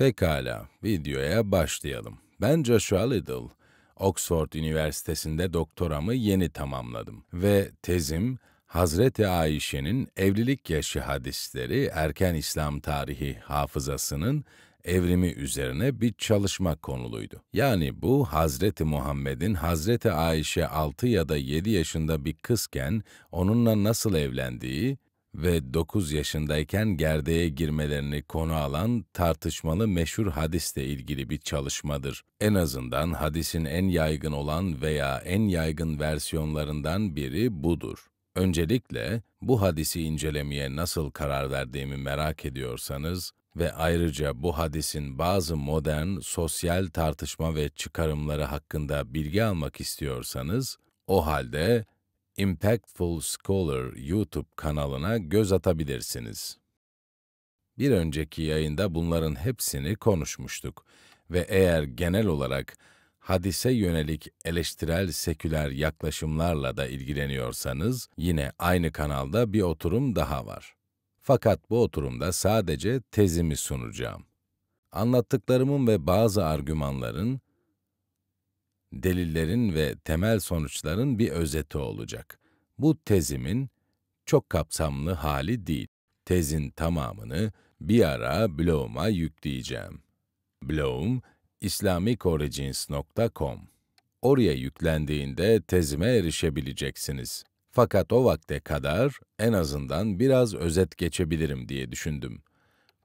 Pekala, videoya başlayalım. Ben Joshua Liddell. Oxford Üniversitesi'nde doktoramı yeni tamamladım ve tezim Hazreti Ayşe'nin evlilik yaşı hadisleri erken İslam tarihi hafızasının evrimi üzerine bir çalışma konuluydu. Yani bu Hazreti Muhammed'in Hazreti Ayşe 6 ya da 7 yaşında bir kızken onunla nasıl evlendiği ve 9 yaşındayken gerdeğe girmelerini konu alan tartışmalı meşhur hadisle ilgili bir çalışmadır. En azından hadisin en yaygın olan veya en yaygın versiyonlarından biri budur. Öncelikle bu hadisi incelemeye nasıl karar verdiğimi merak ediyorsanız ve ayrıca bu hadisin bazı modern sosyal tartışma ve çıkarımları hakkında bilgi almak istiyorsanız, o halde Impactful Scholar YouTube kanalına göz atabilirsiniz. Bir önceki yayında bunların hepsini konuşmuştuk ve eğer genel olarak hadise yönelik eleştirel seküler yaklaşımlarla da ilgileniyorsanız yine aynı kanalda bir oturum daha var. Fakat bu oturumda sadece tezimi sunacağım. Anlattıklarımın ve bazı argümanların delillerin ve temel sonuçların bir özeti olacak. Bu tezimin çok kapsamlı hali değil. Tezin tamamını bir ara Bloom'a yükleyeceğim. Bloom, islamicorigins.com Oraya yüklendiğinde tezime erişebileceksiniz. Fakat o vakte kadar en azından biraz özet geçebilirim diye düşündüm.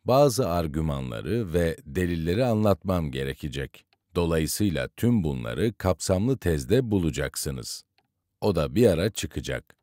Bazı argümanları ve delilleri anlatmam gerekecek. Dolayısıyla tüm bunları kapsamlı tezde bulacaksınız. O da bir ara çıkacak.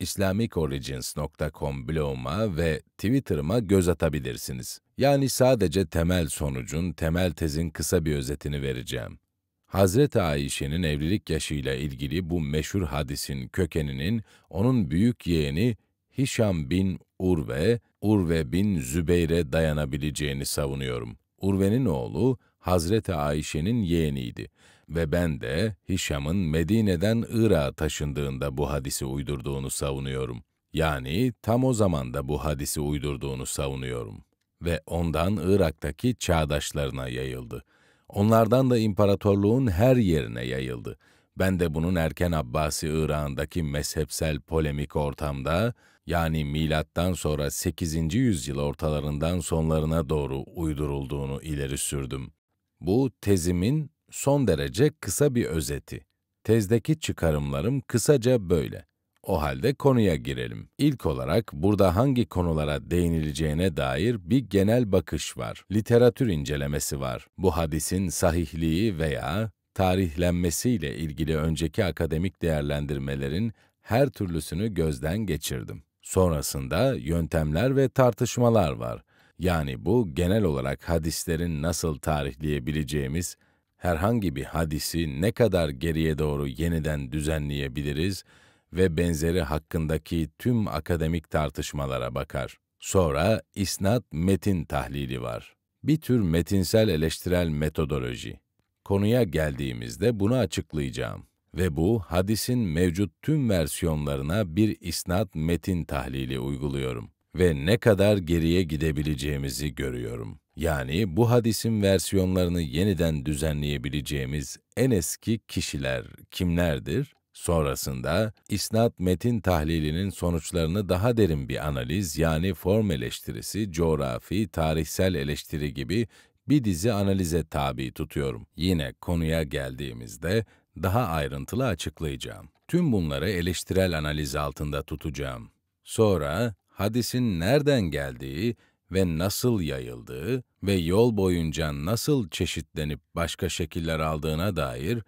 islamicorigins.com bloğuma ve Twitter'ıma göz atabilirsiniz. Yani sadece temel sonucun, temel tezin kısa bir özetini vereceğim. Hazreti Ayşe'nin evlilik yaşıyla ilgili bu meşhur hadisin kökeninin onun büyük yeğeni Hişam bin Urve, Urve bin Zübeyre dayanabileceğini savunuyorum. Urve'nin oğlu Hazreti Ayşe'nin yeğeniydi ve ben de Hişam'ın Medine'den Irak'a taşındığında bu hadisi uydurduğunu savunuyorum. Yani tam o zamanda bu hadisi uydurduğunu savunuyorum ve ondan Irak'taki çağdaşlarına yayıldı. Onlardan da imparatorluğun her yerine yayıldı. Ben de bunun erken Abbasi Irak'ındaki mezhepsel polemik ortamda yani milattan sonra 8. yüzyıl ortalarından sonlarına doğru uydurulduğunu ileri sürdüm. Bu tezimin son derece kısa bir özeti. Tezdeki çıkarımlarım kısaca böyle. O halde konuya girelim. İlk olarak burada hangi konulara değinileceğine dair bir genel bakış var. Literatür incelemesi var. Bu hadisin sahihliği veya tarihlenmesiyle ilgili önceki akademik değerlendirmelerin her türlüsünü gözden geçirdim. Sonrasında yöntemler ve tartışmalar var. Yani bu genel olarak hadislerin nasıl tarihleyebileceğimiz, herhangi bir hadisi ne kadar geriye doğru yeniden düzenleyebiliriz ve benzeri hakkındaki tüm akademik tartışmalara bakar. Sonra isnat metin tahlili var. Bir tür metinsel eleştirel metodoloji. Konuya geldiğimizde bunu açıklayacağım ve bu hadisin mevcut tüm versiyonlarına bir isnat metin tahlili uyguluyorum ve ne kadar geriye gidebileceğimizi görüyorum. Yani bu hadisin versiyonlarını yeniden düzenleyebileceğimiz en eski kişiler kimlerdir? Sonrasında isnat metin tahlilinin sonuçlarını daha derin bir analiz yani form eleştirisi, coğrafi, tarihsel eleştiri gibi bir dizi analize tabi tutuyorum. Yine konuya geldiğimizde daha ayrıntılı açıklayacağım. Tüm bunları eleştirel analiz altında tutacağım. Sonra hadisin nereden geldiği ve nasıl yayıldığı ve yol boyunca nasıl çeşitlenip başka şekiller aldığına dair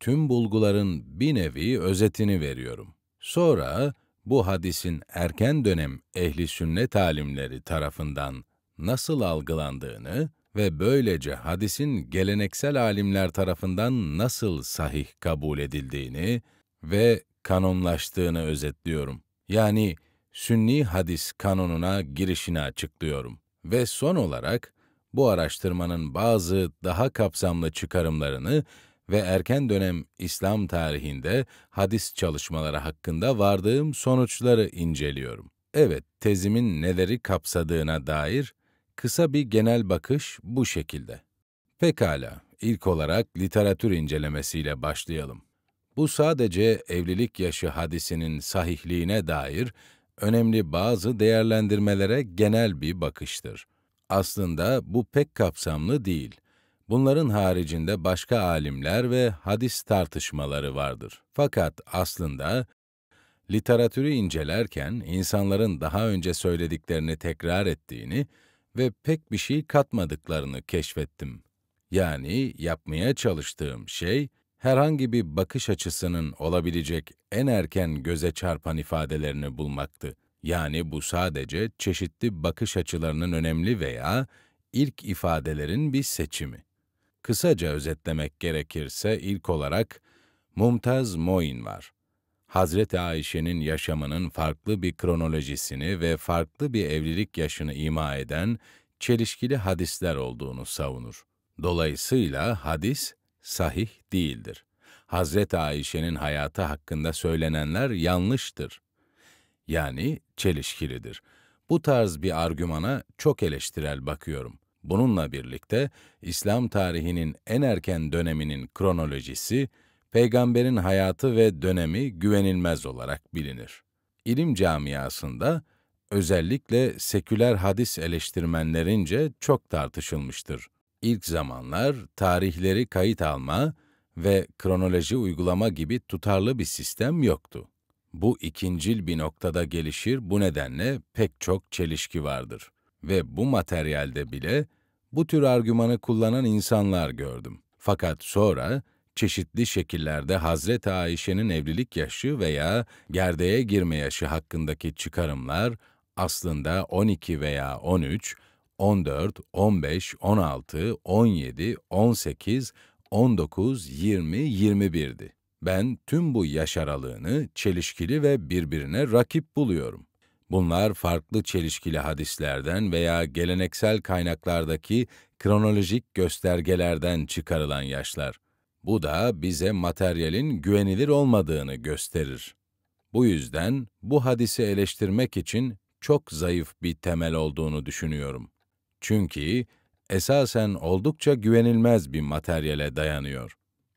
tüm bulguların bir nevi özetini veriyorum. Sonra bu hadisin erken dönem ehli sünnet alimleri tarafından nasıl algılandığını ve böylece hadisin geleneksel alimler tarafından nasıl sahih kabul edildiğini ve kanonlaştığını özetliyorum. Yani Sünni hadis kanonuna girişini açıklıyorum. Ve son olarak bu araştırmanın bazı daha kapsamlı çıkarımlarını ve erken dönem İslam tarihinde hadis çalışmaları hakkında vardığım sonuçları inceliyorum. Evet, tezimin neleri kapsadığına dair kısa bir genel bakış bu şekilde. Pekala, ilk olarak literatür incelemesiyle başlayalım. Bu sadece evlilik yaşı hadisinin sahihliğine dair önemli bazı değerlendirmelere genel bir bakıştır. Aslında bu pek kapsamlı değil. Bunların haricinde başka alimler ve hadis tartışmaları vardır. Fakat aslında literatürü incelerken insanların daha önce söylediklerini tekrar ettiğini ve pek bir şey katmadıklarını keşfettim. Yani yapmaya çalıştığım şey herhangi bir bakış açısının olabilecek en erken göze çarpan ifadelerini bulmaktı. Yani bu sadece çeşitli bakış açılarının önemli veya ilk ifadelerin bir seçimi. Kısaca özetlemek gerekirse ilk olarak Mumtaz Moin var. Hazreti Ayşe'nin yaşamının farklı bir kronolojisini ve farklı bir evlilik yaşını ima eden çelişkili hadisler olduğunu savunur. Dolayısıyla hadis, sahih değildir. Hazret Ayşe'nin hayatı hakkında söylenenler yanlıştır. Yani çelişkilidir. Bu tarz bir argümana çok eleştirel bakıyorum. Bununla birlikte İslam tarihinin en erken döneminin kronolojisi peygamberin hayatı ve dönemi güvenilmez olarak bilinir. İlim camiasında özellikle seküler hadis eleştirmenlerince çok tartışılmıştır. İlk zamanlar tarihleri kayıt alma ve kronoloji uygulama gibi tutarlı bir sistem yoktu. Bu ikincil bir noktada gelişir bu nedenle pek çok çelişki vardır. Ve bu materyalde bile bu tür argümanı kullanan insanlar gördüm. Fakat sonra çeşitli şekillerde Hazreti Ayşe'nin evlilik yaşı veya gerdeğe girme yaşı hakkındaki çıkarımlar aslında 12 veya 13 14, 15, 16, 17, 18, 19, 20, 21'di. Ben tüm bu yaş aralığını çelişkili ve birbirine rakip buluyorum. Bunlar farklı çelişkili hadislerden veya geleneksel kaynaklardaki kronolojik göstergelerden çıkarılan yaşlar. Bu da bize materyalin güvenilir olmadığını gösterir. Bu yüzden bu hadisi eleştirmek için çok zayıf bir temel olduğunu düşünüyorum. Çünkü esasen oldukça güvenilmez bir materyale dayanıyor.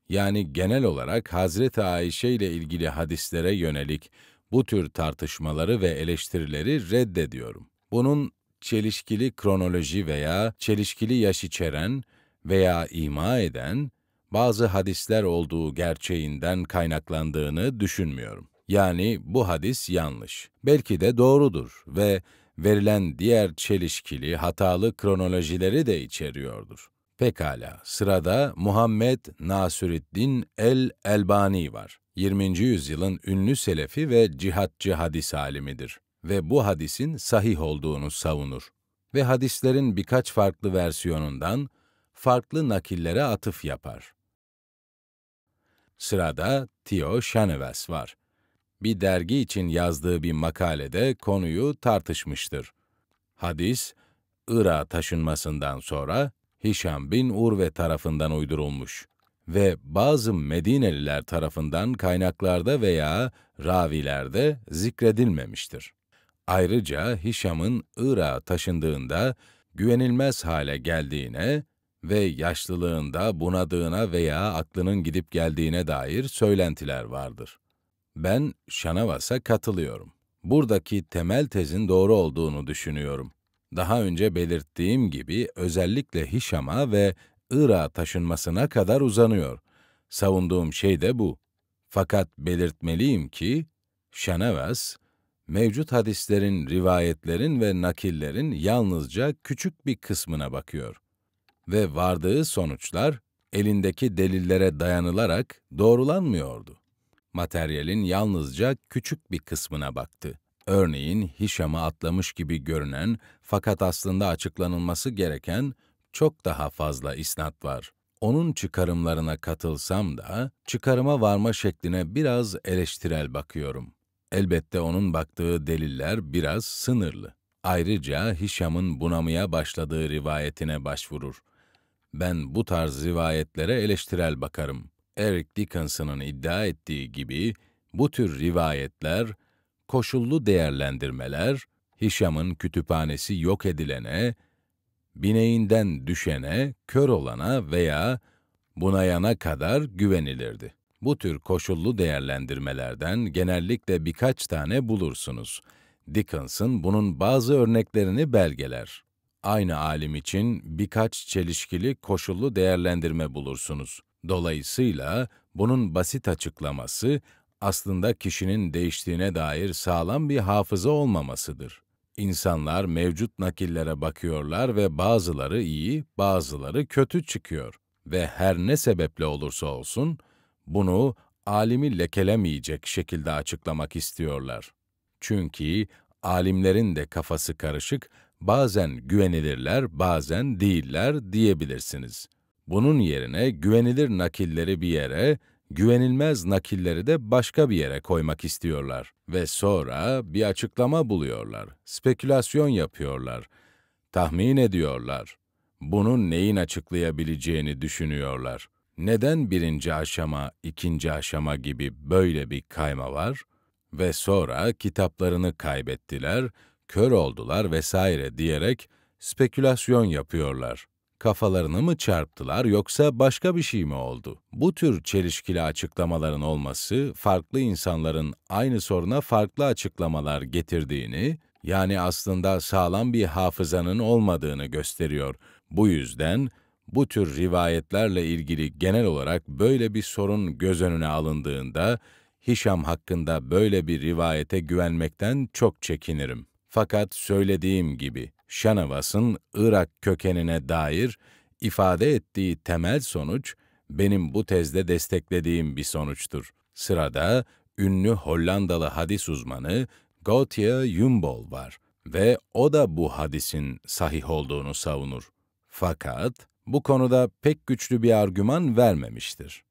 Yani genel olarak Hazreti Ayşe ile ilgili hadislere yönelik bu tür tartışmaları ve eleştirileri reddediyorum. Bunun çelişkili kronoloji veya çelişkili yaş içeren veya ima eden bazı hadisler olduğu gerçeğinden kaynaklandığını düşünmüyorum. Yani bu hadis yanlış. Belki de doğrudur ve verilen diğer çelişkili, hatalı kronolojileri de içeriyordur. Pekala, sırada Muhammed Nasüreddin el-Elbani var. 20. yüzyılın ünlü selefi ve cihatçı hadis alimidir ve bu hadisin sahih olduğunu savunur. Ve hadislerin birkaç farklı versiyonundan farklı nakillere atıf yapar. Sırada Theo Chaneves var bir dergi için yazdığı bir makalede konuyu tartışmıştır. Hadis, Irak'a taşınmasından sonra Hişam bin Urve tarafından uydurulmuş ve bazı Medineliler tarafından kaynaklarda veya ravilerde zikredilmemiştir. Ayrıca Hişam'ın Irak'a taşındığında güvenilmez hale geldiğine ve yaşlılığında bunadığına veya aklının gidip geldiğine dair söylentiler vardır. Ben Şanavas'a katılıyorum. Buradaki temel tezin doğru olduğunu düşünüyorum. Daha önce belirttiğim gibi özellikle Hişam'a ve Irak'a taşınmasına kadar uzanıyor. Savunduğum şey de bu. Fakat belirtmeliyim ki Şanavas, mevcut hadislerin, rivayetlerin ve nakillerin yalnızca küçük bir kısmına bakıyor. Ve vardığı sonuçlar elindeki delillere dayanılarak doğrulanmıyordu materyalin yalnızca küçük bir kısmına baktı. Örneğin Hişam'ı atlamış gibi görünen fakat aslında açıklanılması gereken çok daha fazla isnat var. Onun çıkarımlarına katılsam da çıkarıma varma şekline biraz eleştirel bakıyorum. Elbette onun baktığı deliller biraz sınırlı. Ayrıca Hişam'ın bunamaya başladığı rivayetine başvurur. Ben bu tarz rivayetlere eleştirel bakarım. Eric Dickinson'ın iddia ettiği gibi bu tür rivayetler, koşullu değerlendirmeler, Hişam'ın kütüphanesi yok edilene, bineğinden düşene, kör olana veya bunayana kadar güvenilirdi. Bu tür koşullu değerlendirmelerden genellikle birkaç tane bulursunuz. Dickinson bunun bazı örneklerini belgeler. Aynı alim için birkaç çelişkili koşullu değerlendirme bulursunuz. Dolayısıyla bunun basit açıklaması aslında kişinin değiştiğine dair sağlam bir hafıza olmamasıdır. İnsanlar mevcut nakillere bakıyorlar ve bazıları iyi, bazıları kötü çıkıyor ve her ne sebeple olursa olsun bunu alimi lekelemeyecek şekilde açıklamak istiyorlar. Çünkü alimlerin de kafası karışık, bazen güvenilirler, bazen değiller diyebilirsiniz.'' Bunun yerine güvenilir nakilleri bir yere, güvenilmez nakilleri de başka bir yere koymak istiyorlar ve sonra bir açıklama buluyorlar, spekülasyon yapıyorlar, tahmin ediyorlar. Bunun neyin açıklayabileceğini düşünüyorlar. Neden birinci aşama, ikinci aşama gibi böyle bir kayma var? Ve sonra kitaplarını kaybettiler, kör oldular vesaire diyerek spekülasyon yapıyorlar kafalarını mı çarptılar yoksa başka bir şey mi oldu? Bu tür çelişkili açıklamaların olması farklı insanların aynı soruna farklı açıklamalar getirdiğini, yani aslında sağlam bir hafızanın olmadığını gösteriyor. Bu yüzden bu tür rivayetlerle ilgili genel olarak böyle bir sorun göz önüne alındığında Hişam hakkında böyle bir rivayete güvenmekten çok çekinirim. Fakat söylediğim gibi Şanavas'ın Irak kökenine dair ifade ettiği temel sonuç, benim bu tezde desteklediğim bir sonuçtur. Sırada ünlü Hollandalı hadis uzmanı Gautier Jumbol var ve o da bu hadisin sahih olduğunu savunur. Fakat bu konuda pek güçlü bir argüman vermemiştir.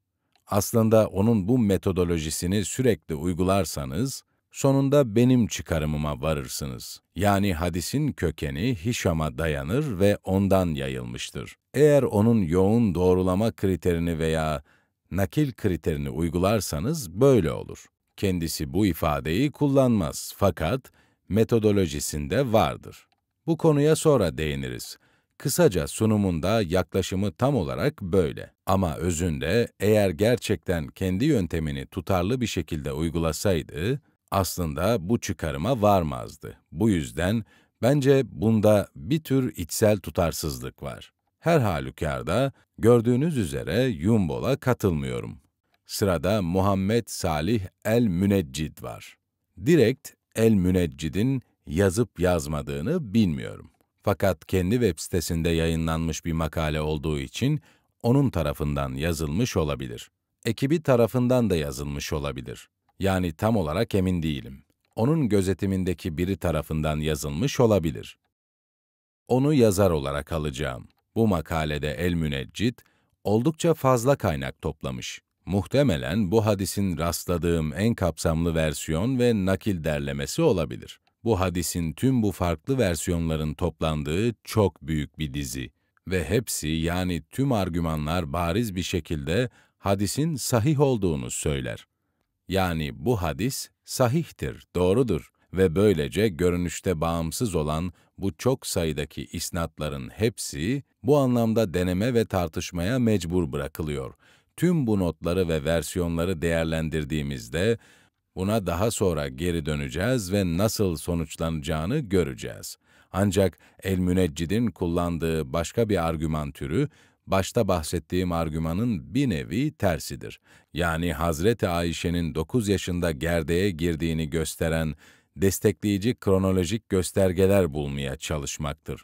Aslında onun bu metodolojisini sürekli uygularsanız, sonunda benim çıkarımıma varırsınız. Yani hadisin kökeni Hişam'a dayanır ve ondan yayılmıştır. Eğer onun yoğun doğrulama kriterini veya nakil kriterini uygularsanız böyle olur. Kendisi bu ifadeyi kullanmaz fakat metodolojisinde vardır. Bu konuya sonra değiniriz. Kısaca sunumunda yaklaşımı tam olarak böyle. Ama özünde eğer gerçekten kendi yöntemini tutarlı bir şekilde uygulasaydı, aslında bu çıkarıma varmazdı. Bu yüzden bence bunda bir tür içsel tutarsızlık var. Her halükarda gördüğünüz üzere Yumbol'a katılmıyorum. Sırada Muhammed Salih el-Müneccid var. Direkt el-Müneccid'in yazıp yazmadığını bilmiyorum. Fakat kendi web sitesinde yayınlanmış bir makale olduğu için onun tarafından yazılmış olabilir. Ekibi tarafından da yazılmış olabilir. Yani tam olarak emin değilim. Onun gözetimindeki biri tarafından yazılmış olabilir. Onu yazar olarak alacağım. Bu makalede El Müneccid oldukça fazla kaynak toplamış. Muhtemelen bu hadisin rastladığım en kapsamlı versiyon ve nakil derlemesi olabilir. Bu hadisin tüm bu farklı versiyonların toplandığı çok büyük bir dizi ve hepsi yani tüm argümanlar bariz bir şekilde hadisin sahih olduğunu söyler. Yani bu hadis sahihtir, doğrudur ve böylece görünüşte bağımsız olan bu çok sayıdaki isnatların hepsi bu anlamda deneme ve tartışmaya mecbur bırakılıyor. Tüm bu notları ve versiyonları değerlendirdiğimizde buna daha sonra geri döneceğiz ve nasıl sonuçlanacağını göreceğiz. Ancak El-Müneccid'in kullandığı başka bir argüman türü başta bahsettiğim argümanın bir nevi tersidir. Yani Hazreti Ayşe'nin 9 yaşında gerdeğe girdiğini gösteren destekleyici kronolojik göstergeler bulmaya çalışmaktır.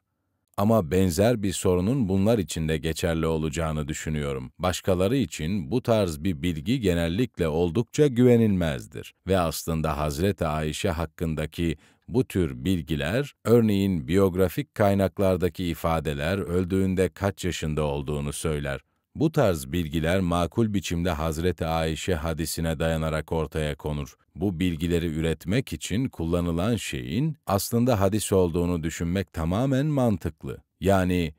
Ama benzer bir sorunun bunlar için de geçerli olacağını düşünüyorum. Başkaları için bu tarz bir bilgi genellikle oldukça güvenilmezdir ve aslında Hazreti Ayşe hakkındaki bu tür bilgiler, örneğin biyografik kaynaklardaki ifadeler öldüğünde kaç yaşında olduğunu söyler. Bu tarz bilgiler makul biçimde Hazreti Ayşe hadisine dayanarak ortaya konur. Bu bilgileri üretmek için kullanılan şeyin aslında hadis olduğunu düşünmek tamamen mantıklı. Yani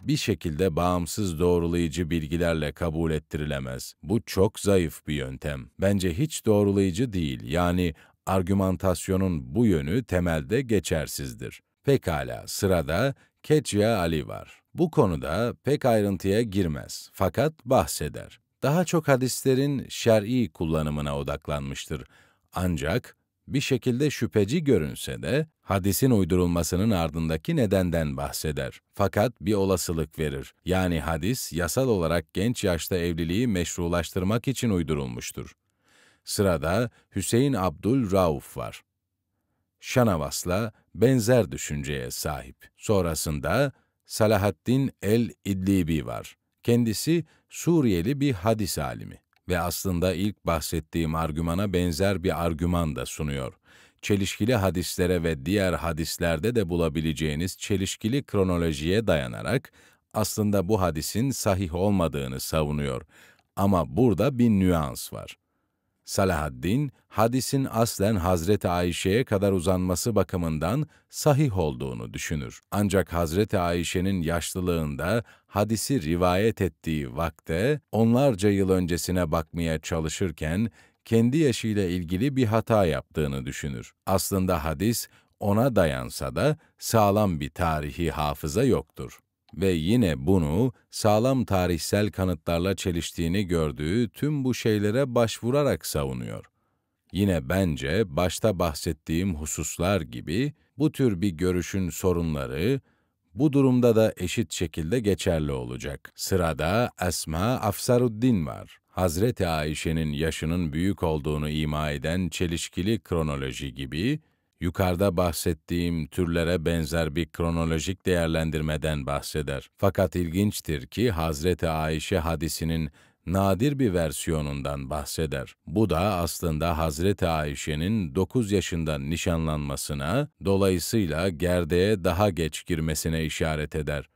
bir şekilde bağımsız doğrulayıcı bilgilerle kabul ettirilemez. Bu çok zayıf bir yöntem. Bence hiç doğrulayıcı değil. Yani Argümantasyonun bu yönü temelde geçersizdir. Pekala, sırada Ketya Ali var. Bu konuda pek ayrıntıya girmez fakat bahseder. Daha çok hadislerin şer'i kullanımına odaklanmıştır. Ancak bir şekilde şüpheci görünse de hadisin uydurulmasının ardındaki nedenden bahseder. Fakat bir olasılık verir. Yani hadis yasal olarak genç yaşta evliliği meşrulaştırmak için uydurulmuştur. Sırada Hüseyin Abdul Rauf var. Şanavas'la benzer düşünceye sahip. Sonrasında Salahaddin el-İdlibi var. Kendisi Suriyeli bir hadis alimi ve aslında ilk bahsettiğim argümana benzer bir argüman da sunuyor. Çelişkili hadislere ve diğer hadislerde de bulabileceğiniz çelişkili kronolojiye dayanarak aslında bu hadisin sahih olmadığını savunuyor. Ama burada bir nüans var. Salahaddin, hadisin aslen Hazreti Ayşe'ye kadar uzanması bakımından sahih olduğunu düşünür. Ancak Hazreti Ayşe'nin yaşlılığında hadisi rivayet ettiği vakte onlarca yıl öncesine bakmaya çalışırken kendi yaşıyla ilgili bir hata yaptığını düşünür. Aslında hadis ona dayansa da sağlam bir tarihi hafıza yoktur ve yine bunu sağlam tarihsel kanıtlarla çeliştiğini gördüğü tüm bu şeylere başvurarak savunuyor. Yine bence başta bahsettiğim hususlar gibi bu tür bir görüşün sorunları bu durumda da eşit şekilde geçerli olacak. Sırada Esma Afsaruddin var. Hazreti Ayşe'nin yaşının büyük olduğunu ima eden çelişkili kronoloji gibi yukarıda bahsettiğim türlere benzer bir kronolojik değerlendirmeden bahseder. Fakat ilginçtir ki Hazreti Ayşe hadisinin nadir bir versiyonundan bahseder. Bu da aslında Hazreti Ayşe'nin 9 yaşında nişanlanmasına, dolayısıyla gerdeğe daha geç girmesine işaret eder.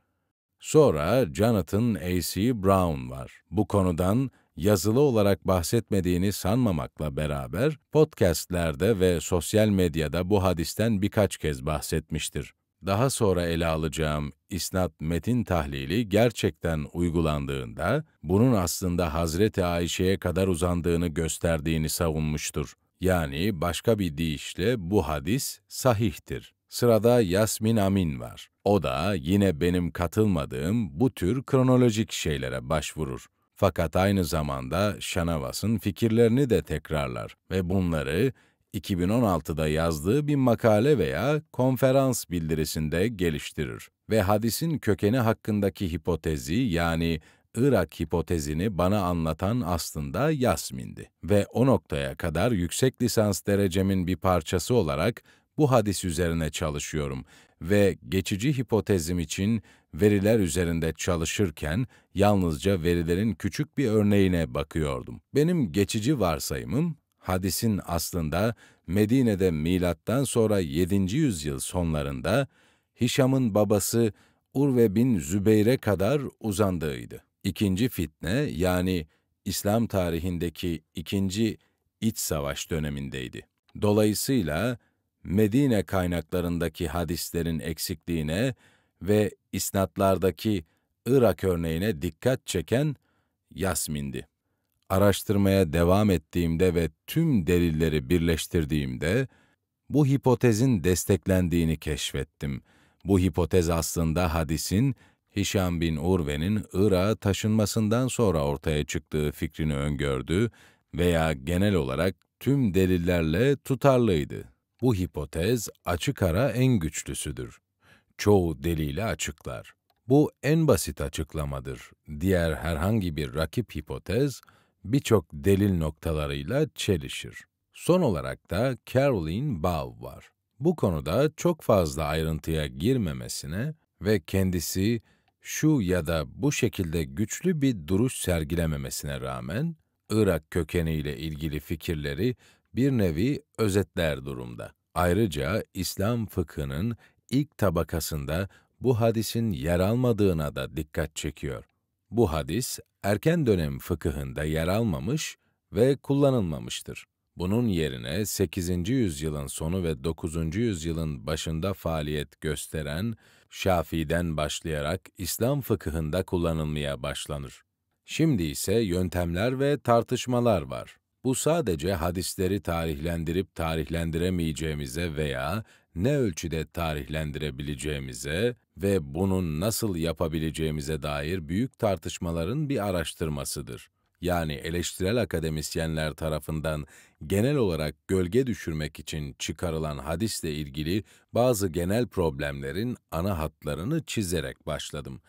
Sonra Jonathan A.C. Brown var. Bu konudan yazılı olarak bahsetmediğini sanmamakla beraber podcastlerde ve sosyal medyada bu hadisten birkaç kez bahsetmiştir. Daha sonra ele alacağım isnat metin tahlili gerçekten uygulandığında bunun aslında Hazreti Ayşe'ye kadar uzandığını gösterdiğini savunmuştur. Yani başka bir deyişle bu hadis sahihtir. Sırada Yasmin Amin var. O da yine benim katılmadığım bu tür kronolojik şeylere başvurur. Fakat aynı zamanda Şanavas'ın fikirlerini de tekrarlar ve bunları 2016'da yazdığı bir makale veya konferans bildirisinde geliştirir ve hadisin kökeni hakkındaki hipotezi yani Irak hipotezini bana anlatan aslında Yasmin'di ve o noktaya kadar yüksek lisans derecemin bir parçası olarak bu hadis üzerine çalışıyorum ve geçici hipotezim için veriler üzerinde çalışırken yalnızca verilerin küçük bir örneğine bakıyordum. Benim geçici varsayımım hadisin aslında Medine'de milattan sonra 7. yüzyıl sonlarında Hişam'ın babası Urve bin Zübeyre kadar uzandığıydı. İkinci fitne yani İslam tarihindeki ikinci iç savaş dönemindeydi. Dolayısıyla Medine kaynaklarındaki hadislerin eksikliğine ve isnatlardaki Irak örneğine dikkat çeken Yasmin'di. Araştırmaya devam ettiğimde ve tüm delilleri birleştirdiğimde bu hipotezin desteklendiğini keşfettim. Bu hipotez aslında hadisin Hişam bin Urve'nin Irak'a taşınmasından sonra ortaya çıktığı fikrini öngördü veya genel olarak tüm delillerle tutarlıydı. Bu hipotez açık ara en güçlüsüdür çoğu delile açıklar. Bu en basit açıklamadır. Diğer herhangi bir rakip hipotez birçok delil noktalarıyla çelişir. Son olarak da Caroline Bow var. Bu konuda çok fazla ayrıntıya girmemesine ve kendisi şu ya da bu şekilde güçlü bir duruş sergilememesine rağmen Irak kökeniyle ilgili fikirleri bir nevi özetler durumda. Ayrıca İslam fıkhının ilk tabakasında bu hadisin yer almadığına da dikkat çekiyor. Bu hadis erken dönem fıkıhında yer almamış ve kullanılmamıştır. Bunun yerine 8. yüzyılın sonu ve 9. yüzyılın başında faaliyet gösteren Şafii'den başlayarak İslam fıkıhında kullanılmaya başlanır. Şimdi ise yöntemler ve tartışmalar var. Bu sadece hadisleri tarihlendirip tarihlendiremeyeceğimize veya ne ölçüde tarihlendirebileceğimize ve bunun nasıl yapabileceğimize dair büyük tartışmaların bir araştırmasıdır. Yani eleştirel akademisyenler tarafından genel olarak gölge düşürmek için çıkarılan hadisle ilgili bazı genel problemlerin ana hatlarını çizerek başladım.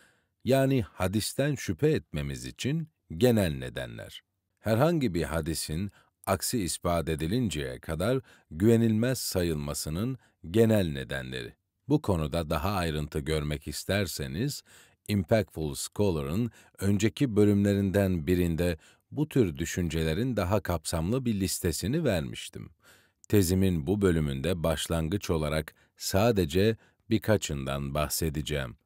Yani hadisten şüphe etmemiz için genel nedenler. Herhangi bir hadisin aksi ispat edilinceye kadar güvenilmez sayılmasının genel nedenleri. Bu konuda daha ayrıntı görmek isterseniz, Impactful Scholar'ın önceki bölümlerinden birinde bu tür düşüncelerin daha kapsamlı bir listesini vermiştim. Tezimin bu bölümünde başlangıç olarak sadece birkaçından bahsedeceğim.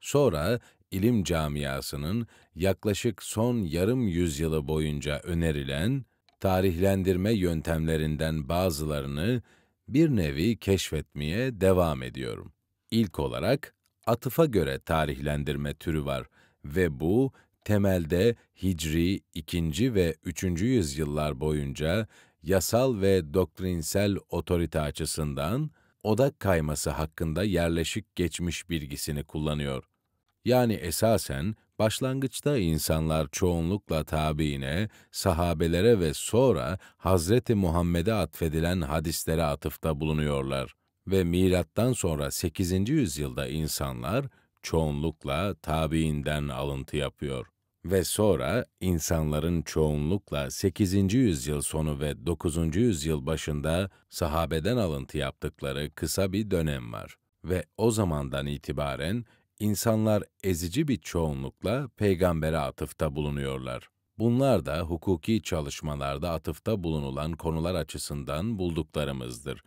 Sonra ilim camiasının yaklaşık son yarım yüzyılı boyunca önerilen tarihlendirme yöntemlerinden bazılarını bir nevi keşfetmeye devam ediyorum. İlk olarak atıfa göre tarihlendirme türü var ve bu temelde Hicri 2. ve 3. yüzyıllar boyunca yasal ve doktrinsel otorite açısından odak kayması hakkında yerleşik geçmiş bilgisini kullanıyor. Yani esasen Başlangıçta insanlar çoğunlukla tabiine, sahabelere ve sonra Hazreti Muhammed'e atfedilen hadislere atıfta bulunuyorlar ve milattan sonra 8. yüzyılda insanlar çoğunlukla tabiinden alıntı yapıyor ve sonra insanların çoğunlukla 8. yüzyıl sonu ve 9. yüzyıl başında sahabeden alıntı yaptıkları kısa bir dönem var ve o zamandan itibaren İnsanlar ezici bir çoğunlukla peygambere atıfta bulunuyorlar. Bunlar da hukuki çalışmalarda atıfta bulunulan konular açısından bulduklarımızdır.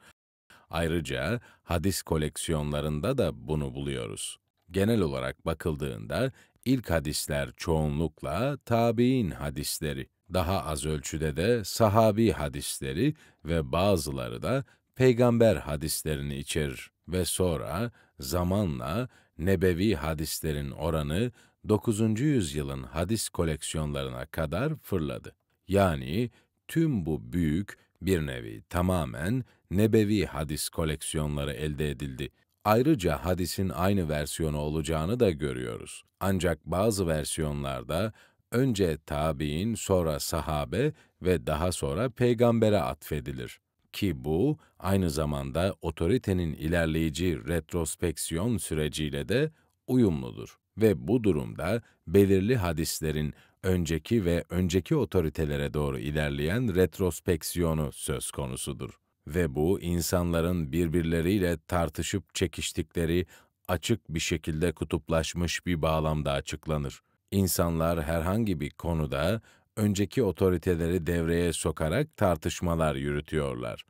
Ayrıca hadis koleksiyonlarında da bunu buluyoruz. Genel olarak bakıldığında ilk hadisler çoğunlukla tabi'in hadisleri, daha az ölçüde de sahabi hadisleri ve bazıları da peygamber hadislerini içerir ve sonra zamanla nebevi hadislerin oranı 9. yüzyılın hadis koleksiyonlarına kadar fırladı. Yani tüm bu büyük, bir nevi tamamen nebevi hadis koleksiyonları elde edildi. Ayrıca hadisin aynı versiyonu olacağını da görüyoruz. Ancak bazı versiyonlarda önce tabi'in, sonra sahabe ve daha sonra peygambere atfedilir ki bu aynı zamanda otoritenin ilerleyici retrospeksiyon süreciyle de uyumludur ve bu durumda belirli hadislerin önceki ve önceki otoritelere doğru ilerleyen retrospeksiyonu söz konusudur. Ve bu insanların birbirleriyle tartışıp çekiştikleri açık bir şekilde kutuplaşmış bir bağlamda açıklanır. İnsanlar herhangi bir konuda önceki otoriteleri devreye sokarak tartışmalar yürütüyorlar.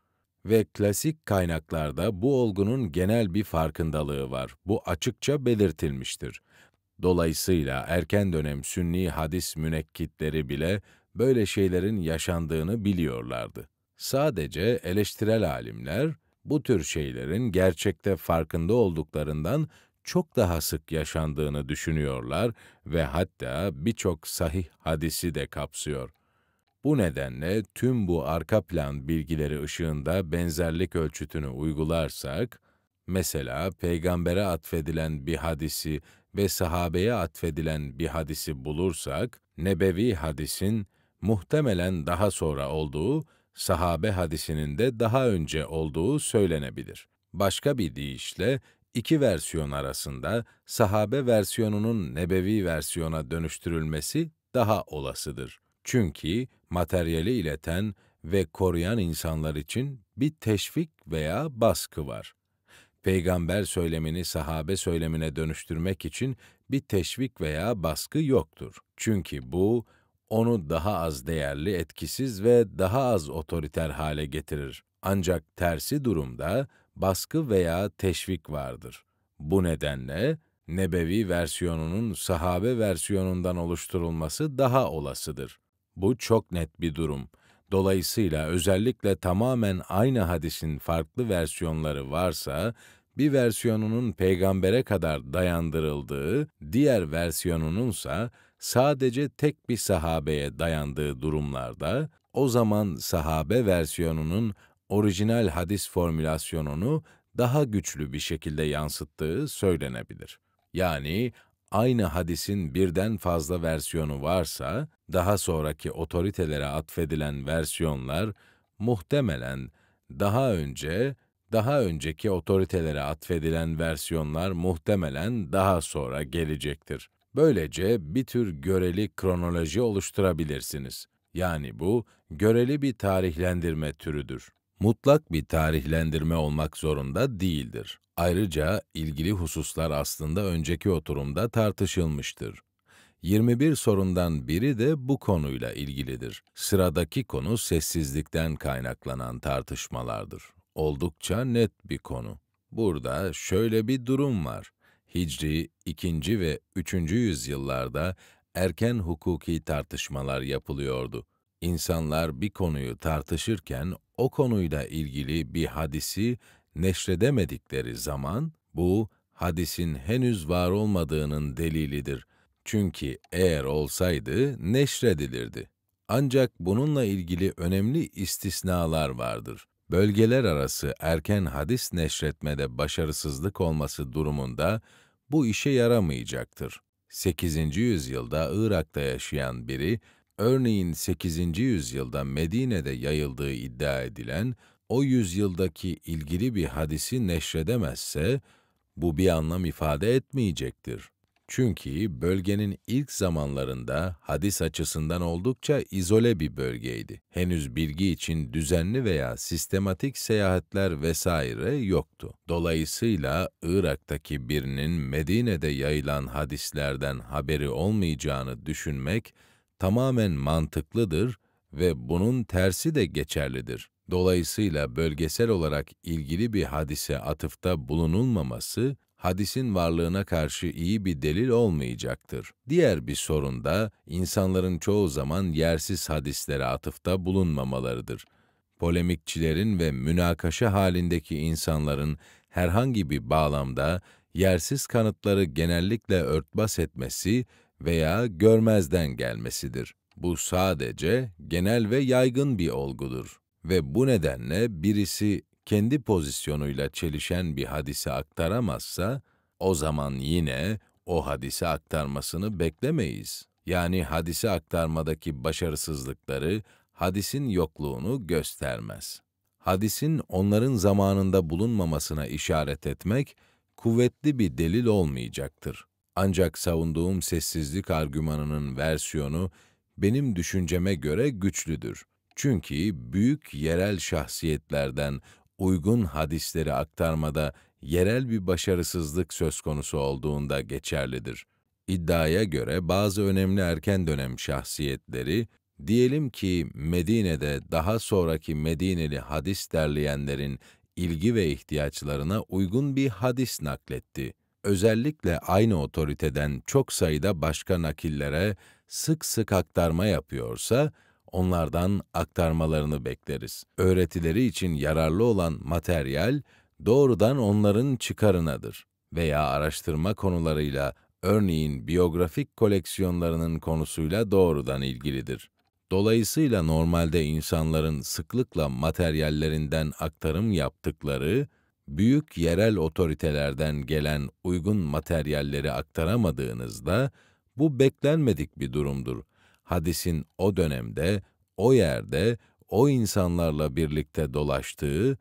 Ve klasik kaynaklarda bu olgunun genel bir farkındalığı var. Bu açıkça belirtilmiştir. Dolayısıyla erken dönem Sünni hadis münekkitleri bile böyle şeylerin yaşandığını biliyorlardı. Sadece eleştirel alimler bu tür şeylerin gerçekte farkında olduklarından çok daha sık yaşandığını düşünüyorlar ve hatta birçok sahih hadisi de kapsıyor. Bu nedenle tüm bu arka plan bilgileri ışığında benzerlik ölçütünü uygularsak, mesela peygambere atfedilen bir hadisi ve sahabeye atfedilen bir hadisi bulursak, nebevi hadisin muhtemelen daha sonra olduğu, sahabe hadisinin de daha önce olduğu söylenebilir. Başka bir deyişle iki versiyon arasında sahabe versiyonunun nebevi versiyona dönüştürülmesi daha olasıdır. Çünkü materyali ileten ve koruyan insanlar için bir teşvik veya baskı var. Peygamber söylemini sahabe söylemine dönüştürmek için bir teşvik veya baskı yoktur. Çünkü bu, onu daha az değerli, etkisiz ve daha az otoriter hale getirir. Ancak tersi durumda, baskı veya teşvik vardır. Bu nedenle Nebevi versiyonunun sahabe versiyonundan oluşturulması daha olasıdır. Bu çok net bir durum. Dolayısıyla özellikle tamamen aynı hadisin farklı versiyonları varsa, bir versiyonunun peygambere kadar dayandırıldığı, diğer versiyonununsa sadece tek bir sahabeye dayandığı durumlarda, o zaman sahabe versiyonunun orijinal hadis formülasyonunu daha güçlü bir şekilde yansıttığı söylenebilir. Yani aynı hadisin birden fazla versiyonu varsa, daha sonraki otoritelere atfedilen versiyonlar muhtemelen daha önce, daha önceki otoritelere atfedilen versiyonlar muhtemelen daha sonra gelecektir. Böylece bir tür göreli kronoloji oluşturabilirsiniz. Yani bu göreli bir tarihlendirme türüdür mutlak bir tarihlendirme olmak zorunda değildir. Ayrıca ilgili hususlar aslında önceki oturumda tartışılmıştır. 21 sorundan biri de bu konuyla ilgilidir. Sıradaki konu sessizlikten kaynaklanan tartışmalardır. Oldukça net bir konu. Burada şöyle bir durum var. Hicri 2. ve 3. yüzyıllarda erken hukuki tartışmalar yapılıyordu. İnsanlar bir konuyu tartışırken o konuyla ilgili bir hadisi neşredemedikleri zaman bu hadisin henüz var olmadığının delilidir. Çünkü eğer olsaydı neşredilirdi. Ancak bununla ilgili önemli istisnalar vardır. Bölgeler arası erken hadis neşretmede başarısızlık olması durumunda bu işe yaramayacaktır. 8. yüzyılda Irak'ta yaşayan biri Örneğin 8. yüzyılda Medine'de yayıldığı iddia edilen o yüzyıldaki ilgili bir hadisi neşredemezse bu bir anlam ifade etmeyecektir. Çünkü bölgenin ilk zamanlarında hadis açısından oldukça izole bir bölgeydi. Henüz bilgi için düzenli veya sistematik seyahatler vesaire yoktu. Dolayısıyla Irak'taki birinin Medine'de yayılan hadislerden haberi olmayacağını düşünmek tamamen mantıklıdır ve bunun tersi de geçerlidir. Dolayısıyla bölgesel olarak ilgili bir hadise atıfta bulunulmaması, hadisin varlığına karşı iyi bir delil olmayacaktır. Diğer bir sorun da, insanların çoğu zaman yersiz hadislere atıfta bulunmamalarıdır. Polemikçilerin ve münakaşa halindeki insanların herhangi bir bağlamda yersiz kanıtları genellikle örtbas etmesi veya görmezden gelmesidir. Bu sadece genel ve yaygın bir olgudur ve bu nedenle birisi kendi pozisyonuyla çelişen bir hadise aktaramazsa, o zaman yine o hadise aktarmasını beklemeyiz. Yani hadise aktarmadaki başarısızlıkları, hadisin yokluğunu göstermez. Hadisin onların zamanında bulunmamasına işaret etmek, kuvvetli bir delil olmayacaktır. Ancak savunduğum sessizlik argümanının versiyonu benim düşünceme göre güçlüdür. Çünkü büyük yerel şahsiyetlerden uygun hadisleri aktarmada yerel bir başarısızlık söz konusu olduğunda geçerlidir. İddiaya göre bazı önemli erken dönem şahsiyetleri, diyelim ki Medine'de daha sonraki Medineli hadis derleyenlerin ilgi ve ihtiyaçlarına uygun bir hadis nakletti özellikle aynı otoriteden çok sayıda başka nakillere sık sık aktarma yapıyorsa, onlardan aktarmalarını bekleriz. Öğretileri için yararlı olan materyal, doğrudan onların çıkarınadır veya araştırma konularıyla, örneğin biyografik koleksiyonlarının konusuyla doğrudan ilgilidir. Dolayısıyla normalde insanların sıklıkla materyallerinden aktarım yaptıkları, büyük yerel otoritelerden gelen uygun materyalleri aktaramadığınızda bu beklenmedik bir durumdur. Hadisin o dönemde, o yerde, o insanlarla birlikte dolaştığı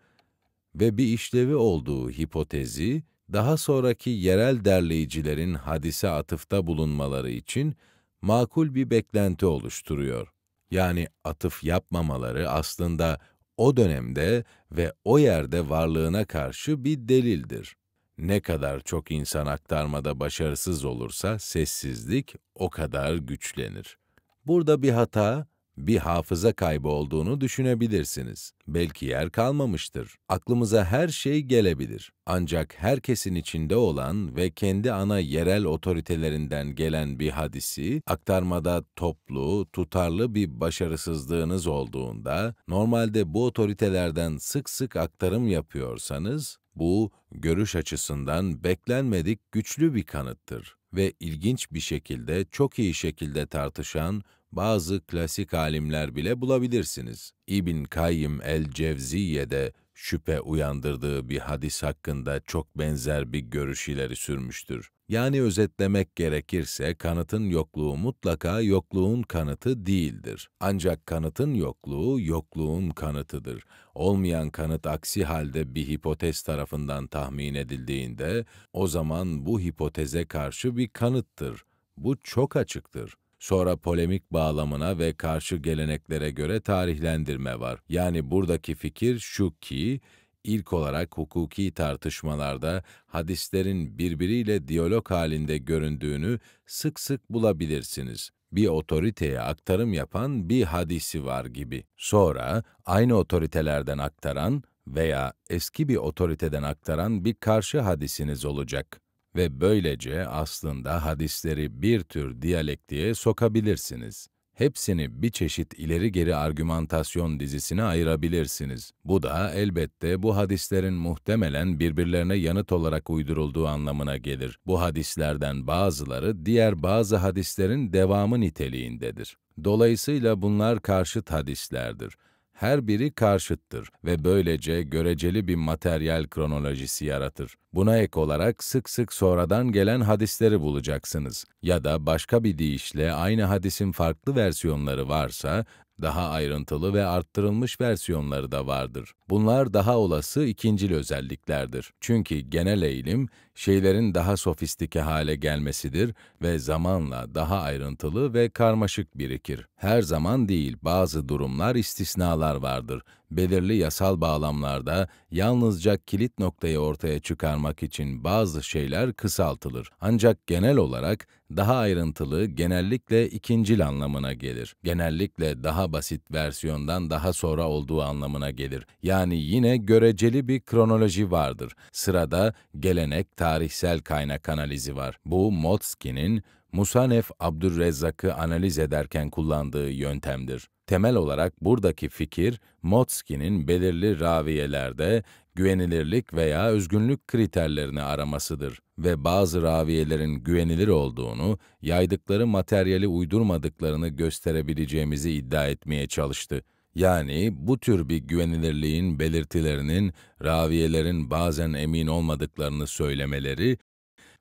ve bir işlevi olduğu hipotezi, daha sonraki yerel derleyicilerin hadise atıfta bulunmaları için makul bir beklenti oluşturuyor. Yani atıf yapmamaları aslında o dönemde ve o yerde varlığına karşı bir delildir. Ne kadar çok insan aktarmada başarısız olursa sessizlik o kadar güçlenir. Burada bir hata bir hafıza kaybı olduğunu düşünebilirsiniz. Belki yer kalmamıştır. Aklımıza her şey gelebilir. Ancak herkesin içinde olan ve kendi ana yerel otoritelerinden gelen bir hadisi, aktarmada toplu, tutarlı bir başarısızlığınız olduğunda, normalde bu otoritelerden sık sık aktarım yapıyorsanız, bu, görüş açısından beklenmedik güçlü bir kanıttır ve ilginç bir şekilde çok iyi şekilde tartışan bazı klasik alimler bile bulabilirsiniz. İbn Kayyim el-Cevziye'de şüphe uyandırdığı bir hadis hakkında çok benzer bir görüş ileri sürmüştür. Yani özetlemek gerekirse kanıtın yokluğu mutlaka yokluğun kanıtı değildir. Ancak kanıtın yokluğu yokluğun kanıtıdır. Olmayan kanıt aksi halde bir hipotez tarafından tahmin edildiğinde o zaman bu hipoteze karşı bir kanıttır. Bu çok açıktır sonra polemik bağlamına ve karşı geleneklere göre tarihlendirme var. Yani buradaki fikir şu ki, ilk olarak hukuki tartışmalarda hadislerin birbiriyle diyalog halinde göründüğünü sık sık bulabilirsiniz bir otoriteye aktarım yapan bir hadisi var gibi. Sonra aynı otoritelerden aktaran veya eski bir otoriteden aktaran bir karşı hadisiniz olacak ve böylece aslında hadisleri bir tür diyalektiğe sokabilirsiniz. Hepsini bir çeşit ileri geri argümantasyon dizisine ayırabilirsiniz. Bu da elbette bu hadislerin muhtemelen birbirlerine yanıt olarak uydurulduğu anlamına gelir. Bu hadislerden bazıları diğer bazı hadislerin devamı niteliğindedir. Dolayısıyla bunlar karşıt hadislerdir her biri karşıttır ve böylece göreceli bir materyal kronolojisi yaratır. Buna ek olarak sık sık sonradan gelen hadisleri bulacaksınız. Ya da başka bir deyişle aynı hadisin farklı versiyonları varsa, daha ayrıntılı ve arttırılmış versiyonları da vardır. Bunlar daha olası ikincil özelliklerdir. Çünkü genel eğilim, şeylerin daha sofistike hale gelmesidir ve zamanla daha ayrıntılı ve karmaşık birikir. Her zaman değil, bazı durumlar istisnalar vardır. Belirli yasal bağlamlarda yalnızca kilit noktayı ortaya çıkarmak için bazı şeyler kısaltılır. Ancak genel olarak daha ayrıntılı genellikle ikincil anlamına gelir. Genellikle daha basit versiyondan daha sonra olduğu anlamına gelir. Yani yine göreceli bir kronoloji vardır. Sırada gelenek, tarihsel kaynak analizi var. Bu Motskin'in Musanef Abdurrezzak'ı analiz ederken kullandığı yöntemdir. Temel olarak buradaki fikir, Motskin'in belirli raviyelerde güvenilirlik veya özgünlük kriterlerini aramasıdır ve bazı raviyelerin güvenilir olduğunu, yaydıkları materyali uydurmadıklarını gösterebileceğimizi iddia etmeye çalıştı. Yani bu tür bir güvenilirliğin belirtilerinin raviyelerin bazen emin olmadıklarını söylemeleri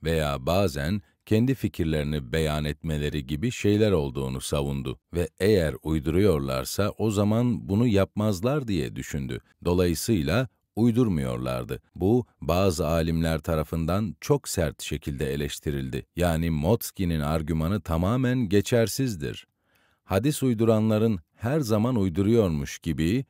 veya bazen kendi fikirlerini beyan etmeleri gibi şeyler olduğunu savundu ve eğer uyduruyorlarsa o zaman bunu yapmazlar diye düşündü. Dolayısıyla uydurmuyorlardı. Bu bazı alimler tarafından çok sert şekilde eleştirildi. Yani Motskin'in argümanı tamamen geçersizdir hadis uyduranların her zaman uyduruyormuş gibi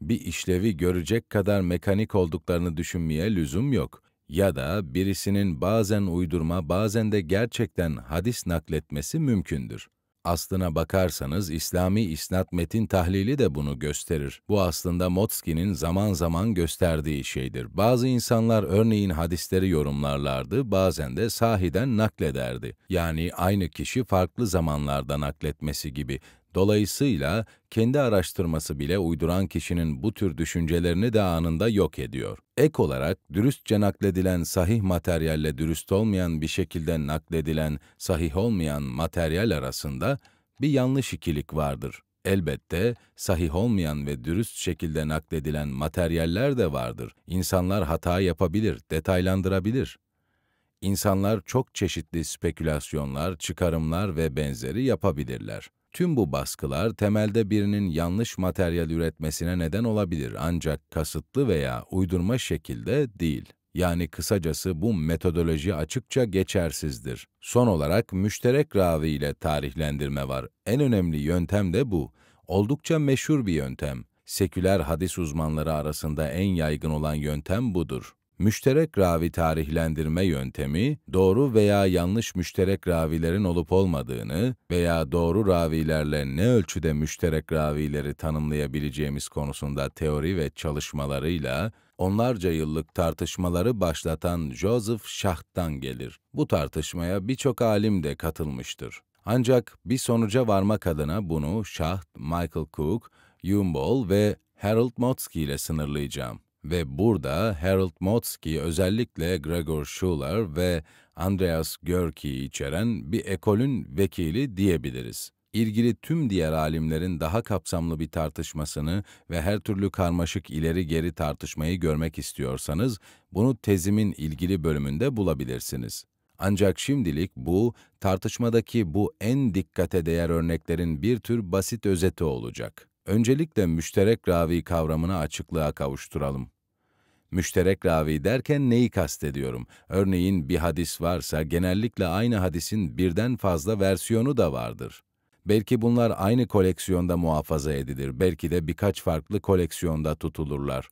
bir işlevi görecek kadar mekanik olduklarını düşünmeye lüzum yok. Ya da birisinin bazen uydurma bazen de gerçekten hadis nakletmesi mümkündür. Aslına bakarsanız İslami isnat metin tahlili de bunu gösterir. Bu aslında Motski'nin zaman zaman gösterdiği şeydir. Bazı insanlar örneğin hadisleri yorumlarlardı, bazen de sahiden naklederdi. Yani aynı kişi farklı zamanlarda nakletmesi gibi. Dolayısıyla kendi araştırması bile uyduran kişinin bu tür düşüncelerini de anında yok ediyor. Ek olarak dürüstçe nakledilen sahih materyalle dürüst olmayan bir şekilde nakledilen sahih olmayan materyal arasında bir yanlış ikilik vardır. Elbette sahih olmayan ve dürüst şekilde nakledilen materyaller de vardır. İnsanlar hata yapabilir, detaylandırabilir. İnsanlar çok çeşitli spekülasyonlar, çıkarımlar ve benzeri yapabilirler. Tüm bu baskılar temelde birinin yanlış materyal üretmesine neden olabilir ancak kasıtlı veya uydurma şekilde değil. Yani kısacası bu metodoloji açıkça geçersizdir. Son olarak müşterek ravi ile tarihlendirme var. En önemli yöntem de bu. Oldukça meşhur bir yöntem. Seküler hadis uzmanları arasında en yaygın olan yöntem budur. Müşterek ravi tarihlendirme yöntemi, doğru veya yanlış müşterek ravilerin olup olmadığını veya doğru ravilerle ne ölçüde müşterek ravileri tanımlayabileceğimiz konusunda teori ve çalışmalarıyla onlarca yıllık tartışmaları başlatan Joseph Schacht'tan gelir. Bu tartışmaya birçok alim de katılmıştır. Ancak bir sonuca varmak adına bunu Schacht, Michael Cook, Humboldt ve Harold Motzki ile sınırlayacağım. Ve burada Harold Motzki özellikle Gregor Schuller ve Andreas Görki'yi içeren bir ekolün vekili diyebiliriz. İlgili tüm diğer alimlerin daha kapsamlı bir tartışmasını ve her türlü karmaşık ileri geri tartışmayı görmek istiyorsanız bunu tezimin ilgili bölümünde bulabilirsiniz. Ancak şimdilik bu, tartışmadaki bu en dikkate değer örneklerin bir tür basit özeti olacak. Öncelikle müşterek ravi kavramını açıklığa kavuşturalım. Müşterek ravi derken neyi kastediyorum? Örneğin bir hadis varsa genellikle aynı hadisin birden fazla versiyonu da vardır. Belki bunlar aynı koleksiyonda muhafaza edilir, belki de birkaç farklı koleksiyonda tutulurlar.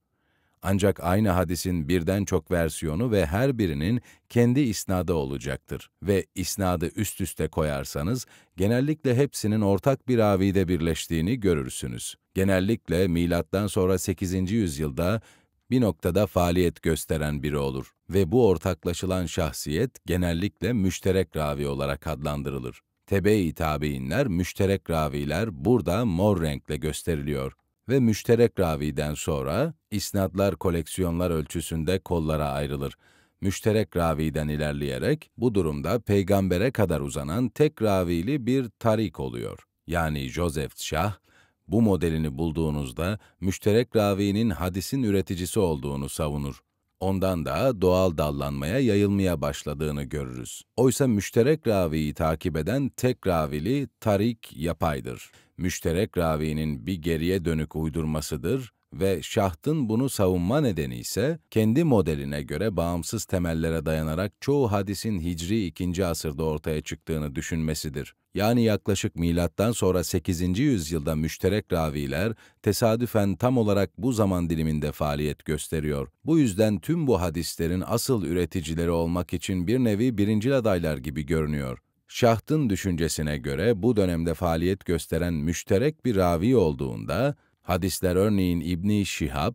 Ancak aynı hadisin birden çok versiyonu ve her birinin kendi isnadı olacaktır ve isnadı üst üste koyarsanız genellikle hepsinin ortak bir ravide birleştiğini görürsünüz. Genellikle milattan sonra 8. yüzyılda bir noktada faaliyet gösteren biri olur ve bu ortaklaşılan şahsiyet genellikle müşterek ravi olarak adlandırılır. Tebe-i tabiinler, müşterek raviler burada mor renkle gösteriliyor ve müşterek raviden sonra isnadlar koleksiyonlar ölçüsünde kollara ayrılır. Müşterek raviden ilerleyerek bu durumda peygambere kadar uzanan tek ravili bir tarik oluyor. Yani Joseph Şah bu modelini bulduğunuzda müşterek ravinin hadisin üreticisi olduğunu savunur. Ondan daha doğal dallanmaya yayılmaya başladığını görürüz. Oysa müşterek raviyi takip eden tek ravili tarik yapaydır müşterek ravinin bir geriye dönük uydurmasıdır ve şahtın bunu savunma nedeni ise kendi modeline göre bağımsız temellere dayanarak çoğu hadisin Hicri 2. asırda ortaya çıktığını düşünmesidir. Yani yaklaşık milattan sonra 8. yüzyılda müşterek raviler tesadüfen tam olarak bu zaman diliminde faaliyet gösteriyor. Bu yüzden tüm bu hadislerin asıl üreticileri olmak için bir nevi birincil adaylar gibi görünüyor. Şaht'ın düşüncesine göre bu dönemde faaliyet gösteren müşterek bir ravi olduğunda, hadisler örneğin İbni Şihab,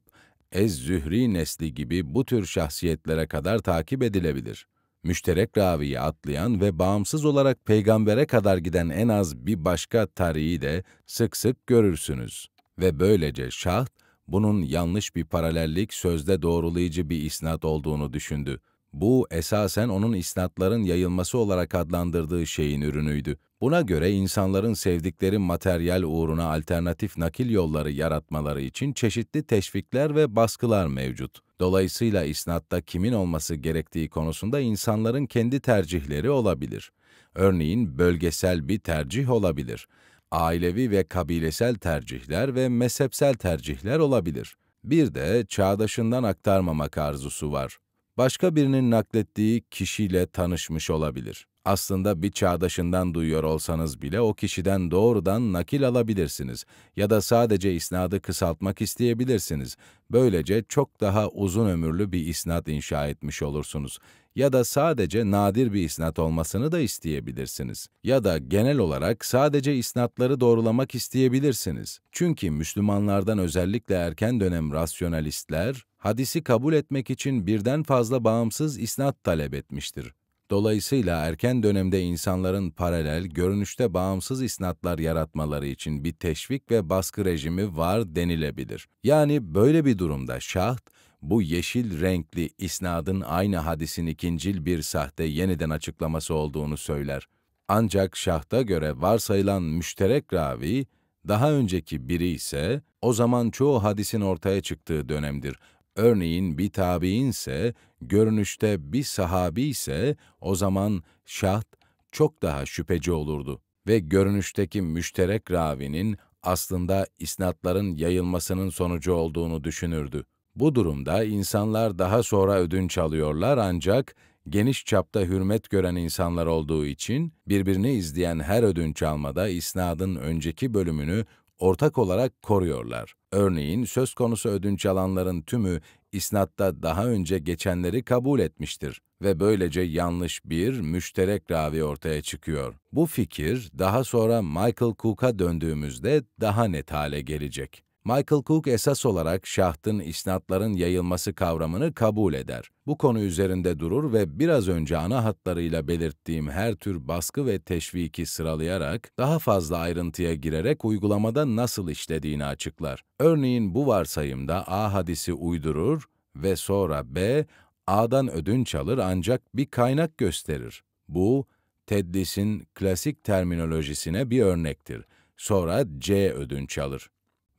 Ez-Zühri nesli gibi bu tür şahsiyetlere kadar takip edilebilir. Müşterek raviyi atlayan ve bağımsız olarak peygambere kadar giden en az bir başka tarihi de sık sık görürsünüz. Ve böylece Şaht, bunun yanlış bir paralellik sözde doğrulayıcı bir isnat olduğunu düşündü. Bu esasen onun isnatların yayılması olarak adlandırdığı şeyin ürünüydü. Buna göre insanların sevdikleri materyal uğruna alternatif nakil yolları yaratmaları için çeşitli teşvikler ve baskılar mevcut. Dolayısıyla isnatta kimin olması gerektiği konusunda insanların kendi tercihleri olabilir. Örneğin bölgesel bir tercih olabilir. Ailevi ve kabilesel tercihler ve mezhepsel tercihler olabilir. Bir de çağdaşından aktarmamak arzusu var başka birinin naklettiği kişiyle tanışmış olabilir. Aslında bir çağdaşından duyuyor olsanız bile o kişiden doğrudan nakil alabilirsiniz ya da sadece isnadı kısaltmak isteyebilirsiniz. Böylece çok daha uzun ömürlü bir isnat inşa etmiş olursunuz ya da sadece nadir bir isnat olmasını da isteyebilirsiniz. Ya da genel olarak sadece isnatları doğrulamak isteyebilirsiniz. Çünkü Müslümanlardan özellikle erken dönem rasyonalistler, hadisi kabul etmek için birden fazla bağımsız isnat talep etmiştir. Dolayısıyla erken dönemde insanların paralel, görünüşte bağımsız isnatlar yaratmaları için bir teşvik ve baskı rejimi var denilebilir. Yani böyle bir durumda şaht, bu yeşil renkli isnadın aynı hadisin ikincil bir sahte yeniden açıklaması olduğunu söyler. Ancak şahta göre varsayılan müşterek ravi, daha önceki biri ise o zaman çoğu hadisin ortaya çıktığı dönemdir. Örneğin bir tabi'in ise, görünüşte bir sahabi ise o zaman şahd çok daha şüpheci olurdu ve görünüşteki müşterek ravinin aslında isnatların yayılmasının sonucu olduğunu düşünürdü. Bu durumda insanlar daha sonra ödünç alıyorlar ancak geniş çapta hürmet gören insanlar olduğu için birbirini izleyen her ödünç almada isnadın önceki bölümünü ortak olarak koruyorlar. Örneğin söz konusu ödünç alanların tümü isnatta daha önce geçenleri kabul etmiştir ve böylece yanlış bir müşterek ravi ortaya çıkıyor. Bu fikir daha sonra Michael Cook'a döndüğümüzde daha net hale gelecek. Michael Cook esas olarak şahtın isnatların yayılması kavramını kabul eder. Bu konu üzerinde durur ve biraz önce ana hatlarıyla belirttiğim her tür baskı ve teşviki sıralayarak daha fazla ayrıntıya girerek uygulamada nasıl işlediğini açıklar. Örneğin bu varsayımda A hadisi uydurur ve sonra B, A'dan ödünç alır ancak bir kaynak gösterir. Bu, Tedlis'in klasik terminolojisine bir örnektir. Sonra C ödünç alır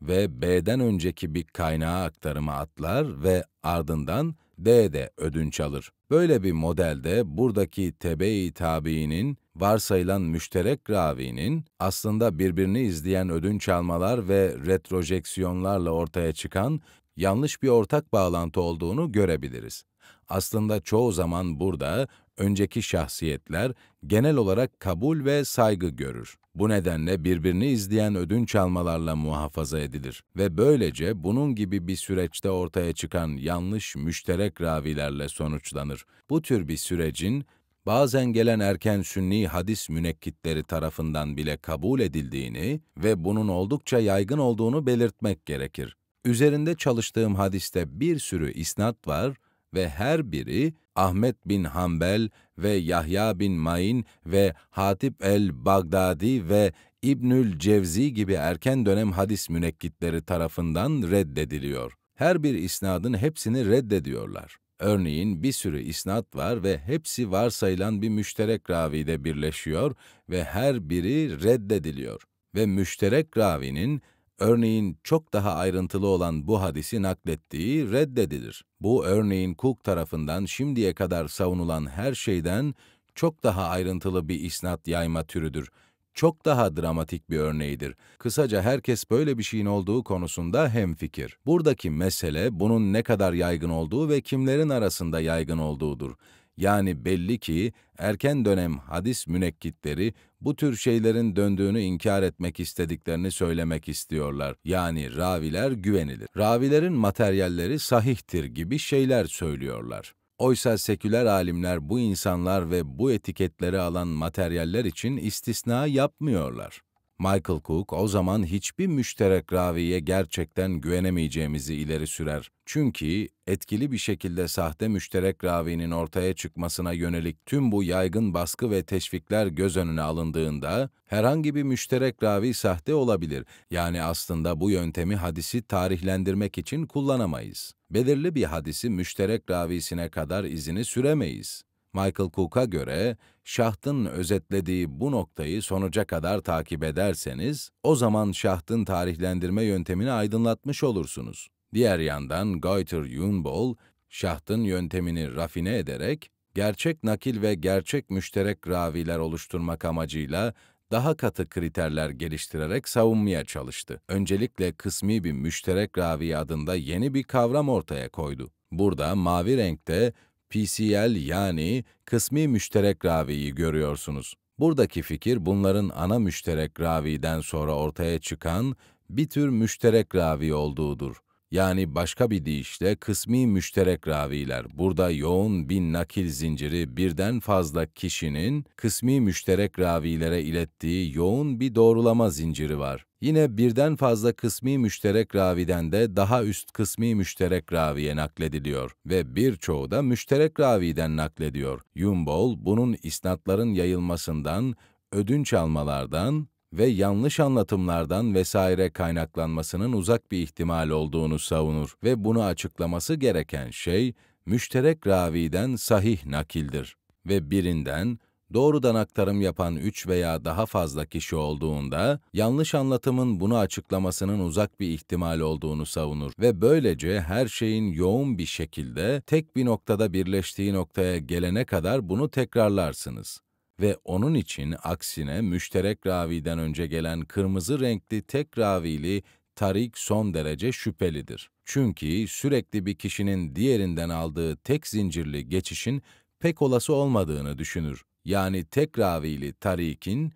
ve B'den önceki bir kaynağa aktarımı atlar ve ardından D'de ödünç alır. Böyle bir modelde buradaki tebe-i tabiinin, varsayılan müşterek ravinin, aslında birbirini izleyen ödünç almalar ve retrojeksiyonlarla ortaya çıkan yanlış bir ortak bağlantı olduğunu görebiliriz. Aslında çoğu zaman burada önceki şahsiyetler genel olarak kabul ve saygı görür. Bu nedenle birbirini izleyen ödünç almalarla muhafaza edilir ve böylece bunun gibi bir süreçte ortaya çıkan yanlış müşterek ravilerle sonuçlanır. Bu tür bir sürecin bazen gelen erken sünni hadis münekkitleri tarafından bile kabul edildiğini ve bunun oldukça yaygın olduğunu belirtmek gerekir. Üzerinde çalıştığım hadiste bir sürü isnat var ve her biri Ahmet bin Hanbel ve Yahya bin Ma'in ve Hatip el-Bagdadi ve İbnül Cevzi gibi erken dönem hadis münekkitleri tarafından reddediliyor. Her bir isnadın hepsini reddediyorlar. Örneğin bir sürü isnat var ve hepsi varsayılan bir müşterek ravide birleşiyor ve her biri reddediliyor ve müşterek ravinin örneğin çok daha ayrıntılı olan bu hadisi naklettiği reddedilir. Bu örneğin Cook tarafından şimdiye kadar savunulan her şeyden çok daha ayrıntılı bir isnat yayma türüdür. Çok daha dramatik bir örneğidir. Kısaca herkes böyle bir şeyin olduğu konusunda hemfikir. Buradaki mesele bunun ne kadar yaygın olduğu ve kimlerin arasında yaygın olduğudur. Yani belli ki erken dönem hadis münekkitleri bu tür şeylerin döndüğünü inkar etmek istediklerini söylemek istiyorlar. Yani raviler güvenilir. Ravilerin materyalleri sahihtir gibi şeyler söylüyorlar. Oysa seküler alimler bu insanlar ve bu etiketleri alan materyaller için istisna yapmıyorlar. Michael Cook o zaman hiçbir müşterek raviye gerçekten güvenemeyeceğimizi ileri sürer. Çünkü etkili bir şekilde sahte müşterek ravinin ortaya çıkmasına yönelik tüm bu yaygın baskı ve teşvikler göz önüne alındığında herhangi bir müşterek ravi sahte olabilir. Yani aslında bu yöntemi hadisi tarihlendirmek için kullanamayız. Belirli bir hadisi müşterek ravisine kadar izini süremeyiz. Michael Cook'a göre şahtın özetlediği bu noktayı sonuca kadar takip ederseniz o zaman şahtın tarihlendirme yöntemini aydınlatmış olursunuz. Diğer yandan Goiter Yunbol şahtın yöntemini rafine ederek gerçek nakil ve gerçek müşterek raviler oluşturmak amacıyla daha katı kriterler geliştirerek savunmaya çalıştı. Öncelikle kısmi bir müşterek ravi adında yeni bir kavram ortaya koydu. Burada mavi renkte PCL yani kısmi müşterek raviyi görüyorsunuz. Buradaki fikir bunların ana müşterek raviden sonra ortaya çıkan bir tür müşterek ravi olduğudur. Yani başka bir deyişle kısmi müşterek raviler, burada yoğun bir nakil zinciri birden fazla kişinin kısmi müşterek ravilere ilettiği yoğun bir doğrulama zinciri var. Yine birden fazla kısmi müşterek raviden de daha üst kısmi müşterek raviye naklediliyor ve birçoğu da müşterek raviden naklediyor. Yumbol bunun isnatların yayılmasından, ödünç almalardan ve yanlış anlatımlardan vesaire kaynaklanmasının uzak bir ihtimal olduğunu savunur ve bunu açıklaması gereken şey müşterek raviden sahih nakildir ve birinden doğrudan aktarım yapan üç veya daha fazla kişi olduğunda, yanlış anlatımın bunu açıklamasının uzak bir ihtimal olduğunu savunur ve böylece her şeyin yoğun bir şekilde tek bir noktada birleştiği noktaya gelene kadar bunu tekrarlarsınız ve onun için aksine müşterek raviden önce gelen kırmızı renkli tek ravili tarik son derece şüphelidir. Çünkü sürekli bir kişinin diğerinden aldığı tek zincirli geçişin pek olası olmadığını düşünür. Yani tek ravili tarikin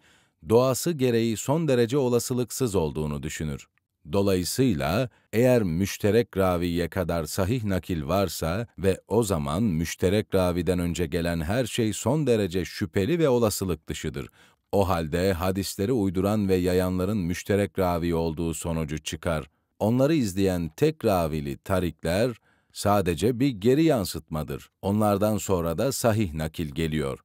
doğası gereği son derece olasılıksız olduğunu düşünür. Dolayısıyla eğer müşterek raviye kadar sahih nakil varsa ve o zaman müşterek raviden önce gelen her şey son derece şüpheli ve olasılık dışıdır. O halde hadisleri uyduran ve yayanların müşterek ravi olduğu sonucu çıkar. Onları izleyen tek ravili tarikler sadece bir geri yansıtmadır. Onlardan sonra da sahih nakil geliyor.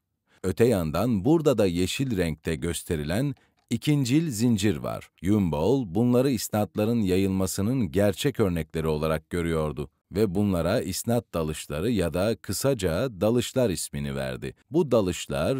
Öte yandan burada da yeşil renkte gösterilen İkincil zincir var. Humboldt bunları isnatların yayılmasının gerçek örnekleri olarak görüyordu ve bunlara isnat dalışları ya da kısaca dalışlar ismini verdi. Bu dalışlar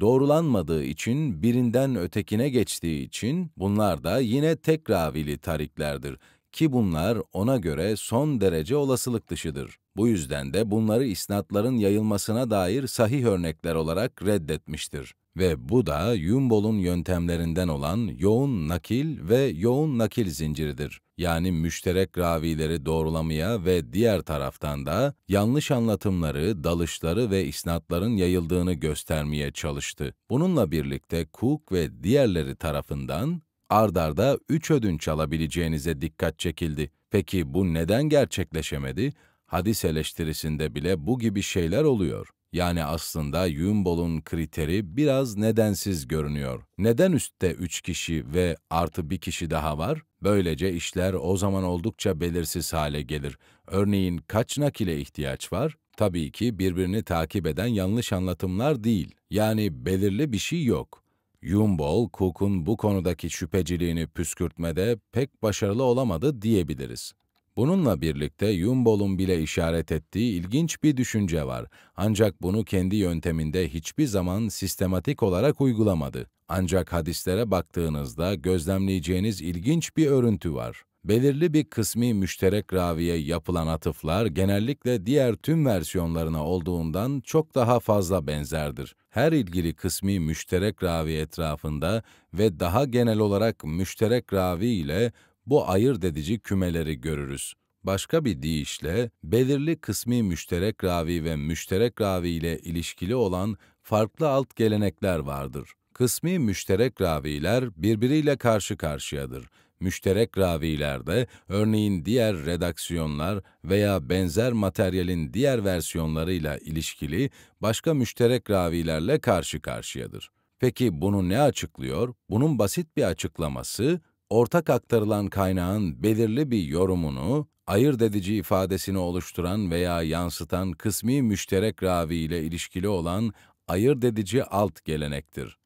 doğrulanmadığı için birinden ötekine geçtiği için bunlar da yine tek ravili tariklerdir ki bunlar ona göre son derece olasılık dışıdır. Bu yüzden de bunları isnatların yayılmasına dair sahih örnekler olarak reddetmiştir ve bu da Humboldt'un yöntemlerinden olan yoğun nakil ve yoğun nakil zinciridir. Yani müşterek ravileri doğrulamaya ve diğer taraftan da yanlış anlatımları, dalışları ve isnatların yayıldığını göstermeye çalıştı. Bununla birlikte Cook ve diğerleri tarafından ardarda 3 ödünç alabileceğinize dikkat çekildi. Peki bu neden gerçekleşemedi? Hadis eleştirisinde bile bu gibi şeyler oluyor. Yani aslında Yumbol'un kriteri biraz nedensiz görünüyor. Neden üstte 3 kişi ve artı bir kişi daha var? Böylece işler o zaman oldukça belirsiz hale gelir. Örneğin kaç nakile ihtiyaç var? Tabii ki birbirini takip eden yanlış anlatımlar değil. Yani belirli bir şey yok. Yumbol, Cook'un bu konudaki şüpheciliğini püskürtmede pek başarılı olamadı diyebiliriz. Bununla birlikte Humboldt'un bile işaret ettiği ilginç bir düşünce var. Ancak bunu kendi yönteminde hiçbir zaman sistematik olarak uygulamadı. Ancak hadislere baktığınızda gözlemleyeceğiniz ilginç bir örüntü var. Belirli bir kısmi müşterek raviye yapılan atıflar genellikle diğer tüm versiyonlarına olduğundan çok daha fazla benzerdir. Her ilgili kısmi müşterek ravi etrafında ve daha genel olarak müşterek ravi ile bu ayırt edici kümeleri görürüz. Başka bir deyişle, belirli kısmi müşterek ravi ve müşterek ravi ile ilişkili olan farklı alt gelenekler vardır. Kısmi müşterek raviler birbiriyle karşı karşıyadır. Müşterek ravilerde, örneğin diğer redaksiyonlar veya benzer materyalin diğer versiyonlarıyla ilişkili başka müşterek ravilerle karşı karşıyadır. Peki bunu ne açıklıyor? Bunun basit bir açıklaması ortak aktarılan kaynağın belirli bir yorumunu, ayırt edici ifadesini oluşturan veya yansıtan kısmi müşterek ravi ile ilişkili olan ayırt edici alt gelenektir.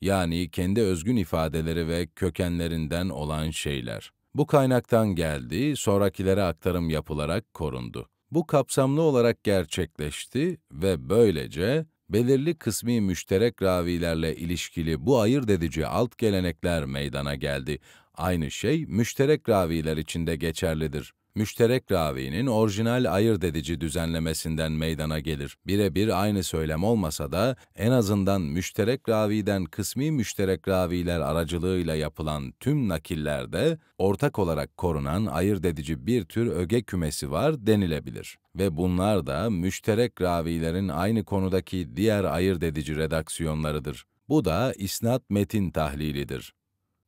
Yani kendi özgün ifadeleri ve kökenlerinden olan şeyler. Bu kaynaktan geldi, sonrakilere aktarım yapılarak korundu. Bu kapsamlı olarak gerçekleşti ve böylece belirli kısmi müşterek ravilerle ilişkili bu ayırt edici alt gelenekler meydana geldi. Aynı şey müşterek raviler için de geçerlidir. Müşterek ravinin orijinal ayırt edici düzenlemesinden meydana gelir. Birebir aynı söylem olmasa da en azından müşterek raviden kısmi müşterek raviler aracılığıyla yapılan tüm nakillerde ortak olarak korunan ayırt edici bir tür öge kümesi var denilebilir ve bunlar da müşterek ravilerin aynı konudaki diğer ayırt edici redaksiyonlarıdır. Bu da isnat metin tahlilidir.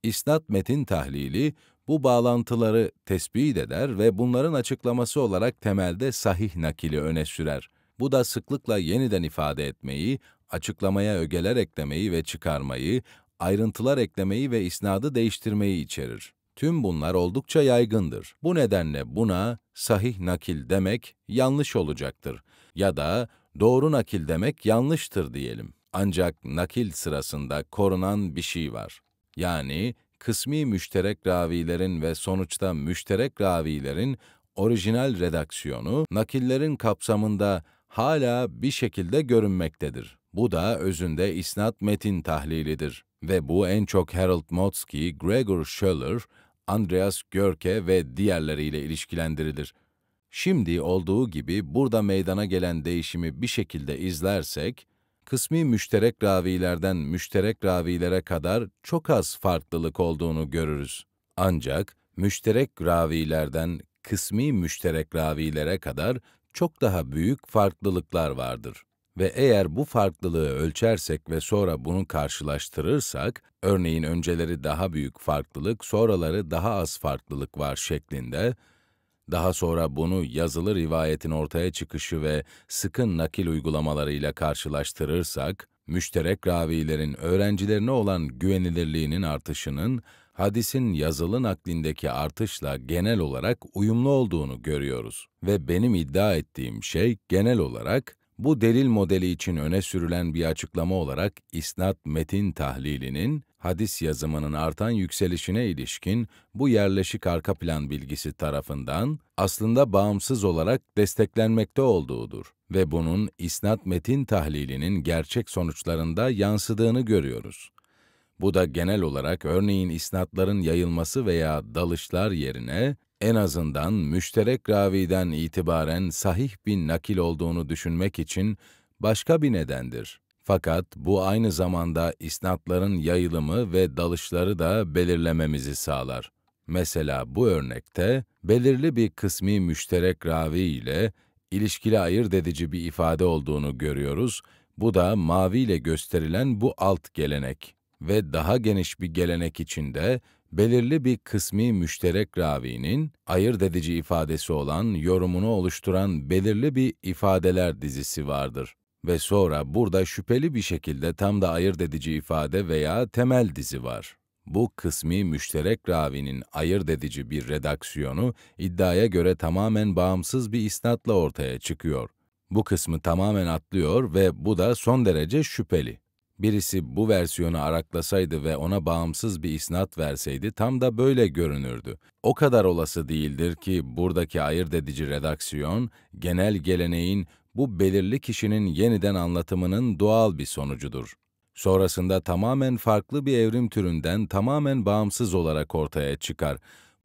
İsnat metin tahlili bu bağlantıları tespit eder ve bunların açıklaması olarak temelde sahih nakili öne sürer. Bu da sıklıkla yeniden ifade etmeyi, açıklamaya ögeler eklemeyi ve çıkarmayı, ayrıntılar eklemeyi ve isnadı değiştirmeyi içerir. Tüm bunlar oldukça yaygındır. Bu nedenle buna sahih nakil demek yanlış olacaktır ya da doğru nakil demek yanlıştır diyelim. Ancak nakil sırasında korunan bir şey var yani kısmi müşterek ravilerin ve sonuçta müşterek ravilerin orijinal redaksiyonu nakillerin kapsamında hala bir şekilde görünmektedir. Bu da özünde isnat metin tahlilidir ve bu en çok Harold Motsky, Gregor Schöller, Andreas Görke ve diğerleriyle ilişkilendirilir. Şimdi olduğu gibi burada meydana gelen değişimi bir şekilde izlersek, kısmi müşterek ravilerden müşterek ravilere kadar çok az farklılık olduğunu görürüz. Ancak müşterek ravilerden kısmi müşterek ravilere kadar çok daha büyük farklılıklar vardır. Ve eğer bu farklılığı ölçersek ve sonra bunu karşılaştırırsak, örneğin önceleri daha büyük farklılık, sonraları daha az farklılık var şeklinde, daha sonra bunu yazılı rivayetin ortaya çıkışı ve sıkın nakil uygulamalarıyla karşılaştırırsak, müşterek ravilerin öğrencilerine olan güvenilirliğinin artışının hadisin yazılı naklindeki artışla genel olarak uyumlu olduğunu görüyoruz. Ve benim iddia ettiğim şey genel olarak bu delil modeli için öne sürülen bir açıklama olarak isnat metin tahlilinin hadis yazımının artan yükselişine ilişkin bu yerleşik arka plan bilgisi tarafından aslında bağımsız olarak desteklenmekte olduğudur ve bunun isnat metin tahlilinin gerçek sonuçlarında yansıdığını görüyoruz. Bu da genel olarak örneğin isnatların yayılması veya dalışlar yerine en azından müşterek raviden itibaren sahih bir nakil olduğunu düşünmek için başka bir nedendir. Fakat bu aynı zamanda isnatların yayılımı ve dalışları da belirlememizi sağlar. Mesela bu örnekte belirli bir kısmi müşterek ravi ile ilişkili ayırt edici bir ifade olduğunu görüyoruz. Bu da mavi ile gösterilen bu alt gelenek ve daha geniş bir gelenek içinde belirli bir kısmi müşterek ravinin ayırt edici ifadesi olan yorumunu oluşturan belirli bir ifadeler dizisi vardır ve sonra burada şüpheli bir şekilde tam da ayırt edici ifade veya temel dizi var. Bu kısmi müşterek ravinin ayırt edici bir redaksiyonu iddiaya göre tamamen bağımsız bir isnatla ortaya çıkıyor. Bu kısmı tamamen atlıyor ve bu da son derece şüpheli. Birisi bu versiyonu araklasaydı ve ona bağımsız bir isnat verseydi tam da böyle görünürdü. O kadar olası değildir ki buradaki ayırt edici redaksiyon, genel geleneğin bu belirli kişinin yeniden anlatımının doğal bir sonucudur. Sonrasında tamamen farklı bir evrim türünden tamamen bağımsız olarak ortaya çıkar.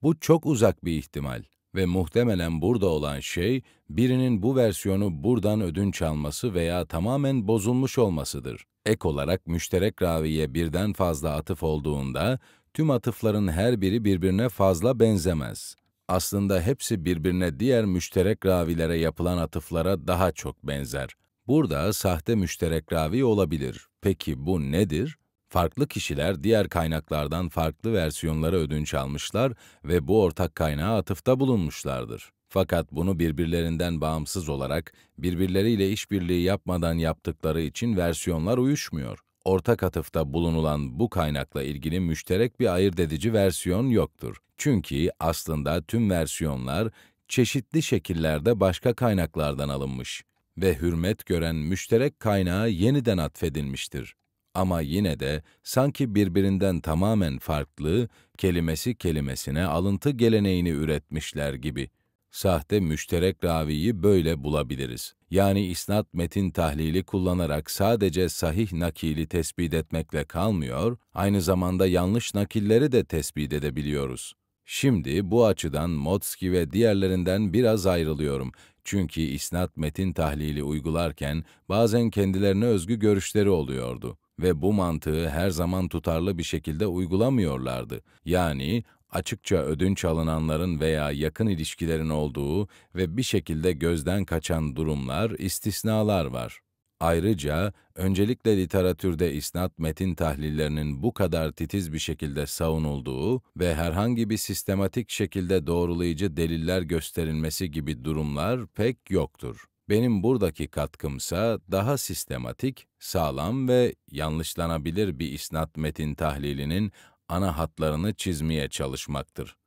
Bu çok uzak bir ihtimal ve muhtemelen burada olan şey, birinin bu versiyonu buradan ödünç alması veya tamamen bozulmuş olmasıdır. Ek olarak müşterek raviye birden fazla atıf olduğunda, tüm atıfların her biri birbirine fazla benzemez aslında hepsi birbirine diğer müşterek ravilere yapılan atıflara daha çok benzer. Burada sahte müşterek ravi olabilir. Peki bu nedir? Farklı kişiler diğer kaynaklardan farklı versiyonlara ödünç almışlar ve bu ortak kaynağa atıfta bulunmuşlardır. Fakat bunu birbirlerinden bağımsız olarak, birbirleriyle işbirliği yapmadan yaptıkları için versiyonlar uyuşmuyor ortak atıfta bulunulan bu kaynakla ilgili müşterek bir ayırt edici versiyon yoktur. Çünkü aslında tüm versiyonlar çeşitli şekillerde başka kaynaklardan alınmış ve hürmet gören müşterek kaynağı yeniden atfedilmiştir. Ama yine de sanki birbirinden tamamen farklı, kelimesi kelimesine alıntı geleneğini üretmişler gibi.'' sahte müşterek raviyi böyle bulabiliriz. Yani isnat metin tahlili kullanarak sadece sahih nakili tespit etmekle kalmıyor, aynı zamanda yanlış nakilleri de tespit edebiliyoruz. Şimdi bu açıdan Motski ve diğerlerinden biraz ayrılıyorum. Çünkü isnat metin tahlili uygularken bazen kendilerine özgü görüşleri oluyordu ve bu mantığı her zaman tutarlı bir şekilde uygulamıyorlardı. Yani açıkça ödünç alınanların veya yakın ilişkilerin olduğu ve bir şekilde gözden kaçan durumlar, istisnalar var. Ayrıca öncelikle literatürde isnat metin tahlillerinin bu kadar titiz bir şekilde savunulduğu ve herhangi bir sistematik şekilde doğrulayıcı deliller gösterilmesi gibi durumlar pek yoktur. Benim buradaki katkımsa daha sistematik, sağlam ve yanlışlanabilir bir isnat metin tahlilinin ana hatlarını çizmeye çalışmaktır.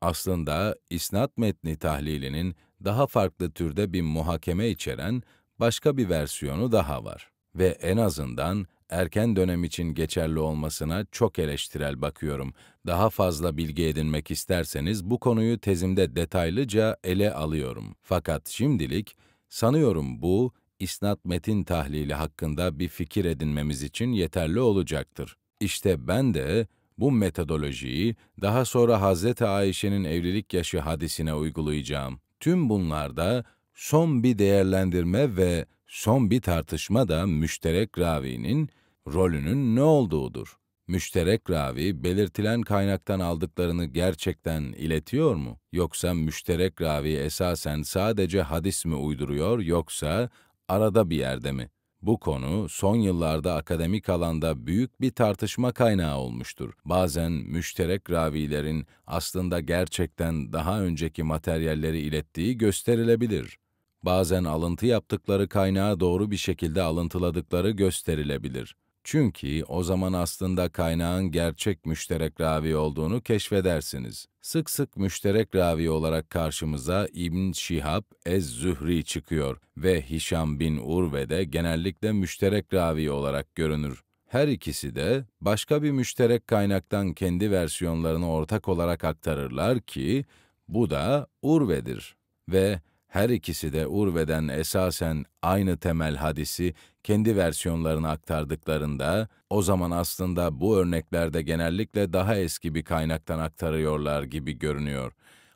Aslında isnat metni tahlilinin daha farklı türde bir muhakeme içeren başka bir versiyonu daha var ve en azından erken dönem için geçerli olmasına çok eleştirel bakıyorum. Daha fazla bilgi edinmek isterseniz bu konuyu tezimde detaylıca ele alıyorum. Fakat şimdilik sanıyorum bu isnat metin tahlili hakkında bir fikir edinmemiz için yeterli olacaktır. İşte ben de bu metodolojiyi daha sonra Hz. Ayşe'nin evlilik yaşı hadisine uygulayacağım. Tüm bunlarda son bir değerlendirme ve son bir tartışma da müşterek ravinin rolünün ne olduğudur. Müşterek ravi belirtilen kaynaktan aldıklarını gerçekten iletiyor mu? Yoksa müşterek ravi esasen sadece hadis mi uyduruyor yoksa arada bir yerde mi? Bu konu son yıllarda akademik alanda büyük bir tartışma kaynağı olmuştur. Bazen müşterek ravilerin aslında gerçekten daha önceki materyalleri ilettiği gösterilebilir. Bazen alıntı yaptıkları kaynağı doğru bir şekilde alıntıladıkları gösterilebilir. Çünkü o zaman aslında kaynağın gerçek müşterek ravi olduğunu keşfedersiniz. Sık sık müşterek ravi olarak karşımıza İbn Şihab Ez-Zühri çıkıyor ve Hişam bin Urve de genellikle müşterek ravi olarak görünür. Her ikisi de başka bir müşterek kaynaktan kendi versiyonlarını ortak olarak aktarırlar ki bu da Urve'dir ve her ikisi de Urve'den esasen aynı temel hadisi kendi versiyonlarını aktardıklarında, o zaman aslında bu örneklerde genellikle daha eski bir kaynaktan aktarıyorlar gibi görünüyor.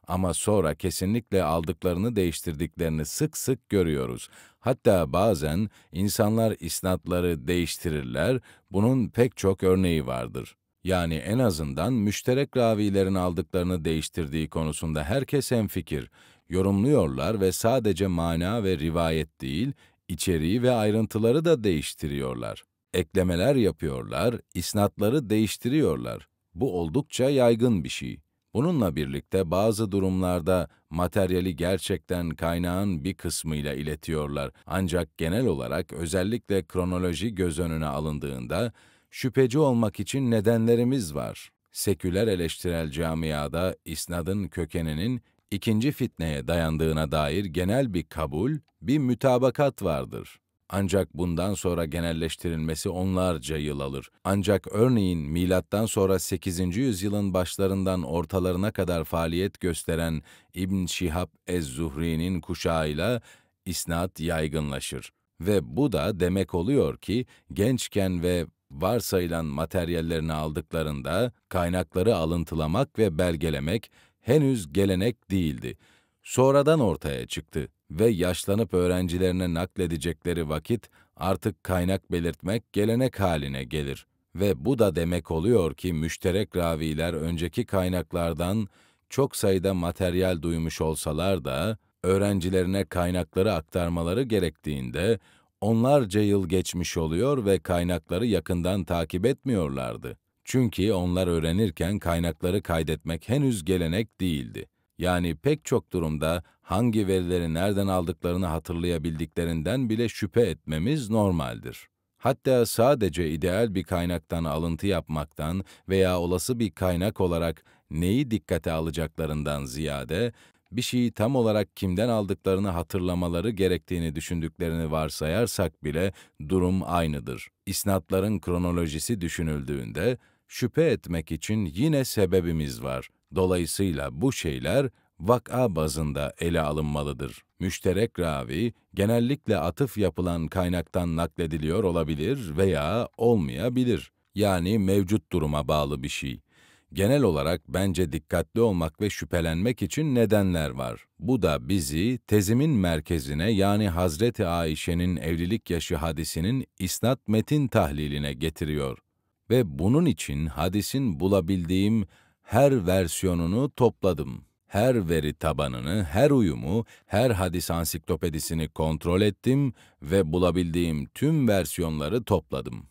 Ama sonra kesinlikle aldıklarını değiştirdiklerini sık sık görüyoruz. Hatta bazen insanlar isnatları değiştirirler, bunun pek çok örneği vardır. Yani en azından müşterek ravilerin aldıklarını değiştirdiği konusunda herkes hemfikir yorumluyorlar ve sadece mana ve rivayet değil, içeriği ve ayrıntıları da değiştiriyorlar. Eklemeler yapıyorlar, isnatları değiştiriyorlar. Bu oldukça yaygın bir şey. Bununla birlikte bazı durumlarda materyali gerçekten kaynağın bir kısmıyla iletiyorlar. Ancak genel olarak özellikle kronoloji göz önüne alındığında şüpheci olmak için nedenlerimiz var. Seküler eleştirel camiada isnadın kökeninin ikinci fitneye dayandığına dair genel bir kabul, bir mütabakat vardır. Ancak bundan sonra genelleştirilmesi onlarca yıl alır. Ancak örneğin milattan sonra 8. yüzyılın başlarından ortalarına kadar faaliyet gösteren İbn Şihab ez-Zuhri'nin kuşağıyla isnat yaygınlaşır ve bu da demek oluyor ki gençken ve varsayılan materyallerini aldıklarında kaynakları alıntılamak ve belgelemek henüz gelenek değildi. Sonradan ortaya çıktı ve yaşlanıp öğrencilerine nakledecekleri vakit artık kaynak belirtmek gelenek haline gelir. Ve bu da demek oluyor ki müşterek raviler önceki kaynaklardan çok sayıda materyal duymuş olsalar da, öğrencilerine kaynakları aktarmaları gerektiğinde onlarca yıl geçmiş oluyor ve kaynakları yakından takip etmiyorlardı. Çünkü onlar öğrenirken kaynakları kaydetmek henüz gelenek değildi. Yani pek çok durumda hangi verileri nereden aldıklarını hatırlayabildiklerinden bile şüphe etmemiz normaldir. Hatta sadece ideal bir kaynaktan alıntı yapmaktan veya olası bir kaynak olarak neyi dikkate alacaklarından ziyade bir şeyi tam olarak kimden aldıklarını hatırlamaları gerektiğini düşündüklerini varsayarsak bile durum aynıdır. İsnatların kronolojisi düşünüldüğünde şüphe etmek için yine sebebimiz var. Dolayısıyla bu şeyler vaka bazında ele alınmalıdır. Müşterek ravi genellikle atıf yapılan kaynaktan naklediliyor olabilir veya olmayabilir. Yani mevcut duruma bağlı bir şey. Genel olarak bence dikkatli olmak ve şüphelenmek için nedenler var. Bu da bizi tezimin merkezine yani Hazreti Ayşe'nin evlilik yaşı hadisinin isnat metin tahliline getiriyor ve bunun için hadisin bulabildiğim her versiyonunu topladım. Her veri tabanını, her uyumu, her hadis ansiklopedisini kontrol ettim ve bulabildiğim tüm versiyonları topladım.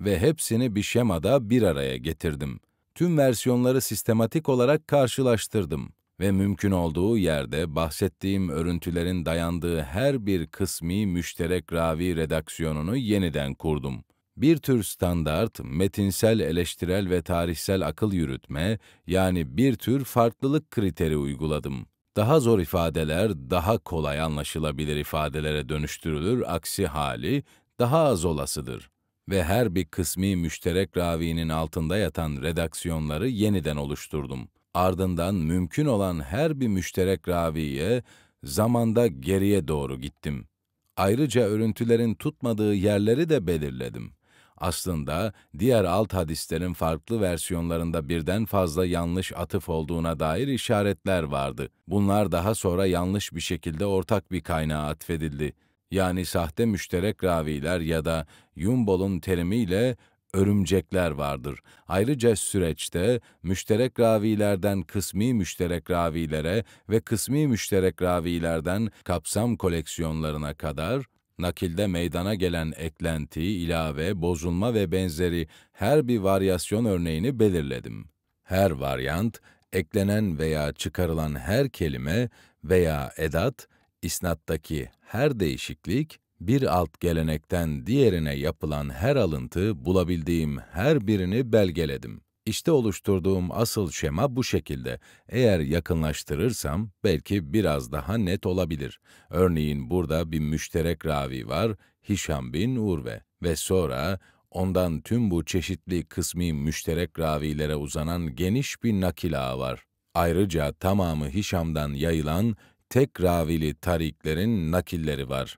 Ve hepsini bir şemada bir araya getirdim. Tüm versiyonları sistematik olarak karşılaştırdım ve mümkün olduğu yerde bahsettiğim örüntülerin dayandığı her bir kısmi müşterek ravi redaksiyonunu yeniden kurdum bir tür standart, metinsel, eleştirel ve tarihsel akıl yürütme, yani bir tür farklılık kriteri uyguladım. Daha zor ifadeler, daha kolay anlaşılabilir ifadelere dönüştürülür, aksi hali daha az olasıdır. Ve her bir kısmi müşterek ravinin altında yatan redaksiyonları yeniden oluşturdum. Ardından mümkün olan her bir müşterek raviye, zamanda geriye doğru gittim. Ayrıca örüntülerin tutmadığı yerleri de belirledim aslında diğer alt hadislerin farklı versiyonlarında birden fazla yanlış atıf olduğuna dair işaretler vardı. Bunlar daha sonra yanlış bir şekilde ortak bir kaynağa atfedildi. Yani sahte müşterek raviler ya da Yumbol'un terimiyle örümcekler vardır. Ayrıca süreçte müşterek ravilerden kısmi müşterek ravilere ve kısmi müşterek ravilerden kapsam koleksiyonlarına kadar nakilde meydana gelen eklenti, ilave, bozulma ve benzeri her bir varyasyon örneğini belirledim. Her varyant, eklenen veya çıkarılan her kelime veya edat, isnattaki her değişiklik, bir alt gelenekten diğerine yapılan her alıntı, bulabildiğim her birini belgeledim. İşte oluşturduğum asıl şema bu şekilde. Eğer yakınlaştırırsam belki biraz daha net olabilir. Örneğin burada bir müşterek ravi var, Hişam bin Urve ve sonra ondan tüm bu çeşitli kısmi müşterek ravilere uzanan geniş bir nakil ağı var. Ayrıca tamamı Hişam'dan yayılan tek ravili tariklerin nakilleri var.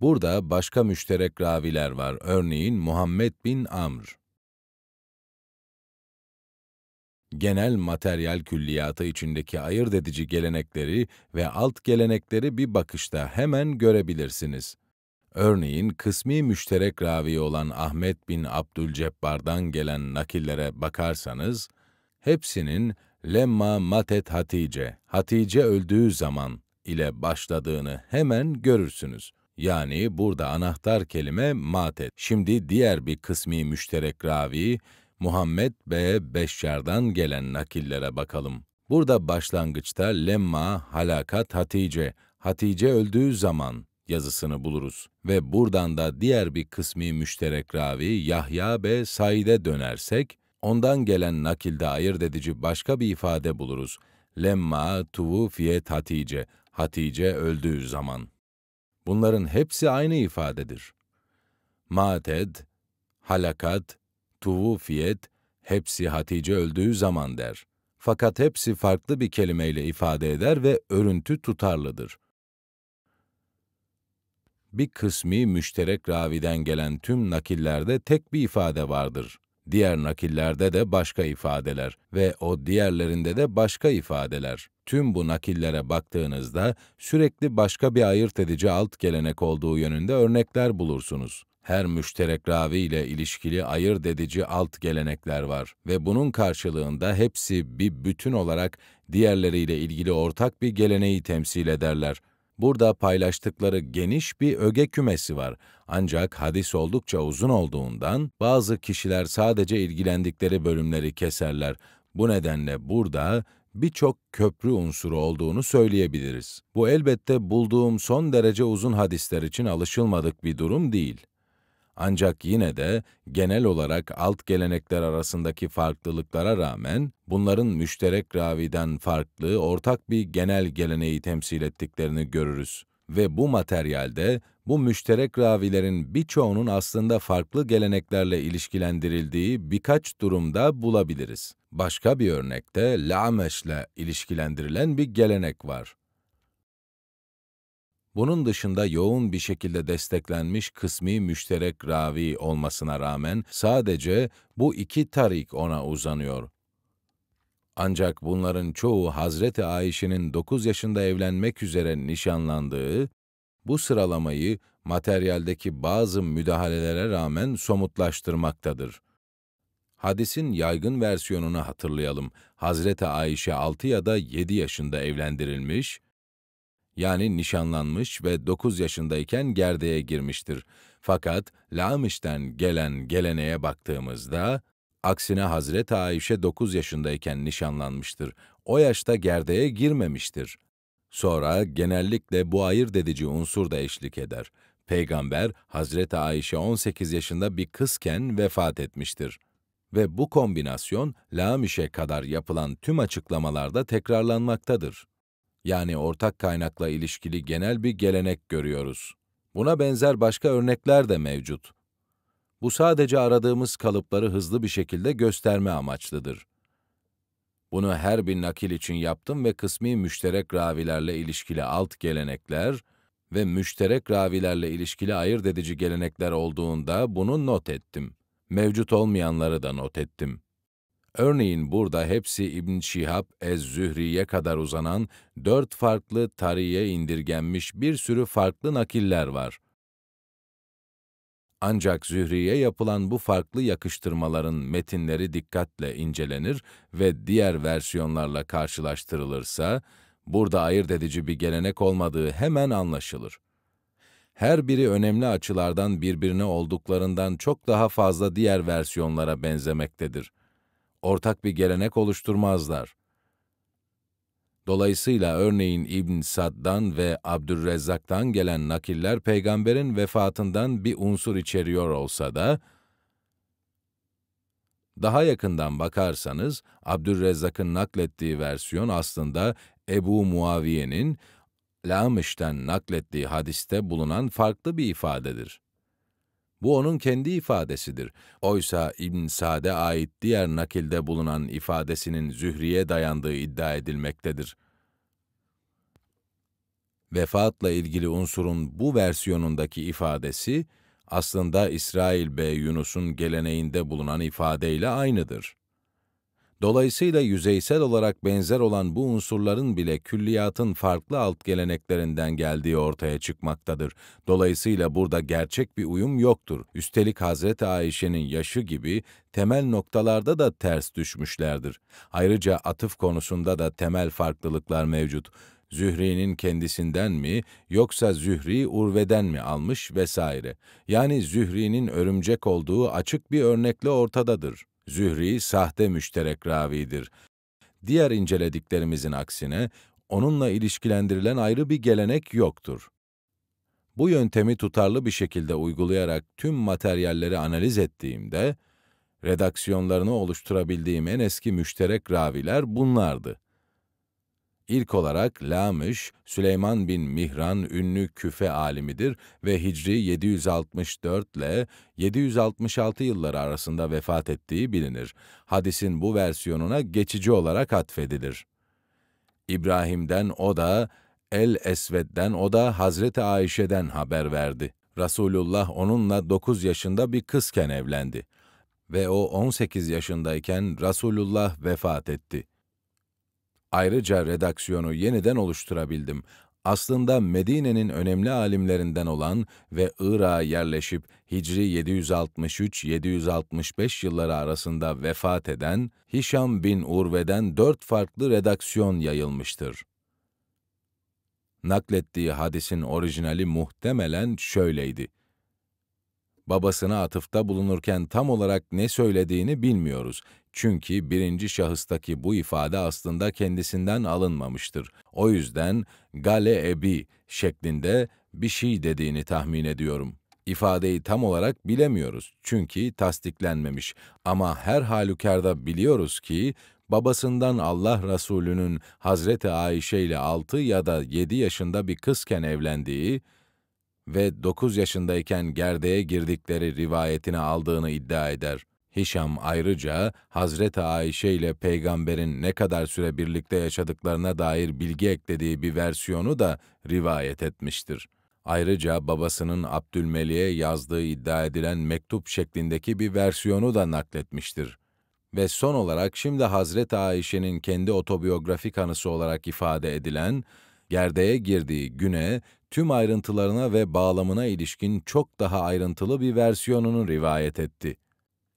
Burada başka müşterek raviler var. Örneğin Muhammed bin Amr genel materyal külliyatı içindeki ayırt edici gelenekleri ve alt gelenekleri bir bakışta hemen görebilirsiniz. Örneğin kısmi müşterek ravi olan Ahmet bin Abdülcebbar'dan gelen nakillere bakarsanız, hepsinin lemma matet Hatice, Hatice öldüğü zaman ile başladığını hemen görürsünüz. Yani burada anahtar kelime matet. Şimdi diğer bir kısmi müşterek ravi Muhammed B. Beşşar'dan gelen nakillere bakalım. Burada başlangıçta lemma halakat Hatice, Hatice öldüğü zaman yazısını buluruz ve buradan da diğer bir kısmi müşterek ravi Yahya B. Said'e dönersek, ondan gelen nakilde ayırt edici başka bir ifade buluruz. Lemma tuvufiyet Hatice, Hatice öldüğü zaman. Bunların hepsi aynı ifadedir. Mated, halakat, tuvufiyet, hepsi Hatice öldüğü zaman der. Fakat hepsi farklı bir kelimeyle ifade eder ve örüntü tutarlıdır. Bir kısmi müşterek raviden gelen tüm nakillerde tek bir ifade vardır. Diğer nakillerde de başka ifadeler ve o diğerlerinde de başka ifadeler. Tüm bu nakillere baktığınızda sürekli başka bir ayırt edici alt gelenek olduğu yönünde örnekler bulursunuz her müşterek ravi ile ilişkili ayırt edici alt gelenekler var ve bunun karşılığında hepsi bir bütün olarak diğerleriyle ilgili ortak bir geleneği temsil ederler. Burada paylaştıkları geniş bir öge kümesi var. Ancak hadis oldukça uzun olduğundan bazı kişiler sadece ilgilendikleri bölümleri keserler. Bu nedenle burada birçok köprü unsuru olduğunu söyleyebiliriz. Bu elbette bulduğum son derece uzun hadisler için alışılmadık bir durum değil. Ancak yine de genel olarak alt gelenekler arasındaki farklılıklara rağmen bunların müşterek raviden farklı ortak bir genel geleneği temsil ettiklerini görürüz. Ve bu materyalde bu müşterek ravilerin birçoğunun aslında farklı geleneklerle ilişkilendirildiği birkaç durumda bulabiliriz. Başka bir örnekte La'meş'le ilişkilendirilen bir gelenek var. Bunun dışında yoğun bir şekilde desteklenmiş kısmi müşterek ravi olmasına rağmen sadece bu iki tarik ona uzanıyor. Ancak bunların çoğu Hazreti Ayşe'nin 9 yaşında evlenmek üzere nişanlandığı, bu sıralamayı materyaldeki bazı müdahalelere rağmen somutlaştırmaktadır. Hadisin yaygın versiyonunu hatırlayalım. Hazreti Ayşe 6 ya da 7 yaşında evlendirilmiş, yani nişanlanmış ve 9 yaşındayken gerdeğe girmiştir. Fakat Lamiş'ten gelen geleneğe baktığımızda, aksine Hazreti Ayşe 9 yaşındayken nişanlanmıştır. O yaşta gerdeğe girmemiştir. Sonra genellikle bu ayırt edici unsur da eşlik eder. Peygamber Hazreti Ayşe 18 yaşında bir kızken vefat etmiştir. Ve bu kombinasyon Lamiş'e kadar yapılan tüm açıklamalarda tekrarlanmaktadır yani ortak kaynakla ilişkili genel bir gelenek görüyoruz. Buna benzer başka örnekler de mevcut. Bu sadece aradığımız kalıpları hızlı bir şekilde gösterme amaçlıdır. Bunu her bir nakil için yaptım ve kısmi müşterek ravilerle ilişkili alt gelenekler ve müşterek ravilerle ilişkili ayırt edici gelenekler olduğunda bunu not ettim. Mevcut olmayanları da not ettim. Örneğin burada hepsi İbn Şihab ez-Zühri'ye kadar uzanan dört farklı tarihe indirgenmiş bir sürü farklı nakiller var. Ancak Zühri'ye yapılan bu farklı yakıştırmaların metinleri dikkatle incelenir ve diğer versiyonlarla karşılaştırılırsa, burada ayırt edici bir gelenek olmadığı hemen anlaşılır. Her biri önemli açılardan birbirine olduklarından çok daha fazla diğer versiyonlara benzemektedir ortak bir gelenek oluşturmazlar. Dolayısıyla örneğin İbn Sad'dan ve Abdülrezzak'tan gelen nakiller peygamberin vefatından bir unsur içeriyor olsa da, daha yakından bakarsanız Abdülrezzak'ın naklettiği versiyon aslında Ebu Muaviye'nin Lamış'ten naklettiği hadiste bulunan farklı bir ifadedir. Bu onun kendi ifadesidir. Oysa İbn Sa'de ait diğer nakilde bulunan ifadesinin Zühri'ye dayandığı iddia edilmektedir. Vefatla ilgili unsurun bu versiyonundaki ifadesi aslında İsrail Bey Yunus'un geleneğinde bulunan ifadeyle aynıdır. Dolayısıyla yüzeysel olarak benzer olan bu unsurların bile külliyatın farklı alt geleneklerinden geldiği ortaya çıkmaktadır. Dolayısıyla burada gerçek bir uyum yoktur. Üstelik Hazreti Ayşe'nin yaşı gibi temel noktalarda da ters düşmüşlerdir. Ayrıca atıf konusunda da temel farklılıklar mevcut. Zühri'nin kendisinden mi yoksa Zühri Urve'den mi almış vesaire. Yani Zühri'nin örümcek olduğu açık bir örnekle ortadadır. Zühri sahte müşterek ravidir. Diğer incelediklerimizin aksine onunla ilişkilendirilen ayrı bir gelenek yoktur. Bu yöntemi tutarlı bir şekilde uygulayarak tüm materyalleri analiz ettiğimde, redaksiyonlarını oluşturabildiğim en eski müşterek raviler bunlardı. İlk olarak Lamış, Süleyman bin Mihran ünlü küfe alimidir ve Hicri 764 ile 766 yılları arasında vefat ettiği bilinir. Hadisin bu versiyonuna geçici olarak atfedilir. İbrahim'den o da, El-Esved'den o da Hazreti Ayşe'den haber verdi. Resulullah onunla 9 yaşında bir kızken evlendi ve o 18 yaşındayken Resulullah vefat etti. Ayrıca redaksiyonu yeniden oluşturabildim. Aslında Medine'nin önemli alimlerinden olan ve Irak'a yerleşip Hicri 763-765 yılları arasında vefat eden Hişam bin Urve'den dört farklı redaksiyon yayılmıştır. Naklettiği hadisin orijinali muhtemelen şöyleydi babasına atıfta bulunurken tam olarak ne söylediğini bilmiyoruz. Çünkü birinci şahıstaki bu ifade aslında kendisinden alınmamıştır. O yüzden gale ebi şeklinde bir şey dediğini tahmin ediyorum. İfadeyi tam olarak bilemiyoruz çünkü tasdiklenmemiş ama her halükarda biliyoruz ki babasından Allah Resulü'nün Hazreti Ayşe ile 6 ya da 7 yaşında bir kızken evlendiği ve 9 yaşındayken gerdeğe girdikleri rivayetini aldığını iddia eder. Hişam ayrıca Hazreti Ayşe ile peygamberin ne kadar süre birlikte yaşadıklarına dair bilgi eklediği bir versiyonu da rivayet etmiştir. Ayrıca babasının Abdülmelik'e yazdığı iddia edilen mektup şeklindeki bir versiyonu da nakletmiştir. Ve son olarak şimdi Hazreti Ayşe'nin kendi otobiyografik anısı olarak ifade edilen, gerdeğe girdiği güne, tüm ayrıntılarına ve bağlamına ilişkin çok daha ayrıntılı bir versiyonunu rivayet etti.''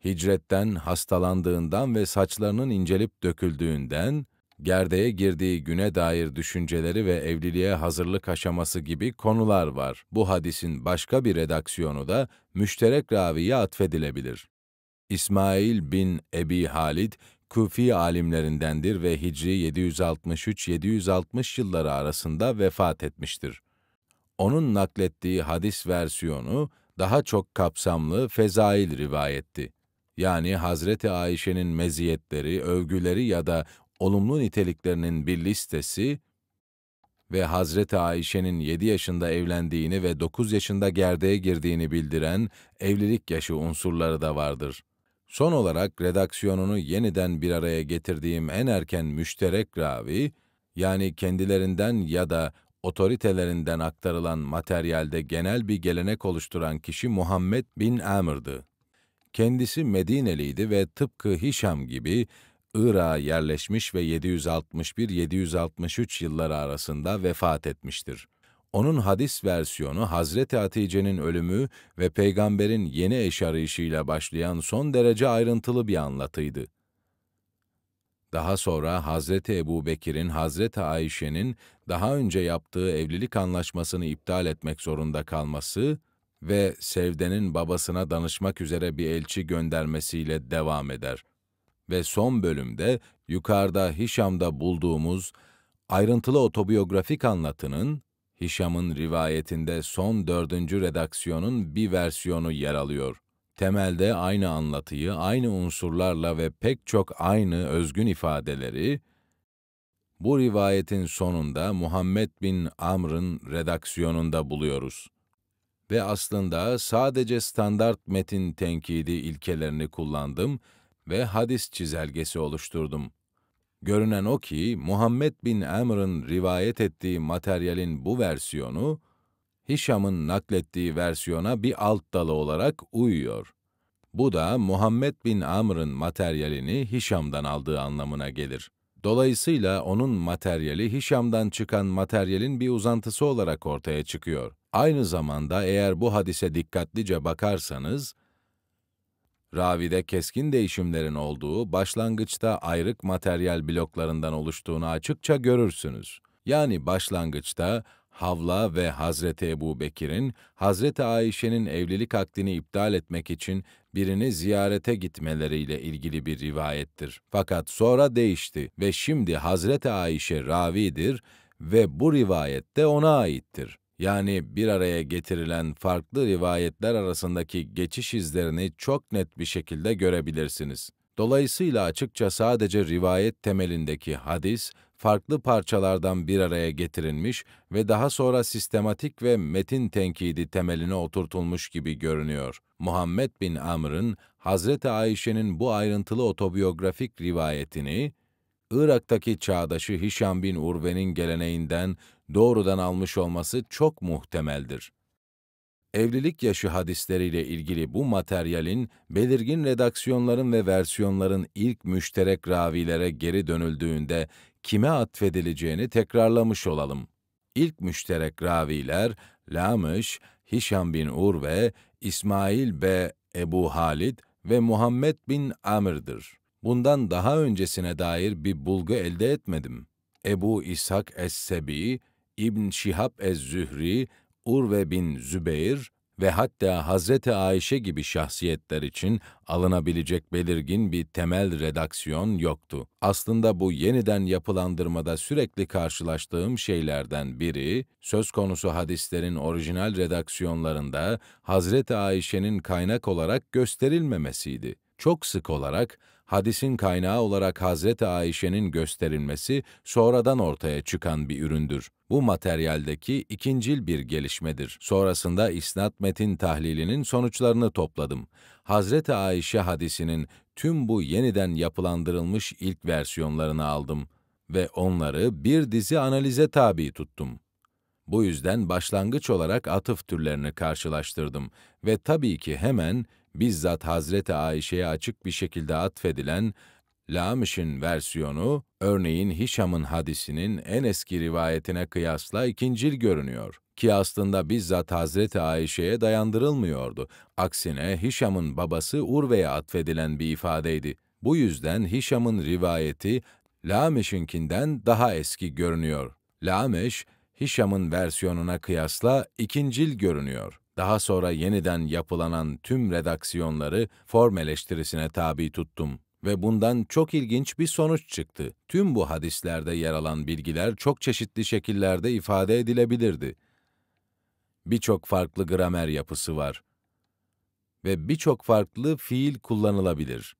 hicretten, hastalandığından ve saçlarının incelip döküldüğünden, gerdeğe girdiği güne dair düşünceleri ve evliliğe hazırlık aşaması gibi konular var. Bu hadisin başka bir redaksiyonu da müşterek raviye atfedilebilir. İsmail bin Ebi Halid, Kufi alimlerindendir ve Hicri 763-760 yılları arasında vefat etmiştir. Onun naklettiği hadis versiyonu daha çok kapsamlı fezail rivayetti yani Hazreti Ayşe'nin meziyetleri, övgüleri ya da olumlu niteliklerinin bir listesi ve Hazreti Ayşe'nin 7 yaşında evlendiğini ve 9 yaşında gerdeğe girdiğini bildiren evlilik yaşı unsurları da vardır. Son olarak redaksiyonunu yeniden bir araya getirdiğim en erken müşterek ravi, yani kendilerinden ya da otoritelerinden aktarılan materyalde genel bir gelenek oluşturan kişi Muhammed bin Amr'dı. Kendisi Medineliydi ve tıpkı Hişam gibi Irak'a yerleşmiş ve 761-763 yılları arasında vefat etmiştir. Onun hadis versiyonu Hazreti Hatice'nin ölümü ve peygamberin yeni eş arayışıyla başlayan son derece ayrıntılı bir anlatıydı. Daha sonra Hazreti Ebu Bekir'in Hazreti Ayşe'nin daha önce yaptığı evlilik anlaşmasını iptal etmek zorunda kalması, ve Sevde'nin babasına danışmak üzere bir elçi göndermesiyle devam eder. Ve son bölümde yukarıda Hişam'da bulduğumuz ayrıntılı otobiyografik anlatının Hişam'ın rivayetinde son dördüncü redaksiyonun bir versiyonu yer alıyor. Temelde aynı anlatıyı aynı unsurlarla ve pek çok aynı özgün ifadeleri, bu rivayetin sonunda Muhammed bin Amr'ın redaksiyonunda buluyoruz ve aslında sadece standart metin tenkidi ilkelerini kullandım ve hadis çizelgesi oluşturdum. Görünen o ki Muhammed bin Amr'ın rivayet ettiği materyalin bu versiyonu, Hişam'ın naklettiği versiyona bir alt dalı olarak uyuyor. Bu da Muhammed bin Amr'ın materyalini Hişam'dan aldığı anlamına gelir. Dolayısıyla onun materyali Hişam'dan çıkan materyalin bir uzantısı olarak ortaya çıkıyor. Aynı zamanda eğer bu hadise dikkatlice bakarsanız, ravide keskin değişimlerin olduğu, başlangıçta ayrık materyal bloklarından oluştuğunu açıkça görürsünüz. Yani başlangıçta Havla ve Hazreti Ebu Bekir'in, Hazreti Ayşe'nin evlilik akdini iptal etmek için birini ziyarete gitmeleriyle ilgili bir rivayettir. Fakat sonra değişti ve şimdi Hazreti Ayşe ravidir ve bu rivayette ona aittir yani bir araya getirilen farklı rivayetler arasındaki geçiş izlerini çok net bir şekilde görebilirsiniz. Dolayısıyla açıkça sadece rivayet temelindeki hadis, farklı parçalardan bir araya getirilmiş ve daha sonra sistematik ve metin tenkidi temeline oturtulmuş gibi görünüyor. Muhammed bin Amr'ın Hazreti Ayşe'nin bu ayrıntılı otobiyografik rivayetini, Irak'taki çağdaşı Hişam bin Urve'nin geleneğinden doğrudan almış olması çok muhtemeldir. Evlilik yaşı hadisleriyle ilgili bu materyalin belirgin redaksiyonların ve versiyonların ilk müşterek ravilere geri dönüldüğünde kime atfedileceğini tekrarlamış olalım. İlk müşterek raviler Lamış, Hişam bin Urve, İsmail ve Ebu Halid ve Muhammed bin Amir'dir. Bundan daha öncesine dair bir bulgu elde etmedim. Ebu İshak Es-Sebi, İbn Şihab ez-Zühri, Urve bin Zübeyir ve hatta Hazreti Ayşe gibi şahsiyetler için alınabilecek belirgin bir temel redaksiyon yoktu. Aslında bu yeniden yapılandırmada sürekli karşılaştığım şeylerden biri, söz konusu hadislerin orijinal redaksiyonlarında Hazreti Ayşe'nin kaynak olarak gösterilmemesiydi. Çok sık olarak hadisin kaynağı olarak Hazreti Ayşe'nin gösterilmesi sonradan ortaya çıkan bir üründür. Bu materyaldeki ikincil bir gelişmedir. Sonrasında isnat metin tahlilinin sonuçlarını topladım. Hazreti Ayşe hadisinin tüm bu yeniden yapılandırılmış ilk versiyonlarını aldım ve onları bir dizi analize tabi tuttum. Bu yüzden başlangıç olarak atıf türlerini karşılaştırdım ve tabii ki hemen bizzat Hazreti Ayşe'ye açık bir şekilde atfedilen Lamiş'in versiyonu, örneğin Hişam'ın hadisinin en eski rivayetine kıyasla ikincil görünüyor ki aslında bizzat Hazreti Ayşe'ye dayandırılmıyordu. Aksine Hişam'ın babası Urve'ye atfedilen bir ifadeydi. Bu yüzden Hişam'ın rivayeti Lameş'inkinden daha eski görünüyor. Lameş, Hişam'ın versiyonuna kıyasla ikincil görünüyor. Daha sonra yeniden yapılanan tüm redaksiyonları form eleştirisine tabi tuttum ve bundan çok ilginç bir sonuç çıktı. Tüm bu hadislerde yer alan bilgiler çok çeşitli şekillerde ifade edilebilirdi. Birçok farklı gramer yapısı var ve birçok farklı fiil kullanılabilir.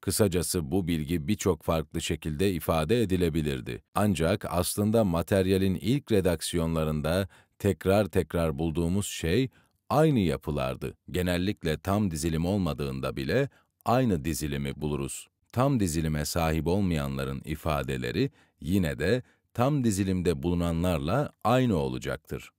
Kısacası bu bilgi birçok farklı şekilde ifade edilebilirdi. Ancak aslında materyalin ilk redaksiyonlarında tekrar tekrar bulduğumuz şey aynı yapılardı. Genellikle tam dizilim olmadığında bile aynı dizilimi buluruz. Tam dizilime sahip olmayanların ifadeleri yine de tam dizilimde bulunanlarla aynı olacaktır.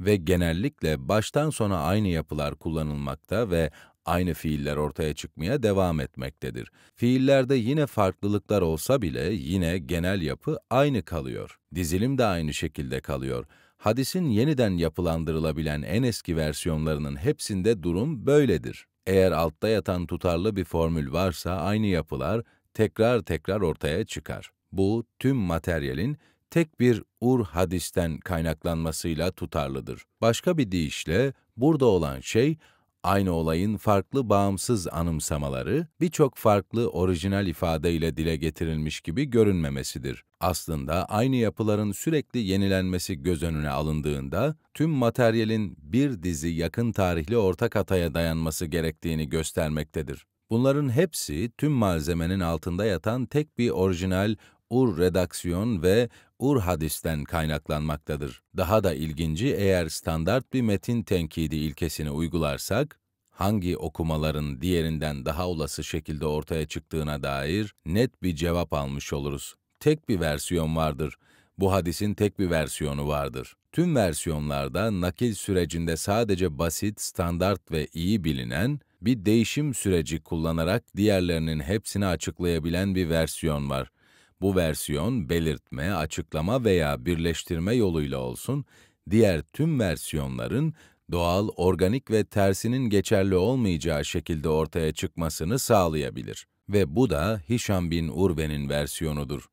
Ve genellikle baştan sona aynı yapılar kullanılmakta ve aynı fiiller ortaya çıkmaya devam etmektedir. Fiillerde yine farklılıklar olsa bile yine genel yapı aynı kalıyor. Dizilim de aynı şekilde kalıyor. Hadisin yeniden yapılandırılabilen en eski versiyonlarının hepsinde durum böyledir. Eğer altta yatan tutarlı bir formül varsa aynı yapılar tekrar tekrar ortaya çıkar. Bu tüm materyalin tek bir ur hadisten kaynaklanmasıyla tutarlıdır. Başka bir deyişle burada olan şey aynı olayın farklı bağımsız anımsamaları, birçok farklı orijinal ifadeyle dile getirilmiş gibi görünmemesidir. Aslında aynı yapıların sürekli yenilenmesi göz önüne alındığında, tüm materyalin bir dizi yakın tarihli ortak hataya dayanması gerektiğini göstermektedir. Bunların hepsi tüm malzemenin altında yatan tek bir orijinal, Ur redaksiyon ve Ur hadisten kaynaklanmaktadır. Daha da ilginci eğer standart bir metin tenkidi ilkesini uygularsak, hangi okumaların diğerinden daha olası şekilde ortaya çıktığına dair net bir cevap almış oluruz. Tek bir versiyon vardır. Bu hadisin tek bir versiyonu vardır. Tüm versiyonlarda nakil sürecinde sadece basit, standart ve iyi bilinen bir değişim süreci kullanarak diğerlerinin hepsini açıklayabilen bir versiyon var. Bu versiyon belirtme, açıklama veya birleştirme yoluyla olsun, diğer tüm versiyonların doğal, organik ve tersinin geçerli olmayacağı şekilde ortaya çıkmasını sağlayabilir. Ve bu da Hişam bin Urve'nin versiyonudur.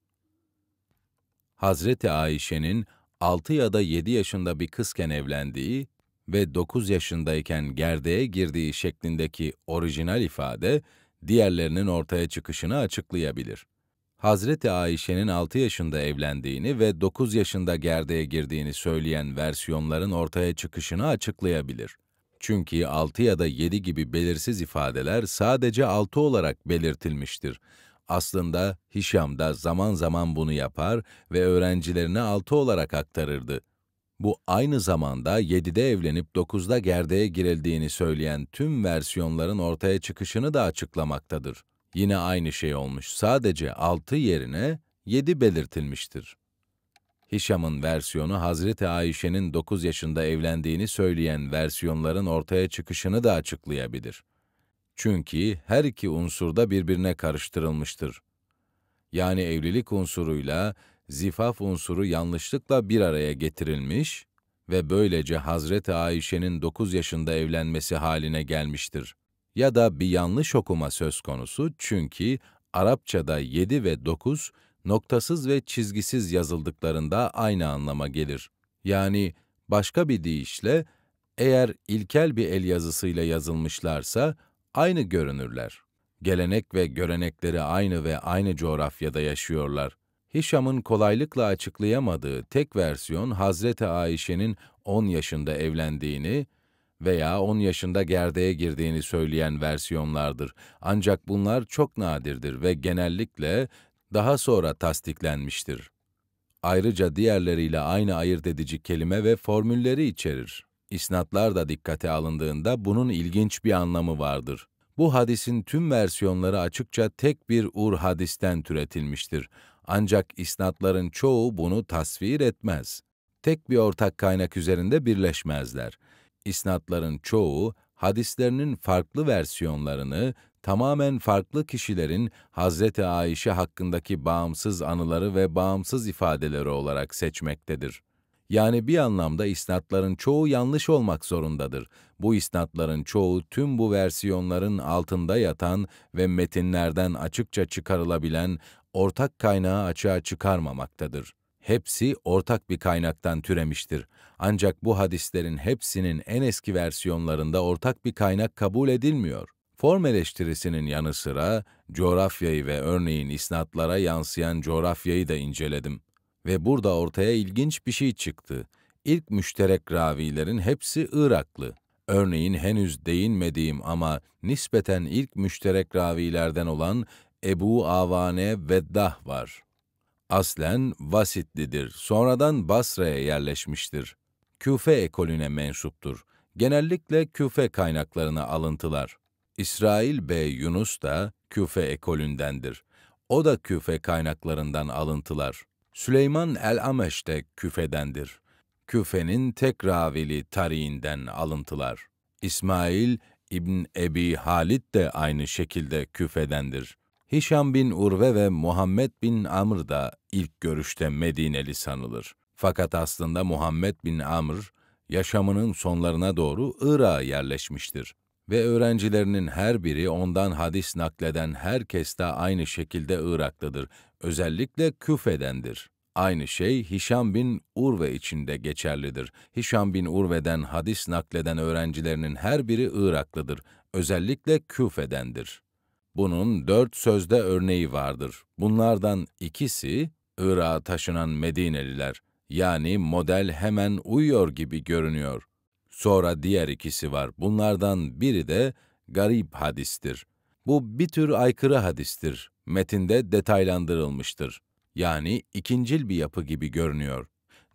Hazreti Ayşe'nin 6 ya da 7 yaşında bir kızken evlendiği ve 9 yaşındayken gerdeğe girdiği şeklindeki orijinal ifade, diğerlerinin ortaya çıkışını açıklayabilir. Hazreti Ayşe'nin 6 yaşında evlendiğini ve 9 yaşında gerdeğe girdiğini söyleyen versiyonların ortaya çıkışını açıklayabilir. Çünkü 6 ya da 7 gibi belirsiz ifadeler sadece 6 olarak belirtilmiştir. Aslında Hişam da zaman zaman bunu yapar ve öğrencilerine 6 olarak aktarırdı. Bu aynı zamanda 7'de evlenip 9'da gerdeğe girildiğini söyleyen tüm versiyonların ortaya çıkışını da açıklamaktadır. Yine aynı şey olmuş. Sadece 6 yerine 7 belirtilmiştir. Hişam'ın versiyonu Hazreti Ayşe'nin 9 yaşında evlendiğini söyleyen versiyonların ortaya çıkışını da açıklayabilir. Çünkü her iki unsurda birbirine karıştırılmıştır. Yani evlilik unsuruyla zifaf unsuru yanlışlıkla bir araya getirilmiş ve böylece Hazreti Ayşe'nin 9 yaşında evlenmesi haline gelmiştir ya da bir yanlış okuma söz konusu çünkü Arapçada 7 ve 9 noktasız ve çizgisiz yazıldıklarında aynı anlama gelir. Yani başka bir deyişle eğer ilkel bir el yazısıyla yazılmışlarsa aynı görünürler. Gelenek ve görenekleri aynı ve aynı coğrafyada yaşıyorlar. Hişam'ın kolaylıkla açıklayamadığı tek versiyon Hazreti Ayşe'nin 10 yaşında evlendiğini, veya 10 yaşında gerdeğe girdiğini söyleyen versiyonlardır. Ancak bunlar çok nadirdir ve genellikle daha sonra tasdiklenmiştir. Ayrıca diğerleriyle aynı ayırt edici kelime ve formülleri içerir. İsnatlar da dikkate alındığında bunun ilginç bir anlamı vardır. Bu hadisin tüm versiyonları açıkça tek bir ur hadisten türetilmiştir. Ancak isnatların çoğu bunu tasvir etmez. Tek bir ortak kaynak üzerinde birleşmezler. İsnatların çoğu hadislerinin farklı versiyonlarını tamamen farklı kişilerin Hazreti Ayşe hakkındaki bağımsız anıları ve bağımsız ifadeleri olarak seçmektedir. Yani bir anlamda isnatların çoğu yanlış olmak zorundadır. Bu isnatların çoğu tüm bu versiyonların altında yatan ve metinlerden açıkça çıkarılabilen ortak kaynağı açığa çıkarmamaktadır hepsi ortak bir kaynaktan türemiştir. Ancak bu hadislerin hepsinin en eski versiyonlarında ortak bir kaynak kabul edilmiyor. Form eleştirisinin yanı sıra coğrafyayı ve örneğin isnatlara yansıyan coğrafyayı da inceledim. Ve burada ortaya ilginç bir şey çıktı. İlk müşterek ravilerin hepsi Iraklı. Örneğin henüz değinmediğim ama nispeten ilk müşterek ravilerden olan Ebu Avane Veddah var aslen Vasitlidir, sonradan Basra'ya yerleşmiştir. Küfe ekolüne mensuptur. Genellikle Küfe kaynaklarına alıntılar. İsrail Bey Yunus da Küfe ekolündendir. O da Küfe kaynaklarından alıntılar. Süleyman el-Ameş de Küfe'dendir. Küfe'nin tek ravili tarihinden alıntılar. İsmail İbn Ebi Halid de aynı şekilde Küfe'dendir. Hişam bin Urve ve Muhammed bin Amr da ilk görüşte Medineli sanılır. Fakat aslında Muhammed bin Amr, yaşamının sonlarına doğru Irak'a yerleşmiştir. Ve öğrencilerinin her biri ondan hadis nakleden herkes de aynı şekilde Iraklıdır. Özellikle Küfe'dendir. Aynı şey Hişam bin Urve için de geçerlidir. Hişam bin Urve'den hadis nakleden öğrencilerinin her biri Iraklıdır. Özellikle Küfe'dendir. Bunun dört sözde örneği vardır. Bunlardan ikisi, Irak'a taşınan Medineliler, yani model hemen uyuyor gibi görünüyor. Sonra diğer ikisi var. Bunlardan biri de garip hadistir. Bu bir tür aykırı hadistir. Metinde detaylandırılmıştır. Yani ikincil bir yapı gibi görünüyor.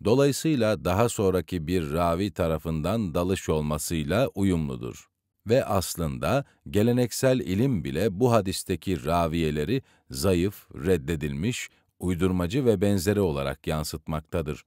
Dolayısıyla daha sonraki bir ravi tarafından dalış olmasıyla uyumludur. Ve aslında geleneksel ilim bile bu hadisteki raviyeleri zayıf, reddedilmiş, uydurmacı ve benzeri olarak yansıtmaktadır.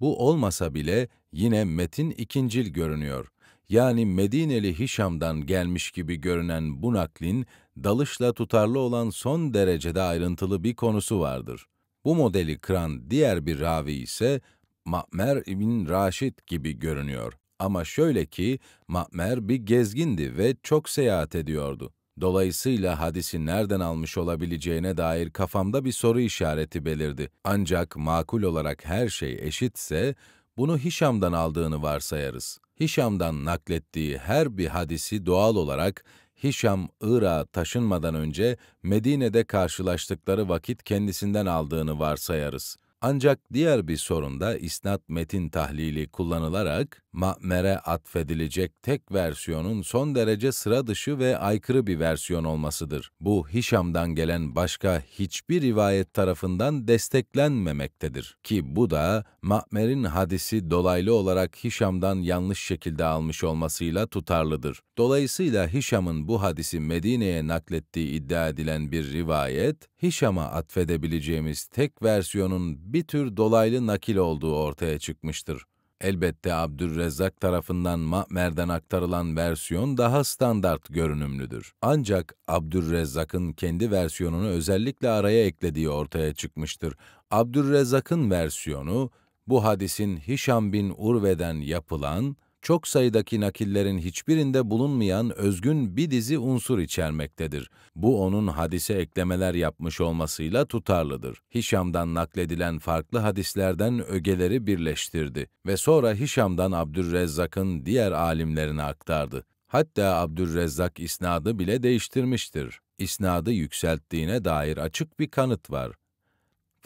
Bu olmasa bile yine metin ikincil görünüyor. Yani Medineli Hişam'dan gelmiş gibi görünen bu naklin, dalışla tutarlı olan son derecede ayrıntılı bir konusu vardır. Bu modeli kıran diğer bir ravi ise Ma'mer ibn Raşid gibi görünüyor. Ama şöyle ki, Ma'mer bir gezgindi ve çok seyahat ediyordu. Dolayısıyla hadisi nereden almış olabileceğine dair kafamda bir soru işareti belirdi. Ancak makul olarak her şey eşitse, bunu Hişam'dan aldığını varsayarız. Hişam'dan naklettiği her bir hadisi doğal olarak Hişam Irak'a taşınmadan önce Medine'de karşılaştıkları vakit kendisinden aldığını varsayarız. Ancak diğer bir sorunda isnat metin tahlili kullanılarak ma'mere atfedilecek tek versiyonun son derece sıra dışı ve aykırı bir versiyon olmasıdır. Bu Hişam'dan gelen başka hiçbir rivayet tarafından desteklenmemektedir. Ki bu da ma'merin hadisi dolaylı olarak Hişam'dan yanlış şekilde almış olmasıyla tutarlıdır. Dolayısıyla Hişam'ın bu hadisi Medine'ye naklettiği iddia edilen bir rivayet, Hişam'a atfedebileceğimiz tek versiyonun bir tür dolaylı nakil olduğu ortaya çıkmıştır. Elbette Abdülrezzak tarafından Ma'mer'den aktarılan versiyon daha standart görünümlüdür. Ancak Abdülrezzak'ın kendi versiyonunu özellikle araya eklediği ortaya çıkmıştır. Abdülrezzak'ın versiyonu, bu hadisin Hişam bin Urve'den yapılan çok sayıdaki nakillerin hiçbirinde bulunmayan özgün bir dizi unsur içermektedir. Bu onun hadise eklemeler yapmış olmasıyla tutarlıdır. Hişam'dan nakledilen farklı hadislerden ögeleri birleştirdi ve sonra Hişam'dan Abdülrezzak'ın diğer alimlerine aktardı. Hatta Abdülrezzak isnadı bile değiştirmiştir. İsnadı yükselttiğine dair açık bir kanıt var.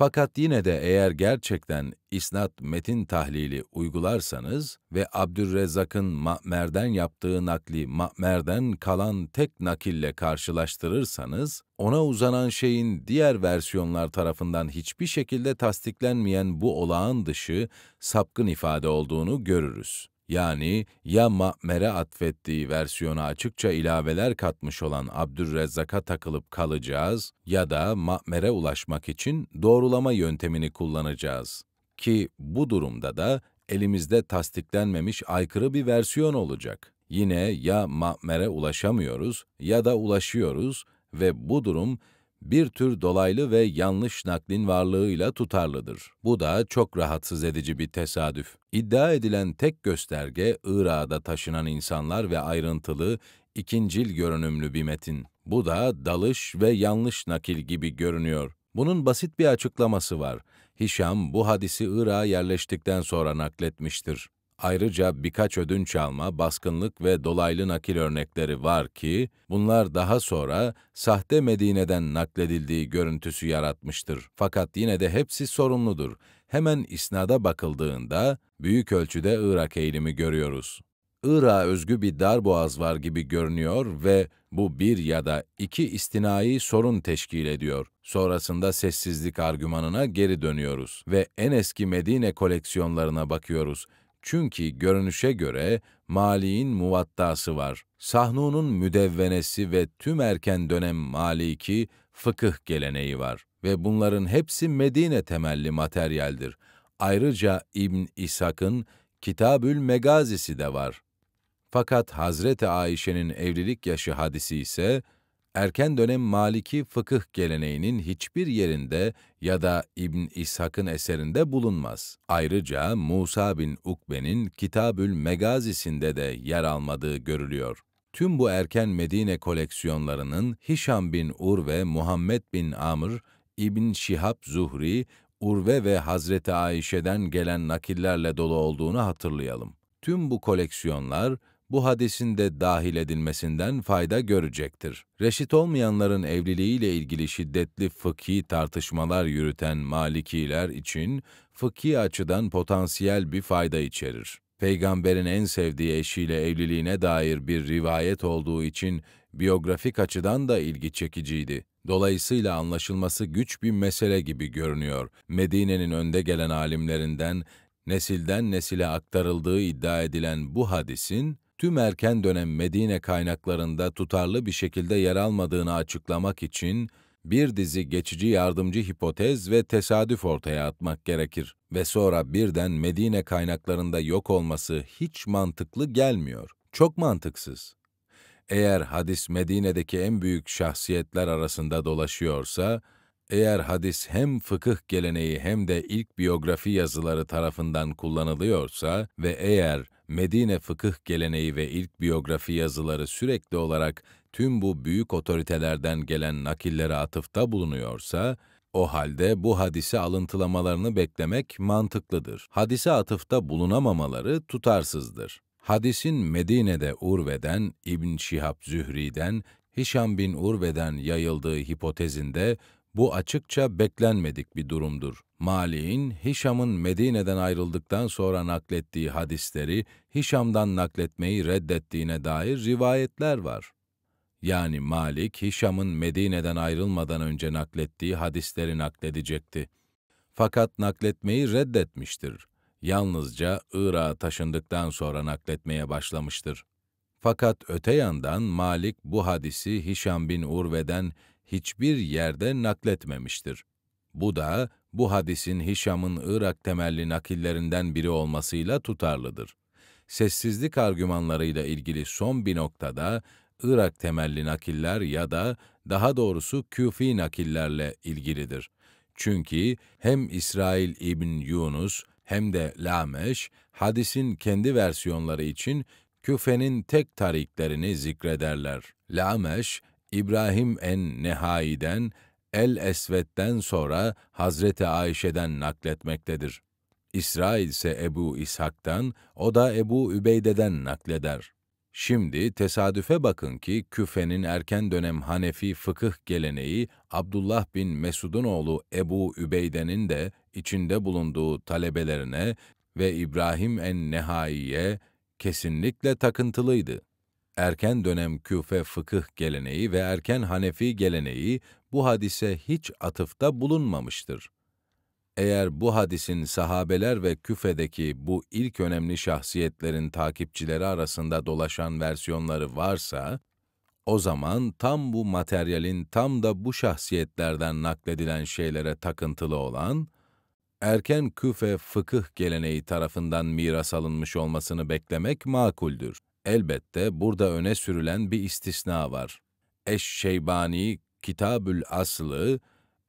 Fakat yine de eğer gerçekten isnat metin tahlili uygularsanız ve Abdülrezzak'ın Ma'mer'den yaptığı nakli Ma'mer'den kalan tek nakille karşılaştırırsanız, ona uzanan şeyin diğer versiyonlar tarafından hiçbir şekilde tasdiklenmeyen bu olağan dışı, sapkın ifade olduğunu görürüz yani ya ma'mere atfettiği versiyona açıkça ilaveler katmış olan Abdülrezzak'a takılıp kalacağız ya da ma'mere ulaşmak için doğrulama yöntemini kullanacağız. Ki bu durumda da elimizde tasdiklenmemiş aykırı bir versiyon olacak. Yine ya ma'mere ulaşamıyoruz ya da ulaşıyoruz ve bu durum bir tür dolaylı ve yanlış naklin varlığıyla tutarlıdır. Bu da çok rahatsız edici bir tesadüf. İddia edilen tek gösterge Irak'da taşınan insanlar ve ayrıntılı, ikincil görünümlü bir metin. Bu da dalış ve yanlış nakil gibi görünüyor. Bunun basit bir açıklaması var. Hişam bu hadisi Irak'a yerleştikten sonra nakletmiştir. Ayrıca birkaç ödünç alma, baskınlık ve dolaylı nakil örnekleri var ki bunlar daha sonra sahte Medine'den nakledildiği görüntüsü yaratmıştır. Fakat yine de hepsi sorumludur. Hemen isnada bakıldığında büyük ölçüde Irak eğilimi görüyoruz. Irak'a özgü bir darboğaz var gibi görünüyor ve bu bir ya da iki istinai sorun teşkil ediyor. Sonrasında sessizlik argümanına geri dönüyoruz ve en eski Medine koleksiyonlarına bakıyoruz. Çünkü görünüşe göre Mali'in muvattası var. Sahnun'un müdevvenesi ve tüm erken dönem Maliki fıkıh geleneği var ve bunların hepsi Medine temelli materyaldir. Ayrıca İbn İshak'ın Kitabül Megazisi de var. Fakat Hazreti Ayşe'nin evlilik yaşı hadisi ise erken dönem Maliki fıkıh geleneğinin hiçbir yerinde ya da İbn İshak'ın eserinde bulunmaz. Ayrıca Musa bin Ukbe'nin Kitabül Megazisinde de yer almadığı görülüyor. Tüm bu erken Medine koleksiyonlarının Hişam bin Ur ve Muhammed bin Amr, İbn Şihab Zuhri, Urve ve Hazreti Ayşe'den gelen nakillerle dolu olduğunu hatırlayalım. Tüm bu koleksiyonlar bu hadisin de dahil edilmesinden fayda görecektir. Reşit olmayanların evliliğiyle ilgili şiddetli fıkhi tartışmalar yürüten Malikiler için fıkhi açıdan potansiyel bir fayda içerir. Peygamberin en sevdiği eşiyle evliliğine dair bir rivayet olduğu için biyografik açıdan da ilgi çekiciydi. Dolayısıyla anlaşılması güç bir mesele gibi görünüyor. Medine'nin önde gelen alimlerinden nesilden nesile aktarıldığı iddia edilen bu hadisin tüm erken dönem Medine kaynaklarında tutarlı bir şekilde yer almadığını açıklamak için bir dizi geçici yardımcı hipotez ve tesadüf ortaya atmak gerekir ve sonra birden Medine kaynaklarında yok olması hiç mantıklı gelmiyor. Çok mantıksız. Eğer hadis Medine'deki en büyük şahsiyetler arasında dolaşıyorsa, eğer hadis hem fıkıh geleneği hem de ilk biyografi yazıları tarafından kullanılıyorsa ve eğer Medine fıkıh geleneği ve ilk biyografi yazıları sürekli olarak tüm bu büyük otoritelerden gelen nakillere atıfta bulunuyorsa, o halde bu hadise alıntılamalarını beklemek mantıklıdır. Hadise atıfta bulunamamaları tutarsızdır. Hadisin Medine'de Urve'den, İbn Şihab Zühri'den, Hişam bin Urve'den yayıldığı hipotezinde bu açıkça beklenmedik bir durumdur. Mali'in Hişam'ın Medine'den ayrıldıktan sonra naklettiği hadisleri Hişam'dan nakletmeyi reddettiğine dair rivayetler var. Yani Malik Hişam'ın Medine'den ayrılmadan önce naklettiği hadisleri nakledecekti. Fakat nakletmeyi reddetmiştir. Yalnızca Irak'a taşındıktan sonra nakletmeye başlamıştır. Fakat öte yandan Malik bu hadisi Hişam bin Urve'den hiçbir yerde nakletmemiştir. Bu da bu hadisin Hişam'ın Irak temelli nakillerinden biri olmasıyla tutarlıdır. Sessizlik argümanlarıyla ilgili son bir noktada Irak temelli nakiller ya da daha doğrusu küfi nakillerle ilgilidir. Çünkü hem İsrail İbn Yunus hem de Lameş, hadisin kendi versiyonları için küfenin tek tariklerini zikrederler. Lameş, İbrahim en Nehai'den, El Esved'den sonra Hazreti Ayşe'den nakletmektedir. İsrail ise Ebu İshak'tan, o da Ebu Übeyde'den nakleder. Şimdi tesadüfe bakın ki Küfe'nin erken dönem Hanefi fıkıh geleneği Abdullah bin Mesud'un oğlu Ebu Übeyde'nin de içinde bulunduğu talebelerine ve İbrahim en-Nehai'ye kesinlikle takıntılıydı erken dönem küfe fıkıh geleneği ve erken Hanefi geleneği bu hadise hiç atıfta bulunmamıştır. Eğer bu hadisin sahabeler ve küfedeki bu ilk önemli şahsiyetlerin takipçileri arasında dolaşan versiyonları varsa, o zaman tam bu materyalin tam da bu şahsiyetlerden nakledilen şeylere takıntılı olan, erken küfe fıkıh geleneği tarafından miras alınmış olmasını beklemek makuldür. Elbette burada öne sürülen bir istisna var. Eş-Şeybani Kitabül Aslı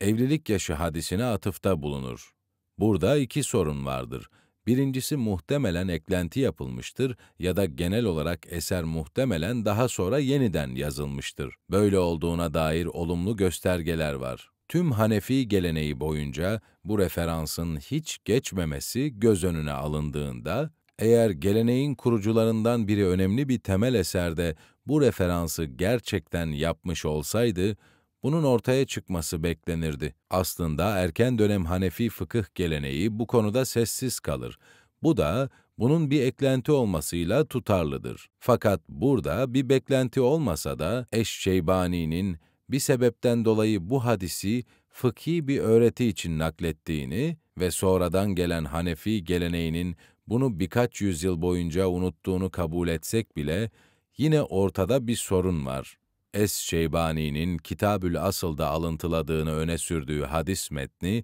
evlilik yaşı hadisine atıfta bulunur. Burada iki sorun vardır. Birincisi muhtemelen eklenti yapılmıştır ya da genel olarak eser muhtemelen daha sonra yeniden yazılmıştır. Böyle olduğuna dair olumlu göstergeler var. Tüm Hanefi geleneği boyunca bu referansın hiç geçmemesi göz önüne alındığında eğer geleneğin kurucularından biri önemli bir temel eserde bu referansı gerçekten yapmış olsaydı, bunun ortaya çıkması beklenirdi. Aslında erken dönem Hanefi fıkıh geleneği bu konuda sessiz kalır. Bu da bunun bir eklenti olmasıyla tutarlıdır. Fakat burada bir beklenti olmasa da Eşşeybani'nin bir sebepten dolayı bu hadisi fıkhi bir öğreti için naklettiğini ve sonradan gelen Hanefi geleneğinin bunu birkaç yüzyıl boyunca unuttuğunu kabul etsek bile, yine ortada bir sorun var. Es-Şeybani'nin Kitabül Asıl'da alıntıladığını öne sürdüğü hadis metni,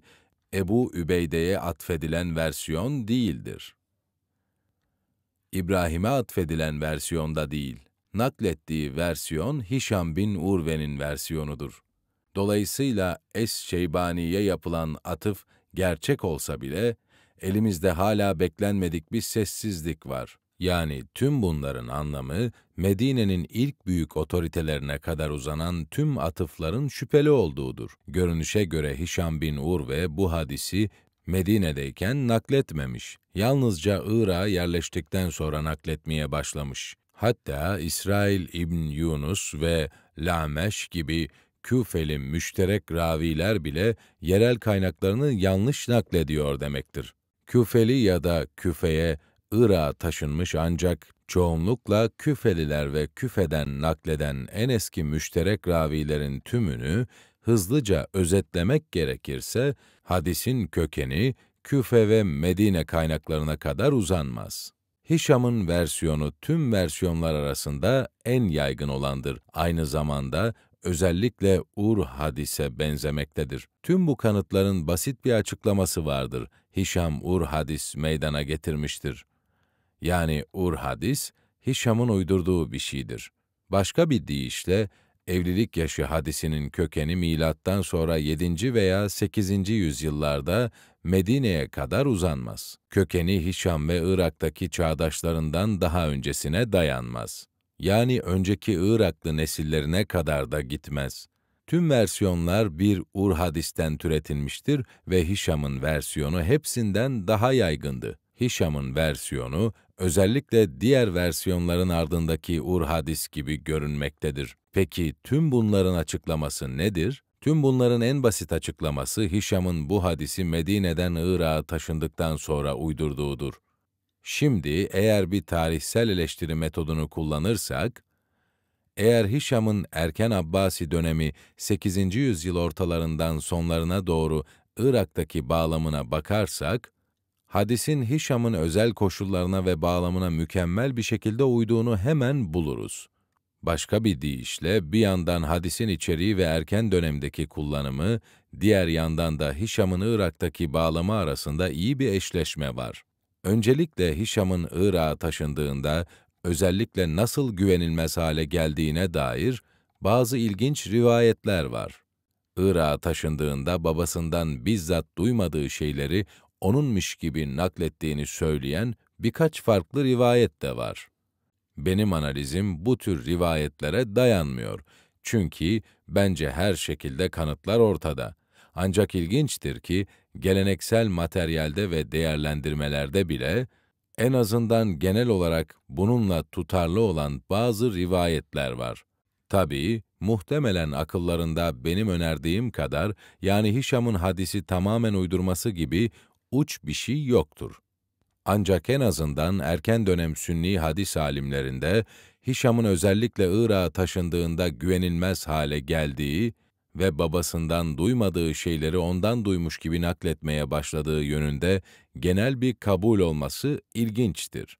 Ebu Übeyde'ye atfedilen versiyon değildir. İbrahim'e atfedilen versiyonda değil, naklettiği versiyon Hişam bin Urve'nin versiyonudur. Dolayısıyla Es-Şeybani'ye yapılan atıf gerçek olsa bile, elimizde hala beklenmedik bir sessizlik var. Yani tüm bunların anlamı Medine'nin ilk büyük otoritelerine kadar uzanan tüm atıfların şüpheli olduğudur. Görünüşe göre Hişam bin Urve bu hadisi Medine'deyken nakletmemiş. Yalnızca Irak'a yerleştikten sonra nakletmeye başlamış. Hatta İsrail İbn Yunus ve Lameş gibi Küfeli müşterek raviler bile yerel kaynaklarını yanlış naklediyor demektir. Küfeli ya da Küfe'ye Irak'a taşınmış ancak çoğunlukla Küfeliler ve Küfe'den nakleden en eski müşterek ravilerin tümünü hızlıca özetlemek gerekirse hadisin kökeni Küfe ve Medine kaynaklarına kadar uzanmaz. Hişam'ın versiyonu tüm versiyonlar arasında en yaygın olandır. Aynı zamanda özellikle Ur hadise benzemektedir. Tüm bu kanıtların basit bir açıklaması vardır. Hişam Ur hadis meydana getirmiştir. Yani Ur hadis, Hişam'ın uydurduğu bir şeydir. Başka bir deyişle, evlilik yaşı hadisinin kökeni milattan sonra 7. veya 8. yüzyıllarda Medine'ye kadar uzanmaz. Kökeni Hişam ve Irak'taki çağdaşlarından daha öncesine dayanmaz. Yani önceki Iraklı nesillerine kadar da gitmez. Tüm versiyonlar bir Ur hadisten türetilmiştir ve Hişam'ın versiyonu hepsinden daha yaygındı. Hişam'ın versiyonu özellikle diğer versiyonların ardındaki Ur hadis gibi görünmektedir. Peki tüm bunların açıklaması nedir? Tüm bunların en basit açıklaması Hişam'ın bu hadisi Medine'den Irak'a taşındıktan sonra uydurduğudur. Şimdi eğer bir tarihsel eleştiri metodunu kullanırsak, eğer Hişam'ın erken Abbasi dönemi 8. yüzyıl ortalarından sonlarına doğru Irak'taki bağlamına bakarsak, hadisin Hişam'ın özel koşullarına ve bağlamına mükemmel bir şekilde uyduğunu hemen buluruz. Başka bir deyişle bir yandan hadisin içeriği ve erken dönemdeki kullanımı, diğer yandan da Hişam'ın Irak'taki bağlamı arasında iyi bir eşleşme var. Öncelikle Hişam'ın Irak'a taşındığında özellikle nasıl güvenilmez hale geldiğine dair bazı ilginç rivayetler var. Irak'a taşındığında babasından bizzat duymadığı şeyleri onunmuş gibi naklettiğini söyleyen birkaç farklı rivayet de var. Benim analizim bu tür rivayetlere dayanmıyor. Çünkü bence her şekilde kanıtlar ortada. Ancak ilginçtir ki geleneksel materyalde ve değerlendirmelerde bile en azından genel olarak bununla tutarlı olan bazı rivayetler var. Tabii muhtemelen akıllarında benim önerdiğim kadar yani Hişam'ın hadisi tamamen uydurması gibi uç bir şey yoktur. Ancak en azından erken dönem Sünni hadis alimlerinde Hişam'ın özellikle Irak'a taşındığında güvenilmez hale geldiği ve babasından duymadığı şeyleri ondan duymuş gibi nakletmeye başladığı yönünde genel bir kabul olması ilginçtir.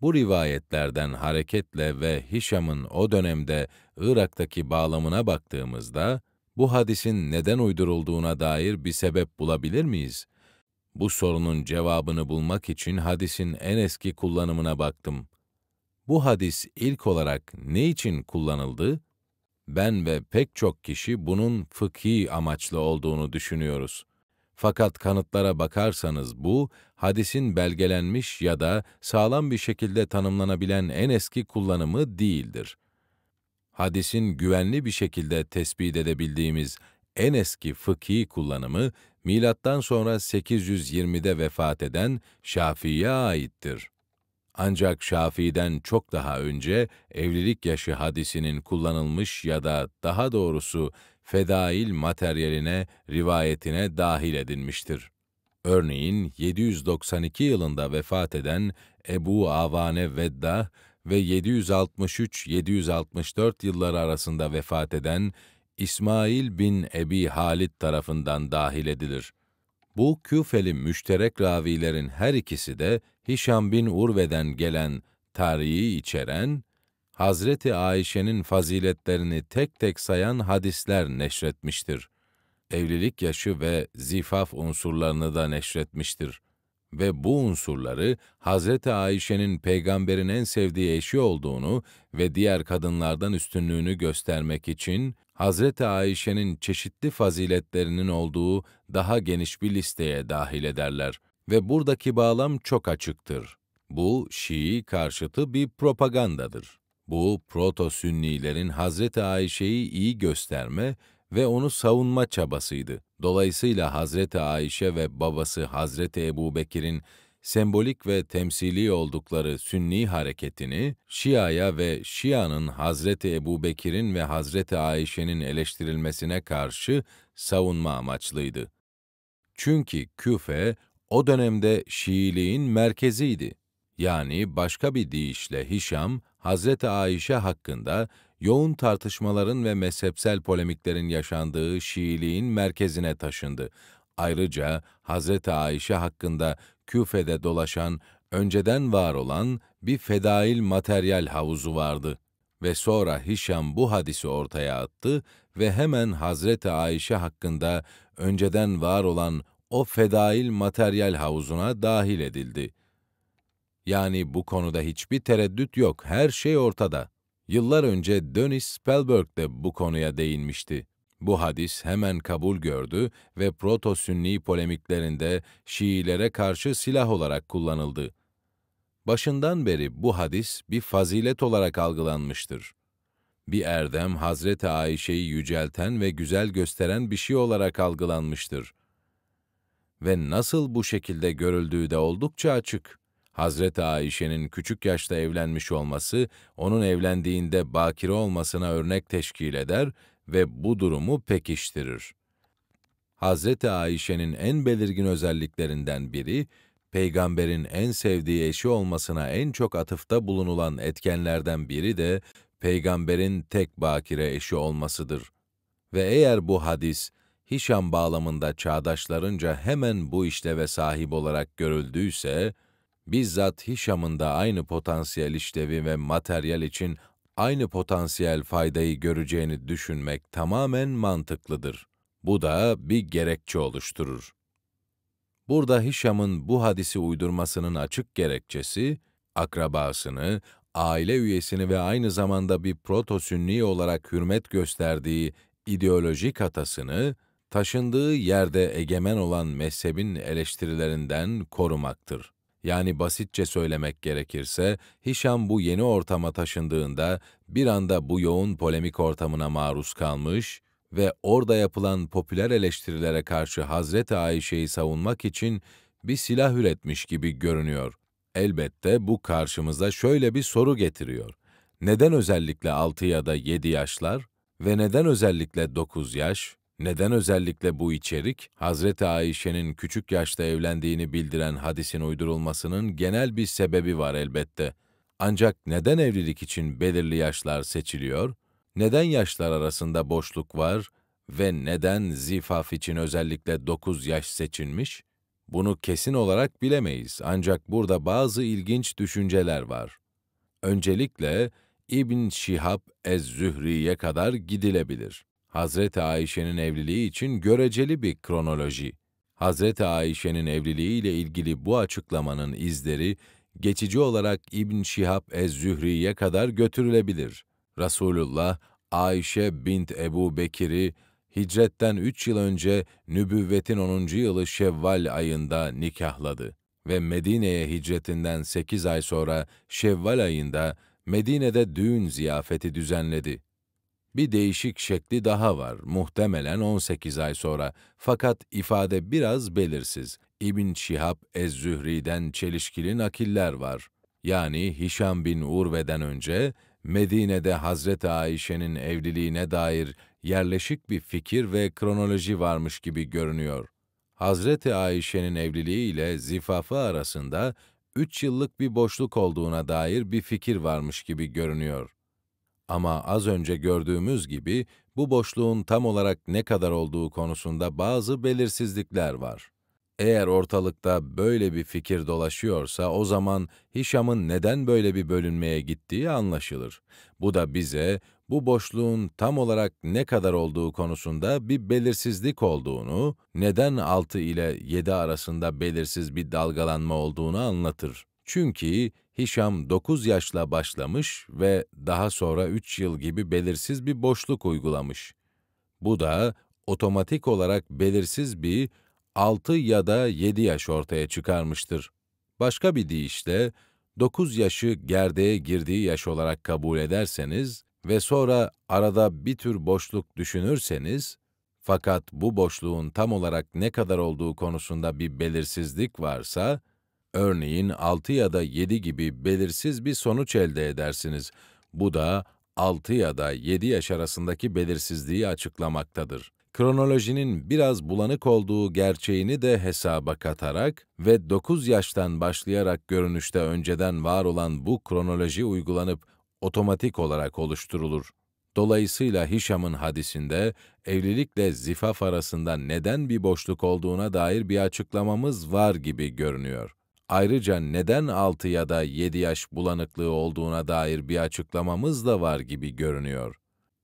Bu rivayetlerden hareketle ve Hişam'ın o dönemde Irak'taki bağlamına baktığımızda, bu hadisin neden uydurulduğuna dair bir sebep bulabilir miyiz? Bu sorunun cevabını bulmak için hadisin en eski kullanımına baktım. Bu hadis ilk olarak ne için kullanıldı? ben ve pek çok kişi bunun fıkhi amaçlı olduğunu düşünüyoruz. Fakat kanıtlara bakarsanız bu, hadisin belgelenmiş ya da sağlam bir şekilde tanımlanabilen en eski kullanımı değildir. Hadisin güvenli bir şekilde tespit edebildiğimiz en eski fıkhi kullanımı M.Ö. 820'de vefat eden Şafii'ye aittir. Ancak Şafii'den çok daha önce evlilik yaşı hadisinin kullanılmış ya da daha doğrusu fedail materyaline, rivayetine dahil edilmiştir. Örneğin 792 yılında vefat eden Ebu Avane Vedda ve 763-764 yılları arasında vefat eden İsmail bin Ebi Halid tarafından dahil edilir. Bu Küfeli müşterek ravilerin her ikisi de Hişam bin Urve'den gelen tarihi içeren, Hazreti Ayşe'nin faziletlerini tek tek sayan hadisler neşretmiştir. Evlilik yaşı ve zifaf unsurlarını da neşretmiştir. Ve bu unsurları Hazreti Ayşe'nin peygamberin en sevdiği eşi olduğunu ve diğer kadınlardan üstünlüğünü göstermek için Hazreti Ayşe'nin çeşitli faziletlerinin olduğu daha geniş bir listeye dahil ederler ve buradaki bağlam çok açıktır. Bu Şii karşıtı bir propagandadır. Bu proto-Sünnilerin Hazreti Ayşe'yi iyi gösterme ve onu savunma çabasıydı. Dolayısıyla Hazreti Ayşe ve babası Hazreti Ebubekir'in sembolik ve temsili oldukları Sünni hareketini, Şia'ya ve Şia'nın Hazreti Ebubekir'in ve Hazreti Ayşe'nin eleştirilmesine karşı savunma amaçlıydı. Çünkü Küfe, o dönemde Şiiliğin merkeziydi. Yani başka bir deyişle Hişam, Hazreti Ayşe hakkında yoğun tartışmaların ve mezhepsel polemiklerin yaşandığı Şiiliğin merkezine taşındı. Ayrıca Hazreti Ayşe hakkında Küfe'de dolaşan, önceden var olan bir fedail materyal havuzu vardı. Ve sonra Hişam bu hadisi ortaya attı ve hemen Hazreti Ayşe hakkında önceden var olan o fedail materyal havuzuna dahil edildi. Yani bu konuda hiçbir tereddüt yok, her şey ortada. Yıllar önce Dennis Spellberg de bu konuya değinmişti. Bu hadis hemen kabul gördü ve proto-sünni polemiklerinde Şiilere karşı silah olarak kullanıldı. Başından beri bu hadis bir fazilet olarak algılanmıştır. Bir erdem Hazreti Ayşe'yi yücelten ve güzel gösteren bir şey olarak algılanmıştır. Ve nasıl bu şekilde görüldüğü de oldukça açık. Hazreti Ayşe'nin küçük yaşta evlenmiş olması, onun evlendiğinde bakire olmasına örnek teşkil eder ve bu durumu pekiştirir. Hz. Ayşe'nin en belirgin özelliklerinden biri, peygamberin en sevdiği eşi olmasına en çok atıfta bulunulan etkenlerden biri de peygamberin tek bakire eşi olmasıdır. Ve eğer bu hadis Hişam bağlamında çağdaşlarınca hemen bu işleve sahip olarak görüldüyse, bizzat Hişam'ın da aynı potansiyel işlevi ve materyal için aynı potansiyel faydayı göreceğini düşünmek tamamen mantıklıdır. Bu da bir gerekçe oluşturur. Burada Hişam'ın bu hadisi uydurmasının açık gerekçesi, akrabasını, aile üyesini ve aynı zamanda bir proto olarak hürmet gösterdiği ideolojik atasını, taşındığı yerde egemen olan mezhebin eleştirilerinden korumaktır. Yani basitçe söylemek gerekirse, Hişam bu yeni ortama taşındığında bir anda bu yoğun polemik ortamına maruz kalmış ve orada yapılan popüler eleştirilere karşı Hazreti Ayşe'yi savunmak için bir silah üretmiş gibi görünüyor. Elbette bu karşımıza şöyle bir soru getiriyor. Neden özellikle 6 ya da 7 yaşlar ve neden özellikle 9 yaş? Neden özellikle bu içerik, Hazreti Ayşe'nin küçük yaşta evlendiğini bildiren hadisin uydurulmasının genel bir sebebi var elbette. Ancak neden evlilik için belirli yaşlar seçiliyor, neden yaşlar arasında boşluk var ve neden zifaf için özellikle 9 yaş seçilmiş? Bunu kesin olarak bilemeyiz ancak burada bazı ilginç düşünceler var. Öncelikle İbn Şihab Ez-Zühri'ye kadar gidilebilir. Hazreti Ayşe'nin evliliği için göreceli bir kronoloji. Hazreti Ayşe'nin evliliği ile ilgili bu açıklamanın izleri geçici olarak İbn Şihab ez-Zühri'ye kadar götürülebilir. Resulullah Ayşe bint Ebu Bekir'i hicretten 3 yıl önce nübüvvetin 10. yılı Şevval ayında nikahladı ve Medine'ye hicretinden 8 ay sonra Şevval ayında Medine'de düğün ziyafeti düzenledi. Bir değişik şekli daha var, muhtemelen 18 ay sonra. Fakat ifade biraz belirsiz. İbn Şihab Ez-Zühri'den çelişkili nakiller var. Yani Hişam bin Urve'den önce Medine'de Hazreti Ayşe'nin evliliğine dair yerleşik bir fikir ve kronoloji varmış gibi görünüyor. Hazreti Ayşe'nin evliliği ile zifafı arasında 3 yıllık bir boşluk olduğuna dair bir fikir varmış gibi görünüyor. Ama az önce gördüğümüz gibi bu boşluğun tam olarak ne kadar olduğu konusunda bazı belirsizlikler var. Eğer ortalıkta böyle bir fikir dolaşıyorsa o zaman Hişam'ın neden böyle bir bölünmeye gittiği anlaşılır. Bu da bize bu boşluğun tam olarak ne kadar olduğu konusunda bir belirsizlik olduğunu, neden 6 ile 7 arasında belirsiz bir dalgalanma olduğunu anlatır. Çünkü Hişam 9 yaşla başlamış ve daha sonra 3 yıl gibi belirsiz bir boşluk uygulamış. Bu da otomatik olarak belirsiz bir 6 ya da 7 yaş ortaya çıkarmıştır. Başka bir deyişle 9 yaşı gerdeğe girdiği yaş olarak kabul ederseniz ve sonra arada bir tür boşluk düşünürseniz, fakat bu boşluğun tam olarak ne kadar olduğu konusunda bir belirsizlik varsa, Örneğin 6 ya da 7 gibi belirsiz bir sonuç elde edersiniz. Bu da 6 ya da 7 yaş arasındaki belirsizliği açıklamaktadır. Kronolojinin biraz bulanık olduğu gerçeğini de hesaba katarak ve 9 yaştan başlayarak görünüşte önceden var olan bu kronoloji uygulanıp otomatik olarak oluşturulur. Dolayısıyla Hişam'ın hadisinde evlilikle zifaf arasında neden bir boşluk olduğuna dair bir açıklamamız var gibi görünüyor. Ayrıca neden 6 ya da 7 yaş bulanıklığı olduğuna dair bir açıklamamız da var gibi görünüyor.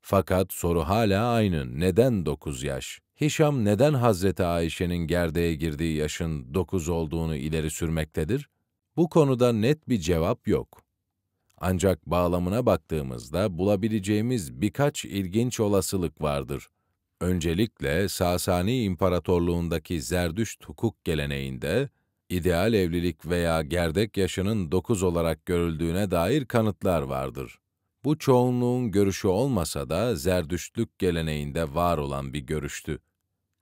Fakat soru hala aynı. Neden 9 yaş? Hişam neden Hazreti Ayşe'nin gerdeğe girdiği yaşın 9 olduğunu ileri sürmektedir? Bu konuda net bir cevap yok. Ancak bağlamına baktığımızda bulabileceğimiz birkaç ilginç olasılık vardır. Öncelikle Sasani İmparatorluğundaki Zerdüşt hukuk geleneğinde ideal evlilik veya gerdek yaşının 9 olarak görüldüğüne dair kanıtlar vardır. Bu çoğunluğun görüşü olmasa da Zerdüştlük geleneğinde var olan bir görüştü.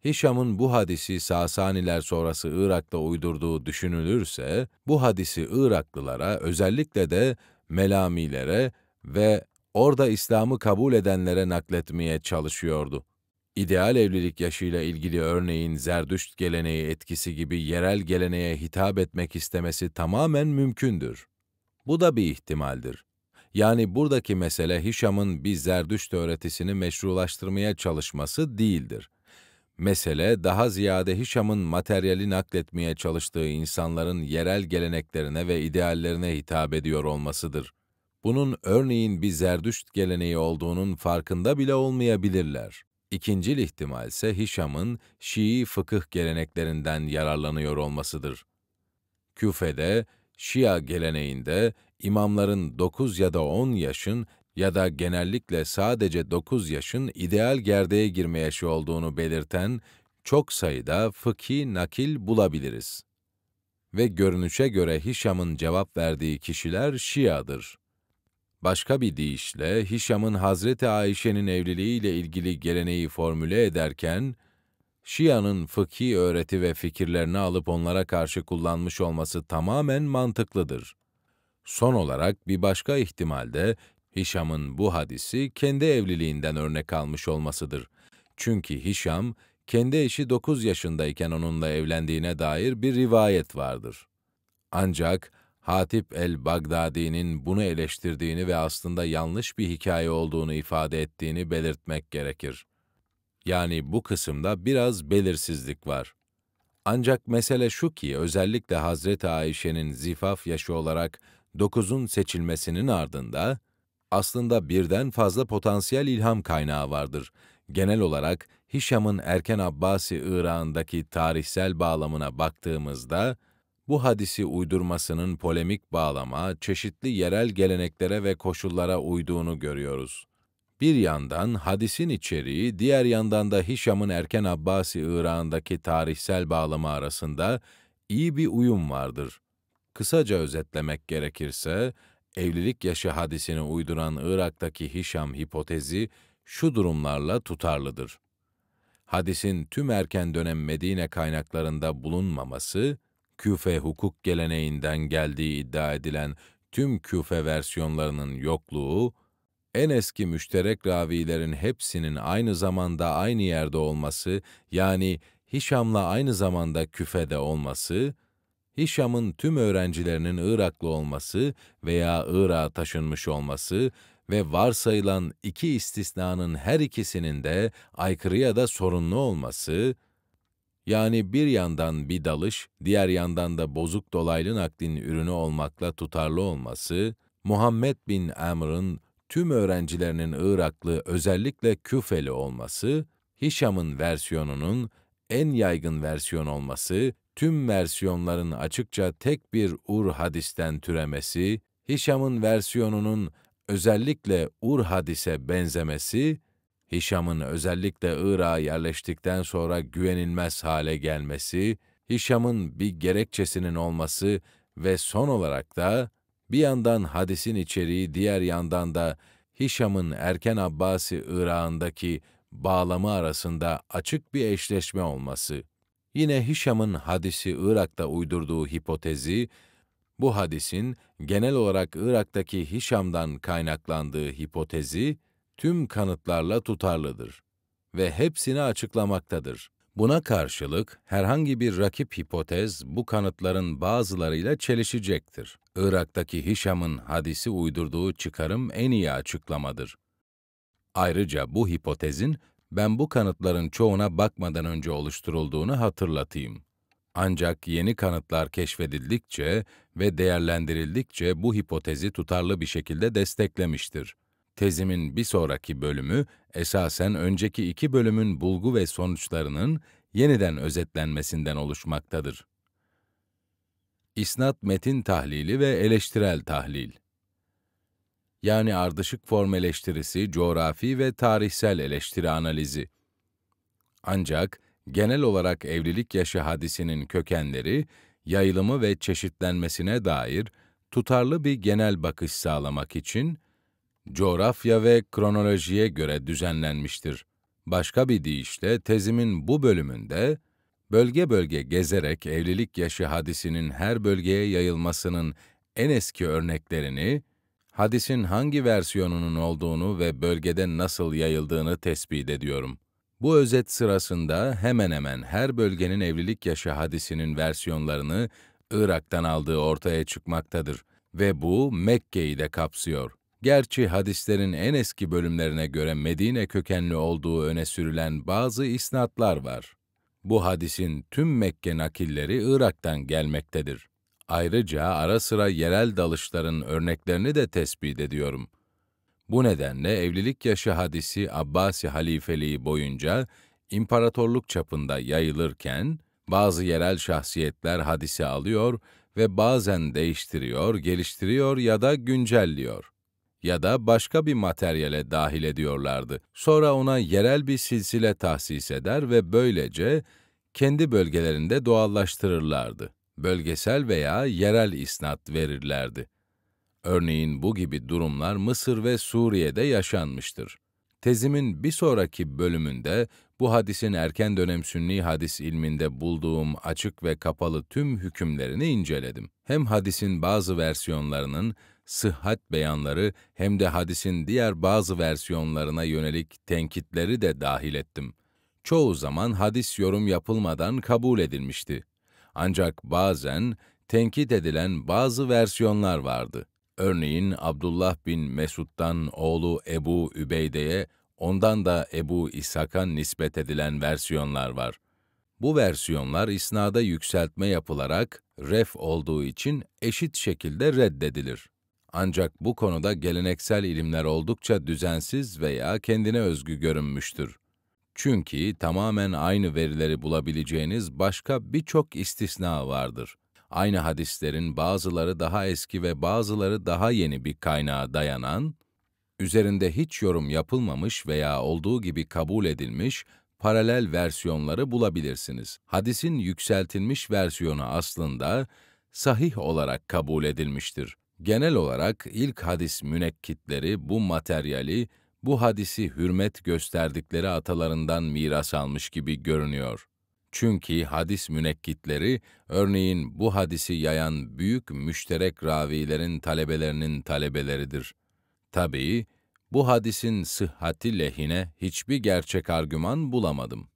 Hişam'ın bu hadisi Sasaniler sonrası Irak'ta uydurduğu düşünülürse, bu hadisi Iraklılara, özellikle de Melamilere ve orada İslam'ı kabul edenlere nakletmeye çalışıyordu. İdeal evlilik yaşıyla ilgili örneğin Zerdüşt geleneği etkisi gibi yerel geleneğe hitap etmek istemesi tamamen mümkündür. Bu da bir ihtimaldir. Yani buradaki mesele Hişam'ın bir Zerdüşt öğretisini meşrulaştırmaya çalışması değildir. Mesele daha ziyade Hişam'ın materyali nakletmeye çalıştığı insanların yerel geleneklerine ve ideallerine hitap ediyor olmasıdır. Bunun örneğin bir Zerdüşt geleneği olduğunun farkında bile olmayabilirler. İkinci ihtimal ise Hişam'ın Şii fıkıh geleneklerinden yararlanıyor olmasıdır. Küfe'de, Şia geleneğinde imamların 9 ya da 10 yaşın ya da genellikle sadece 9 yaşın ideal gerdeğe girme yaşı olduğunu belirten çok sayıda fıkhi nakil bulabiliriz. Ve görünüşe göre Hişam'ın cevap verdiği kişiler Şia'dır. Başka bir deyişle Hişam'ın Hazreti Ayşe'nin evliliğiyle ilgili geleneği formüle ederken, Şia'nın fıkhi öğreti ve fikirlerini alıp onlara karşı kullanmış olması tamamen mantıklıdır. Son olarak bir başka ihtimalde Hişam'ın bu hadisi kendi evliliğinden örnek almış olmasıdır. Çünkü Hişam, kendi eşi 9 yaşındayken onunla evlendiğine dair bir rivayet vardır. Ancak Hatip el-Bagdadi'nin bunu eleştirdiğini ve aslında yanlış bir hikaye olduğunu ifade ettiğini belirtmek gerekir. Yani bu kısımda biraz belirsizlik var. Ancak mesele şu ki özellikle Hazreti Ayşe'nin zifaf yaşı olarak 9'un seçilmesinin ardında aslında birden fazla potansiyel ilham kaynağı vardır. Genel olarak Hişam'ın erken Abbasi Irak'ındaki tarihsel bağlamına baktığımızda bu hadisi uydurmasının polemik bağlama, çeşitli yerel geleneklere ve koşullara uyduğunu görüyoruz. Bir yandan hadisin içeriği, diğer yandan da Hişam'ın erken Abbasi İran'daki tarihsel bağlama arasında iyi bir uyum vardır. Kısaca özetlemek gerekirse, evlilik yaşı hadisini uyduran Irak'taki Hişam hipotezi şu durumlarla tutarlıdır. Hadisin tüm erken dönem Medine kaynaklarında bulunmaması, küfe hukuk geleneğinden geldiği iddia edilen tüm küfe versiyonlarının yokluğu, en eski müşterek ravilerin hepsinin aynı zamanda aynı yerde olması, yani Hişam'la aynı zamanda küfede olması, Hişam'ın tüm öğrencilerinin Iraklı olması veya Irak'a taşınmış olması ve varsayılan iki istisnanın her ikisinin de aykırı ya da sorunlu olması, yani bir yandan bir dalış, diğer yandan da bozuk dolaylı naklin ürünü olmakla tutarlı olması, Muhammed bin Amr'ın tüm öğrencilerinin Iraklı özellikle Küfeli olması, Hişam'ın versiyonunun en yaygın versiyon olması, tüm versiyonların açıkça tek bir Ur hadisten türemesi, Hişam'ın versiyonunun özellikle Ur hadise benzemesi Hişam'ın özellikle Irak'a yerleştikten sonra güvenilmez hale gelmesi, Hişam'ın bir gerekçesinin olması ve son olarak da bir yandan hadisin içeriği diğer yandan da Hişam'ın erken Abbasi Irak'ındaki bağlamı arasında açık bir eşleşme olması. Yine Hişam'ın hadisi Irak'ta uydurduğu hipotezi, bu hadisin genel olarak Irak'taki Hişam'dan kaynaklandığı hipotezi, tüm kanıtlarla tutarlıdır ve hepsini açıklamaktadır. Buna karşılık herhangi bir rakip hipotez bu kanıtların bazılarıyla çelişecektir. Irak'taki Hişam'ın hadisi uydurduğu çıkarım en iyi açıklamadır. Ayrıca bu hipotezin ben bu kanıtların çoğuna bakmadan önce oluşturulduğunu hatırlatayım. Ancak yeni kanıtlar keşfedildikçe ve değerlendirildikçe bu hipotezi tutarlı bir şekilde desteklemiştir. Tezimin bir sonraki bölümü esasen önceki iki bölümün bulgu ve sonuçlarının yeniden özetlenmesinden oluşmaktadır. İsnat metin tahlili ve eleştirel tahlil. Yani ardışık form eleştirisi, coğrafi ve tarihsel eleştiri analizi. Ancak genel olarak evlilik yaşı hadisinin kökenleri, yayılımı ve çeşitlenmesine dair tutarlı bir genel bakış sağlamak için coğrafya ve kronolojiye göre düzenlenmiştir. Başka bir deyişle tezimin bu bölümünde bölge bölge gezerek evlilik yaşı hadisinin her bölgeye yayılmasının en eski örneklerini, hadisin hangi versiyonunun olduğunu ve bölgede nasıl yayıldığını tespit ediyorum. Bu özet sırasında hemen hemen her bölgenin evlilik yaşı hadisinin versiyonlarını Irak'tan aldığı ortaya çıkmaktadır ve bu Mekke'yi de kapsıyor. Gerçi hadislerin en eski bölümlerine göre Medine kökenli olduğu öne sürülen bazı isnatlar var. Bu hadisin tüm Mekke nakilleri Irak'tan gelmektedir. Ayrıca ara sıra yerel dalışların örneklerini de tespit ediyorum. Bu nedenle evlilik yaşı hadisi Abbasi halifeliği boyunca imparatorluk çapında yayılırken, bazı yerel şahsiyetler hadisi alıyor ve bazen değiştiriyor, geliştiriyor ya da güncelliyor ya da başka bir materyale dahil ediyorlardı. Sonra ona yerel bir silsile tahsis eder ve böylece kendi bölgelerinde doğallaştırırlardı. Bölgesel veya yerel isnat verirlerdi. Örneğin bu gibi durumlar Mısır ve Suriye'de yaşanmıştır. Tezimin bir sonraki bölümünde bu hadisin erken dönem sünni hadis ilminde bulduğum açık ve kapalı tüm hükümlerini inceledim. Hem hadisin bazı versiyonlarının sıhhat beyanları hem de hadisin diğer bazı versiyonlarına yönelik tenkitleri de dahil ettim. Çoğu zaman hadis yorum yapılmadan kabul edilmişti. Ancak bazen tenkit edilen bazı versiyonlar vardı. Örneğin Abdullah bin Mesud'dan oğlu Ebu Übeyde'ye, ondan da Ebu İshak'a nispet edilen versiyonlar var. Bu versiyonlar isnada yükseltme yapılarak ref olduğu için eşit şekilde reddedilir. Ancak bu konuda geleneksel ilimler oldukça düzensiz veya kendine özgü görünmüştür. Çünkü tamamen aynı verileri bulabileceğiniz başka birçok istisna vardır. Aynı hadislerin bazıları daha eski ve bazıları daha yeni bir kaynağa dayanan, üzerinde hiç yorum yapılmamış veya olduğu gibi kabul edilmiş paralel versiyonları bulabilirsiniz. Hadisin yükseltilmiş versiyonu aslında sahih olarak kabul edilmiştir. Genel olarak ilk hadis münekkitleri bu materyali, bu hadisi hürmet gösterdikleri atalarından miras almış gibi görünüyor. Çünkü hadis münekkitleri, örneğin bu hadisi yayan büyük müşterek ravilerin talebelerinin talebeleridir. Tabii, bu hadisin sıhhati lehine hiçbir gerçek argüman bulamadım.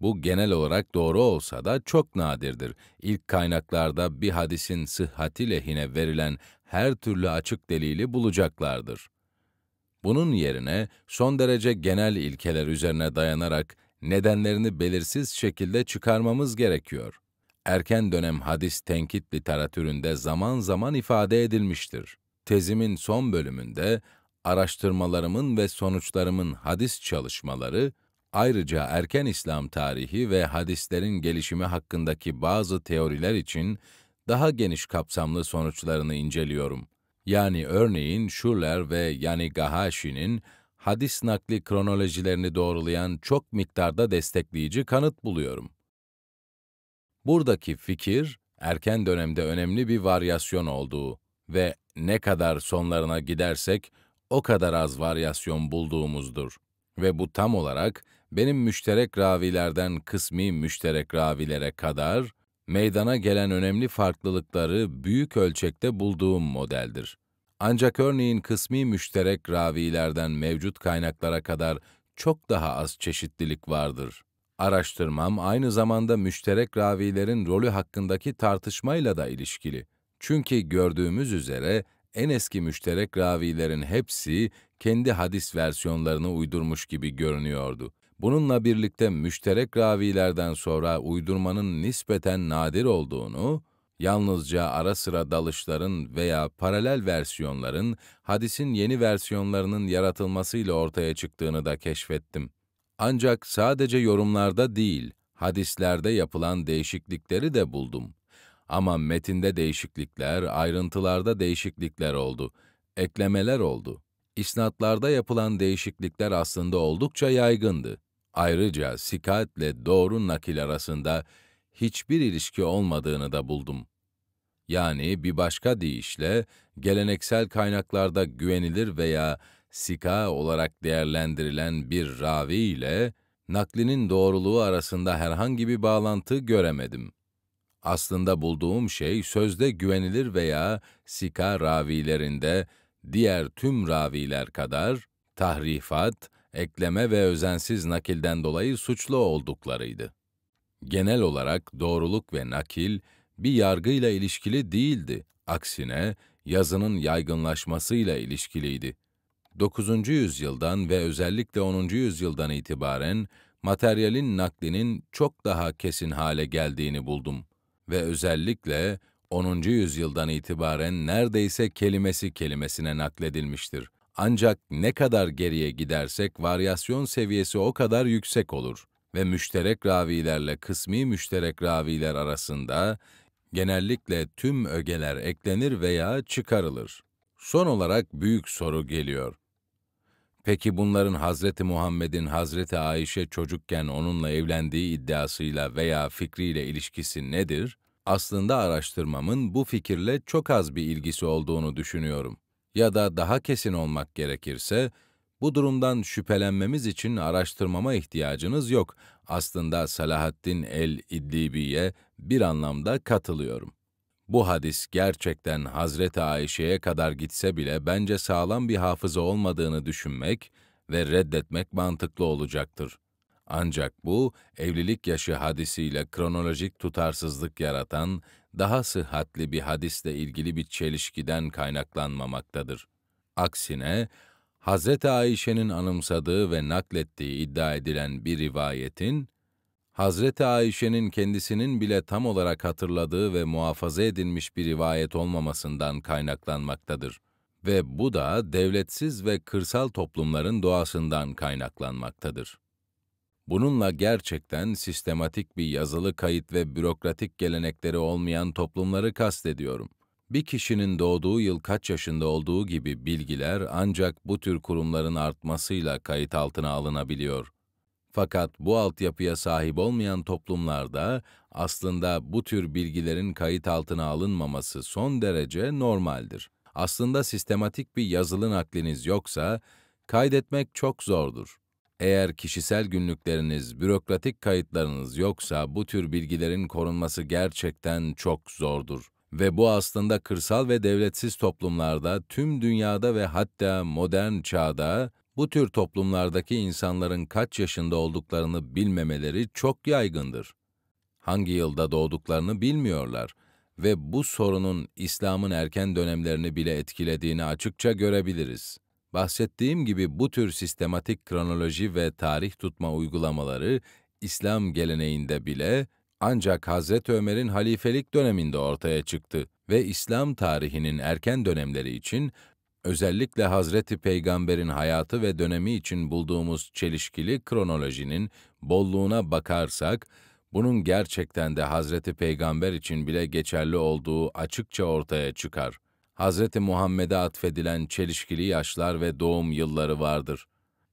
Bu genel olarak doğru olsa da çok nadirdir. İlk kaynaklarda bir hadisin sıhhati lehine verilen her türlü açık delili bulacaklardır. Bunun yerine son derece genel ilkeler üzerine dayanarak nedenlerini belirsiz şekilde çıkarmamız gerekiyor. Erken dönem hadis tenkit literatüründe zaman zaman ifade edilmiştir. Tezimin son bölümünde araştırmalarımın ve sonuçlarımın hadis çalışmaları, ayrıca erken İslam tarihi ve hadislerin gelişimi hakkındaki bazı teoriler için daha geniş kapsamlı sonuçlarını inceliyorum. Yani örneğin Schuller ve Yanigagashi'nin hadis nakli kronolojilerini doğrulayan çok miktarda destekleyici kanıt buluyorum. Buradaki fikir, erken dönemde önemli bir varyasyon olduğu ve ne kadar sonlarına gidersek o kadar az varyasyon bulduğumuzdur. Ve bu tam olarak benim müşterek ravilerden kısmi müşterek ravilere kadar meydana gelen önemli farklılıkları büyük ölçekte bulduğum modeldir. Ancak örneğin kısmi müşterek ravilerden mevcut kaynaklara kadar çok daha az çeşitlilik vardır. Araştırmam aynı zamanda müşterek ravilerin rolü hakkındaki tartışmayla da ilişkili. Çünkü gördüğümüz üzere en eski müşterek ravilerin hepsi kendi hadis versiyonlarını uydurmuş gibi görünüyordu. Bununla birlikte müşterek ravilerden sonra uydurmanın nispeten nadir olduğunu, yalnızca ara sıra dalışların veya paralel versiyonların hadisin yeni versiyonlarının yaratılmasıyla ortaya çıktığını da keşfettim. Ancak sadece yorumlarda değil, hadislerde yapılan değişiklikleri de buldum. Ama metinde değişiklikler, ayrıntılarda değişiklikler oldu, eklemeler oldu. İsnatlarda yapılan değişiklikler aslında oldukça yaygındı. Ayrıca sikatle doğru nakil arasında hiçbir ilişki olmadığını da buldum. Yani bir başka deyişle geleneksel kaynaklarda güvenilir veya sika olarak değerlendirilen bir ravi ile naklinin doğruluğu arasında herhangi bir bağlantı göremedim. Aslında bulduğum şey sözde güvenilir veya sika ravilerinde diğer tüm raviler kadar tahrifat, ekleme ve özensiz nakilden dolayı suçlu olduklarıydı. Genel olarak doğruluk ve nakil bir yargıyla ilişkili değildi, aksine yazının yaygınlaşmasıyla ilişkiliydi. 9. yüzyıldan ve özellikle 10. yüzyıldan itibaren materyalin naklinin çok daha kesin hale geldiğini buldum ve özellikle 10. yüzyıldan itibaren neredeyse kelimesi kelimesine nakledilmiştir. Ancak ne kadar geriye gidersek varyasyon seviyesi o kadar yüksek olur ve müşterek ravilerle kısmi müşterek raviler arasında genellikle tüm ögeler eklenir veya çıkarılır. Son olarak büyük soru geliyor. Peki bunların Hazreti Muhammed'in Hazreti Ayşe çocukken onunla evlendiği iddiasıyla veya fikriyle ilişkisi nedir? Aslında araştırmamın bu fikirle çok az bir ilgisi olduğunu düşünüyorum ya da daha kesin olmak gerekirse, bu durumdan şüphelenmemiz için araştırmama ihtiyacınız yok. Aslında Salahaddin el-İdlibi'ye bir anlamda katılıyorum. Bu hadis gerçekten Hazreti Ayşe'ye kadar gitse bile bence sağlam bir hafıza olmadığını düşünmek ve reddetmek mantıklı olacaktır. Ancak bu, evlilik yaşı hadisiyle kronolojik tutarsızlık yaratan daha sıhhatli bir hadisle ilgili bir çelişkiden kaynaklanmamaktadır. Aksine Hz. Ayşe'nin anımsadığı ve naklettiği iddia edilen bir rivayetin, Hz. Ayşe'nin kendisinin bile tam olarak hatırladığı ve muhafaza edilmiş bir rivayet olmamasından kaynaklanmaktadır. Ve bu da devletsiz ve kırsal toplumların doğasından kaynaklanmaktadır. Bununla gerçekten sistematik bir yazılı kayıt ve bürokratik gelenekleri olmayan toplumları kastediyorum. Bir kişinin doğduğu yıl kaç yaşında olduğu gibi bilgiler ancak bu tür kurumların artmasıyla kayıt altına alınabiliyor. Fakat bu altyapıya sahip olmayan toplumlarda aslında bu tür bilgilerin kayıt altına alınmaması son derece normaldir. Aslında sistematik bir yazılı nakliniz yoksa kaydetmek çok zordur. Eğer kişisel günlükleriniz, bürokratik kayıtlarınız yoksa bu tür bilgilerin korunması gerçekten çok zordur. Ve bu aslında kırsal ve devletsiz toplumlarda, tüm dünyada ve hatta modern çağda bu tür toplumlardaki insanların kaç yaşında olduklarını bilmemeleri çok yaygındır. Hangi yılda doğduklarını bilmiyorlar ve bu sorunun İslam'ın erken dönemlerini bile etkilediğini açıkça görebiliriz. Bahsettiğim gibi bu tür sistematik kronoloji ve tarih tutma uygulamaları İslam geleneğinde bile ancak Hazreti Ömer'in halifelik döneminde ortaya çıktı ve İslam tarihinin erken dönemleri için özellikle Hazreti Peygamber'in hayatı ve dönemi için bulduğumuz çelişkili kronolojinin bolluğuna bakarsak bunun gerçekten de Hazreti Peygamber için bile geçerli olduğu açıkça ortaya çıkar. Hz. Muhammed'e atfedilen çelişkili yaşlar ve doğum yılları vardır.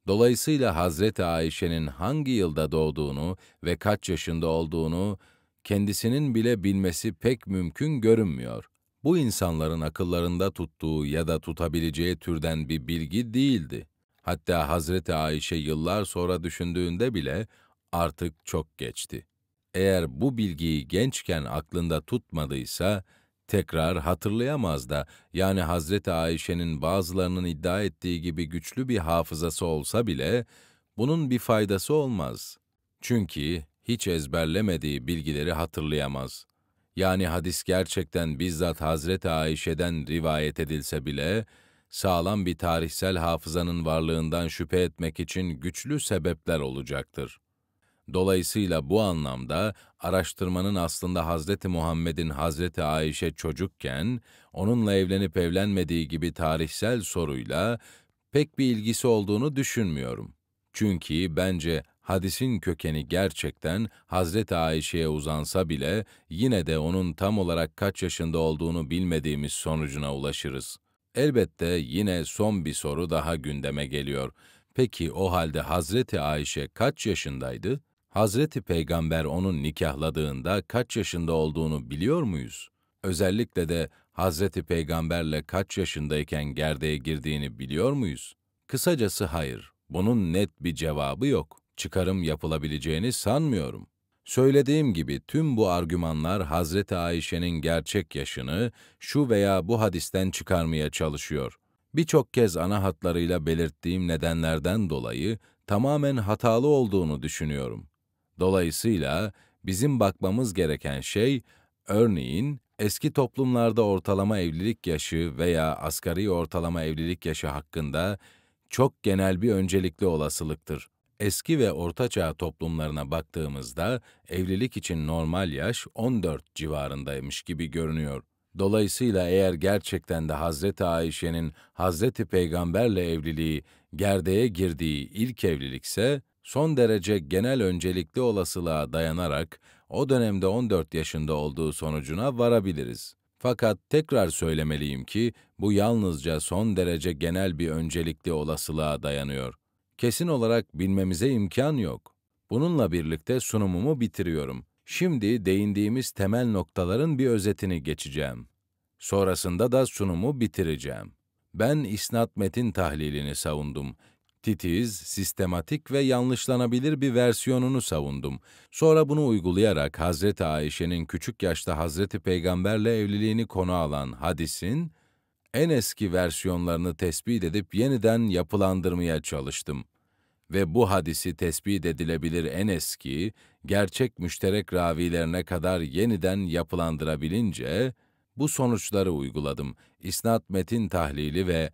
Dolayısıyla Hz. Ayşe'nin hangi yılda doğduğunu ve kaç yaşında olduğunu kendisinin bile bilmesi pek mümkün görünmüyor. Bu insanların akıllarında tuttuğu ya da tutabileceği türden bir bilgi değildi. Hatta Hazreti Ayşe yıllar sonra düşündüğünde bile artık çok geçti. Eğer bu bilgiyi gençken aklında tutmadıysa, tekrar hatırlayamaz da yani Hazreti Ayşe'nin bazılarının iddia ettiği gibi güçlü bir hafızası olsa bile bunun bir faydası olmaz. Çünkü hiç ezberlemediği bilgileri hatırlayamaz. Yani hadis gerçekten bizzat Hazreti Ayşe'den rivayet edilse bile sağlam bir tarihsel hafızanın varlığından şüphe etmek için güçlü sebepler olacaktır. Dolayısıyla bu anlamda araştırmanın aslında Hazreti Muhammed'in Hazreti Ayşe çocukken onunla evlenip evlenmediği gibi tarihsel soruyla pek bir ilgisi olduğunu düşünmüyorum. Çünkü bence hadisin kökeni gerçekten Hazreti Ayşe'ye uzansa bile yine de onun tam olarak kaç yaşında olduğunu bilmediğimiz sonucuna ulaşırız. Elbette yine son bir soru daha gündeme geliyor. Peki o halde Hazreti Ayşe kaç yaşındaydı? Hazreti Peygamber onun nikahladığında kaç yaşında olduğunu biliyor muyuz? Özellikle de Hazreti Peygamberle kaç yaşındayken gerdeğe girdiğini biliyor muyuz? Kısacası hayır. Bunun net bir cevabı yok. Çıkarım yapılabileceğini sanmıyorum. Söylediğim gibi tüm bu argümanlar Hazreti Ayşe'nin gerçek yaşını şu veya bu hadisten çıkarmaya çalışıyor. Birçok kez ana hatlarıyla belirttiğim nedenlerden dolayı tamamen hatalı olduğunu düşünüyorum. Dolayısıyla bizim bakmamız gereken şey, örneğin eski toplumlarda ortalama evlilik yaşı veya asgari ortalama evlilik yaşı hakkında çok genel bir öncelikli olasılıktır. Eski ve ortaçağ toplumlarına baktığımızda evlilik için normal yaş 14 civarındaymış gibi görünüyor. Dolayısıyla eğer gerçekten de Hazreti Ayşe'nin Hazreti Peygamberle evliliği gerdeğe girdiği ilk evlilikse son derece genel öncelikli olasılığa dayanarak o dönemde 14 yaşında olduğu sonucuna varabiliriz. Fakat tekrar söylemeliyim ki bu yalnızca son derece genel bir öncelikli olasılığa dayanıyor. Kesin olarak bilmemize imkan yok. Bununla birlikte sunumumu bitiriyorum. Şimdi değindiğimiz temel noktaların bir özetini geçeceğim. Sonrasında da sunumu bitireceğim. Ben isnat metin tahlilini savundum titiz, sistematik ve yanlışlanabilir bir versiyonunu savundum. Sonra bunu uygulayarak Hazreti Ayşe'nin küçük yaşta Hazreti Peygamberle evliliğini konu alan hadisin, en eski versiyonlarını tespit edip yeniden yapılandırmaya çalıştım. Ve bu hadisi tespit edilebilir en eski, gerçek müşterek ravilerine kadar yeniden yapılandırabilince, bu sonuçları uyguladım. İsnat metin tahlili ve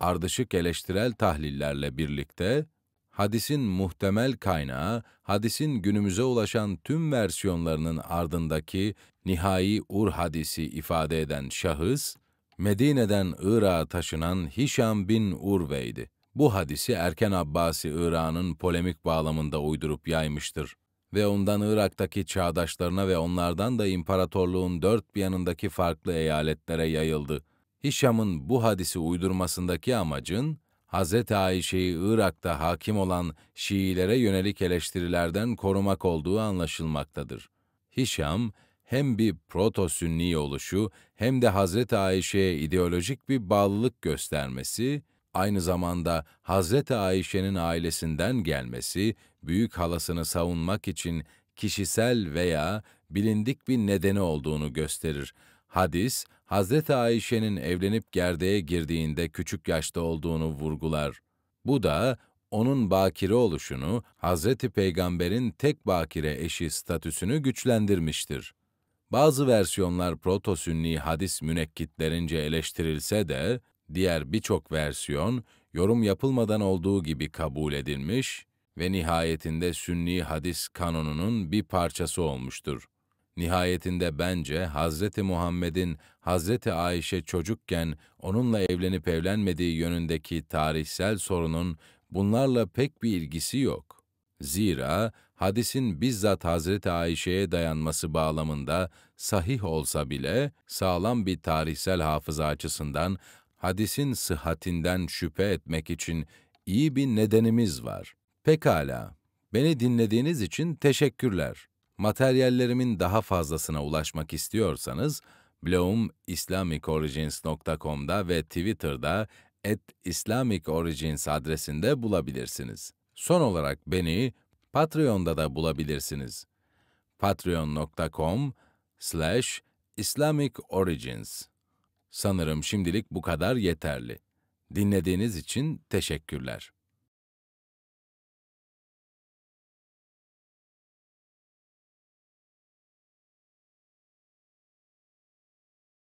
ardışık eleştirel tahlillerle birlikte hadisin muhtemel kaynağı, hadisin günümüze ulaşan tüm versiyonlarının ardındaki nihai Ur hadisi ifade eden şahıs, Medine'den Irak'a taşınan Hişam bin Urve'ydi. Bu hadisi erken Abbasi Irak'ın polemik bağlamında uydurup yaymıştır ve ondan Irak'taki çağdaşlarına ve onlardan da imparatorluğun dört bir yanındaki farklı eyaletlere yayıldı. Hişam'ın bu hadisi uydurmasındaki amacın, Hz. Ayşe'yi Irak'ta hakim olan Şiilere yönelik eleştirilerden korumak olduğu anlaşılmaktadır. Hişam, hem bir proto-sünni oluşu hem de Hz. Ayşe'ye ideolojik bir bağlılık göstermesi, aynı zamanda Hz. Ayşe'nin ailesinden gelmesi, büyük halasını savunmak için kişisel veya bilindik bir nedeni olduğunu gösterir. Hadis, Hazreti Ayşe'nin evlenip gerdeğe girdiğinde küçük yaşta olduğunu vurgular. Bu da onun bakire oluşunu, Hazreti Peygamber'in tek bakire eşi statüsünü güçlendirmiştir. Bazı versiyonlar proto-sünni hadis münekkitlerince eleştirilse de, diğer birçok versiyon, yorum yapılmadan olduğu gibi kabul edilmiş ve nihayetinde sünni hadis kanonunun bir parçası olmuştur. Nihayetinde bence Hazreti Muhammed'in Hazreti Ayşe çocukken onunla evlenip evlenmediği yönündeki tarihsel sorunun bunlarla pek bir ilgisi yok. Zira hadisin bizzat Hazreti Ayşe'ye dayanması bağlamında sahih olsa bile sağlam bir tarihsel hafıza açısından hadisin sıhhatinden şüphe etmek için iyi bir nedenimiz var. Pekala, beni dinlediğiniz için teşekkürler. Materyallerimin daha fazlasına ulaşmak istiyorsanız, blogum islamicorigins.com'da ve Twitter'da at islamicorigins adresinde bulabilirsiniz. Son olarak beni Patreon'da da bulabilirsiniz. patreon.com slash islamicorigins Sanırım şimdilik bu kadar yeterli. Dinlediğiniz için teşekkürler.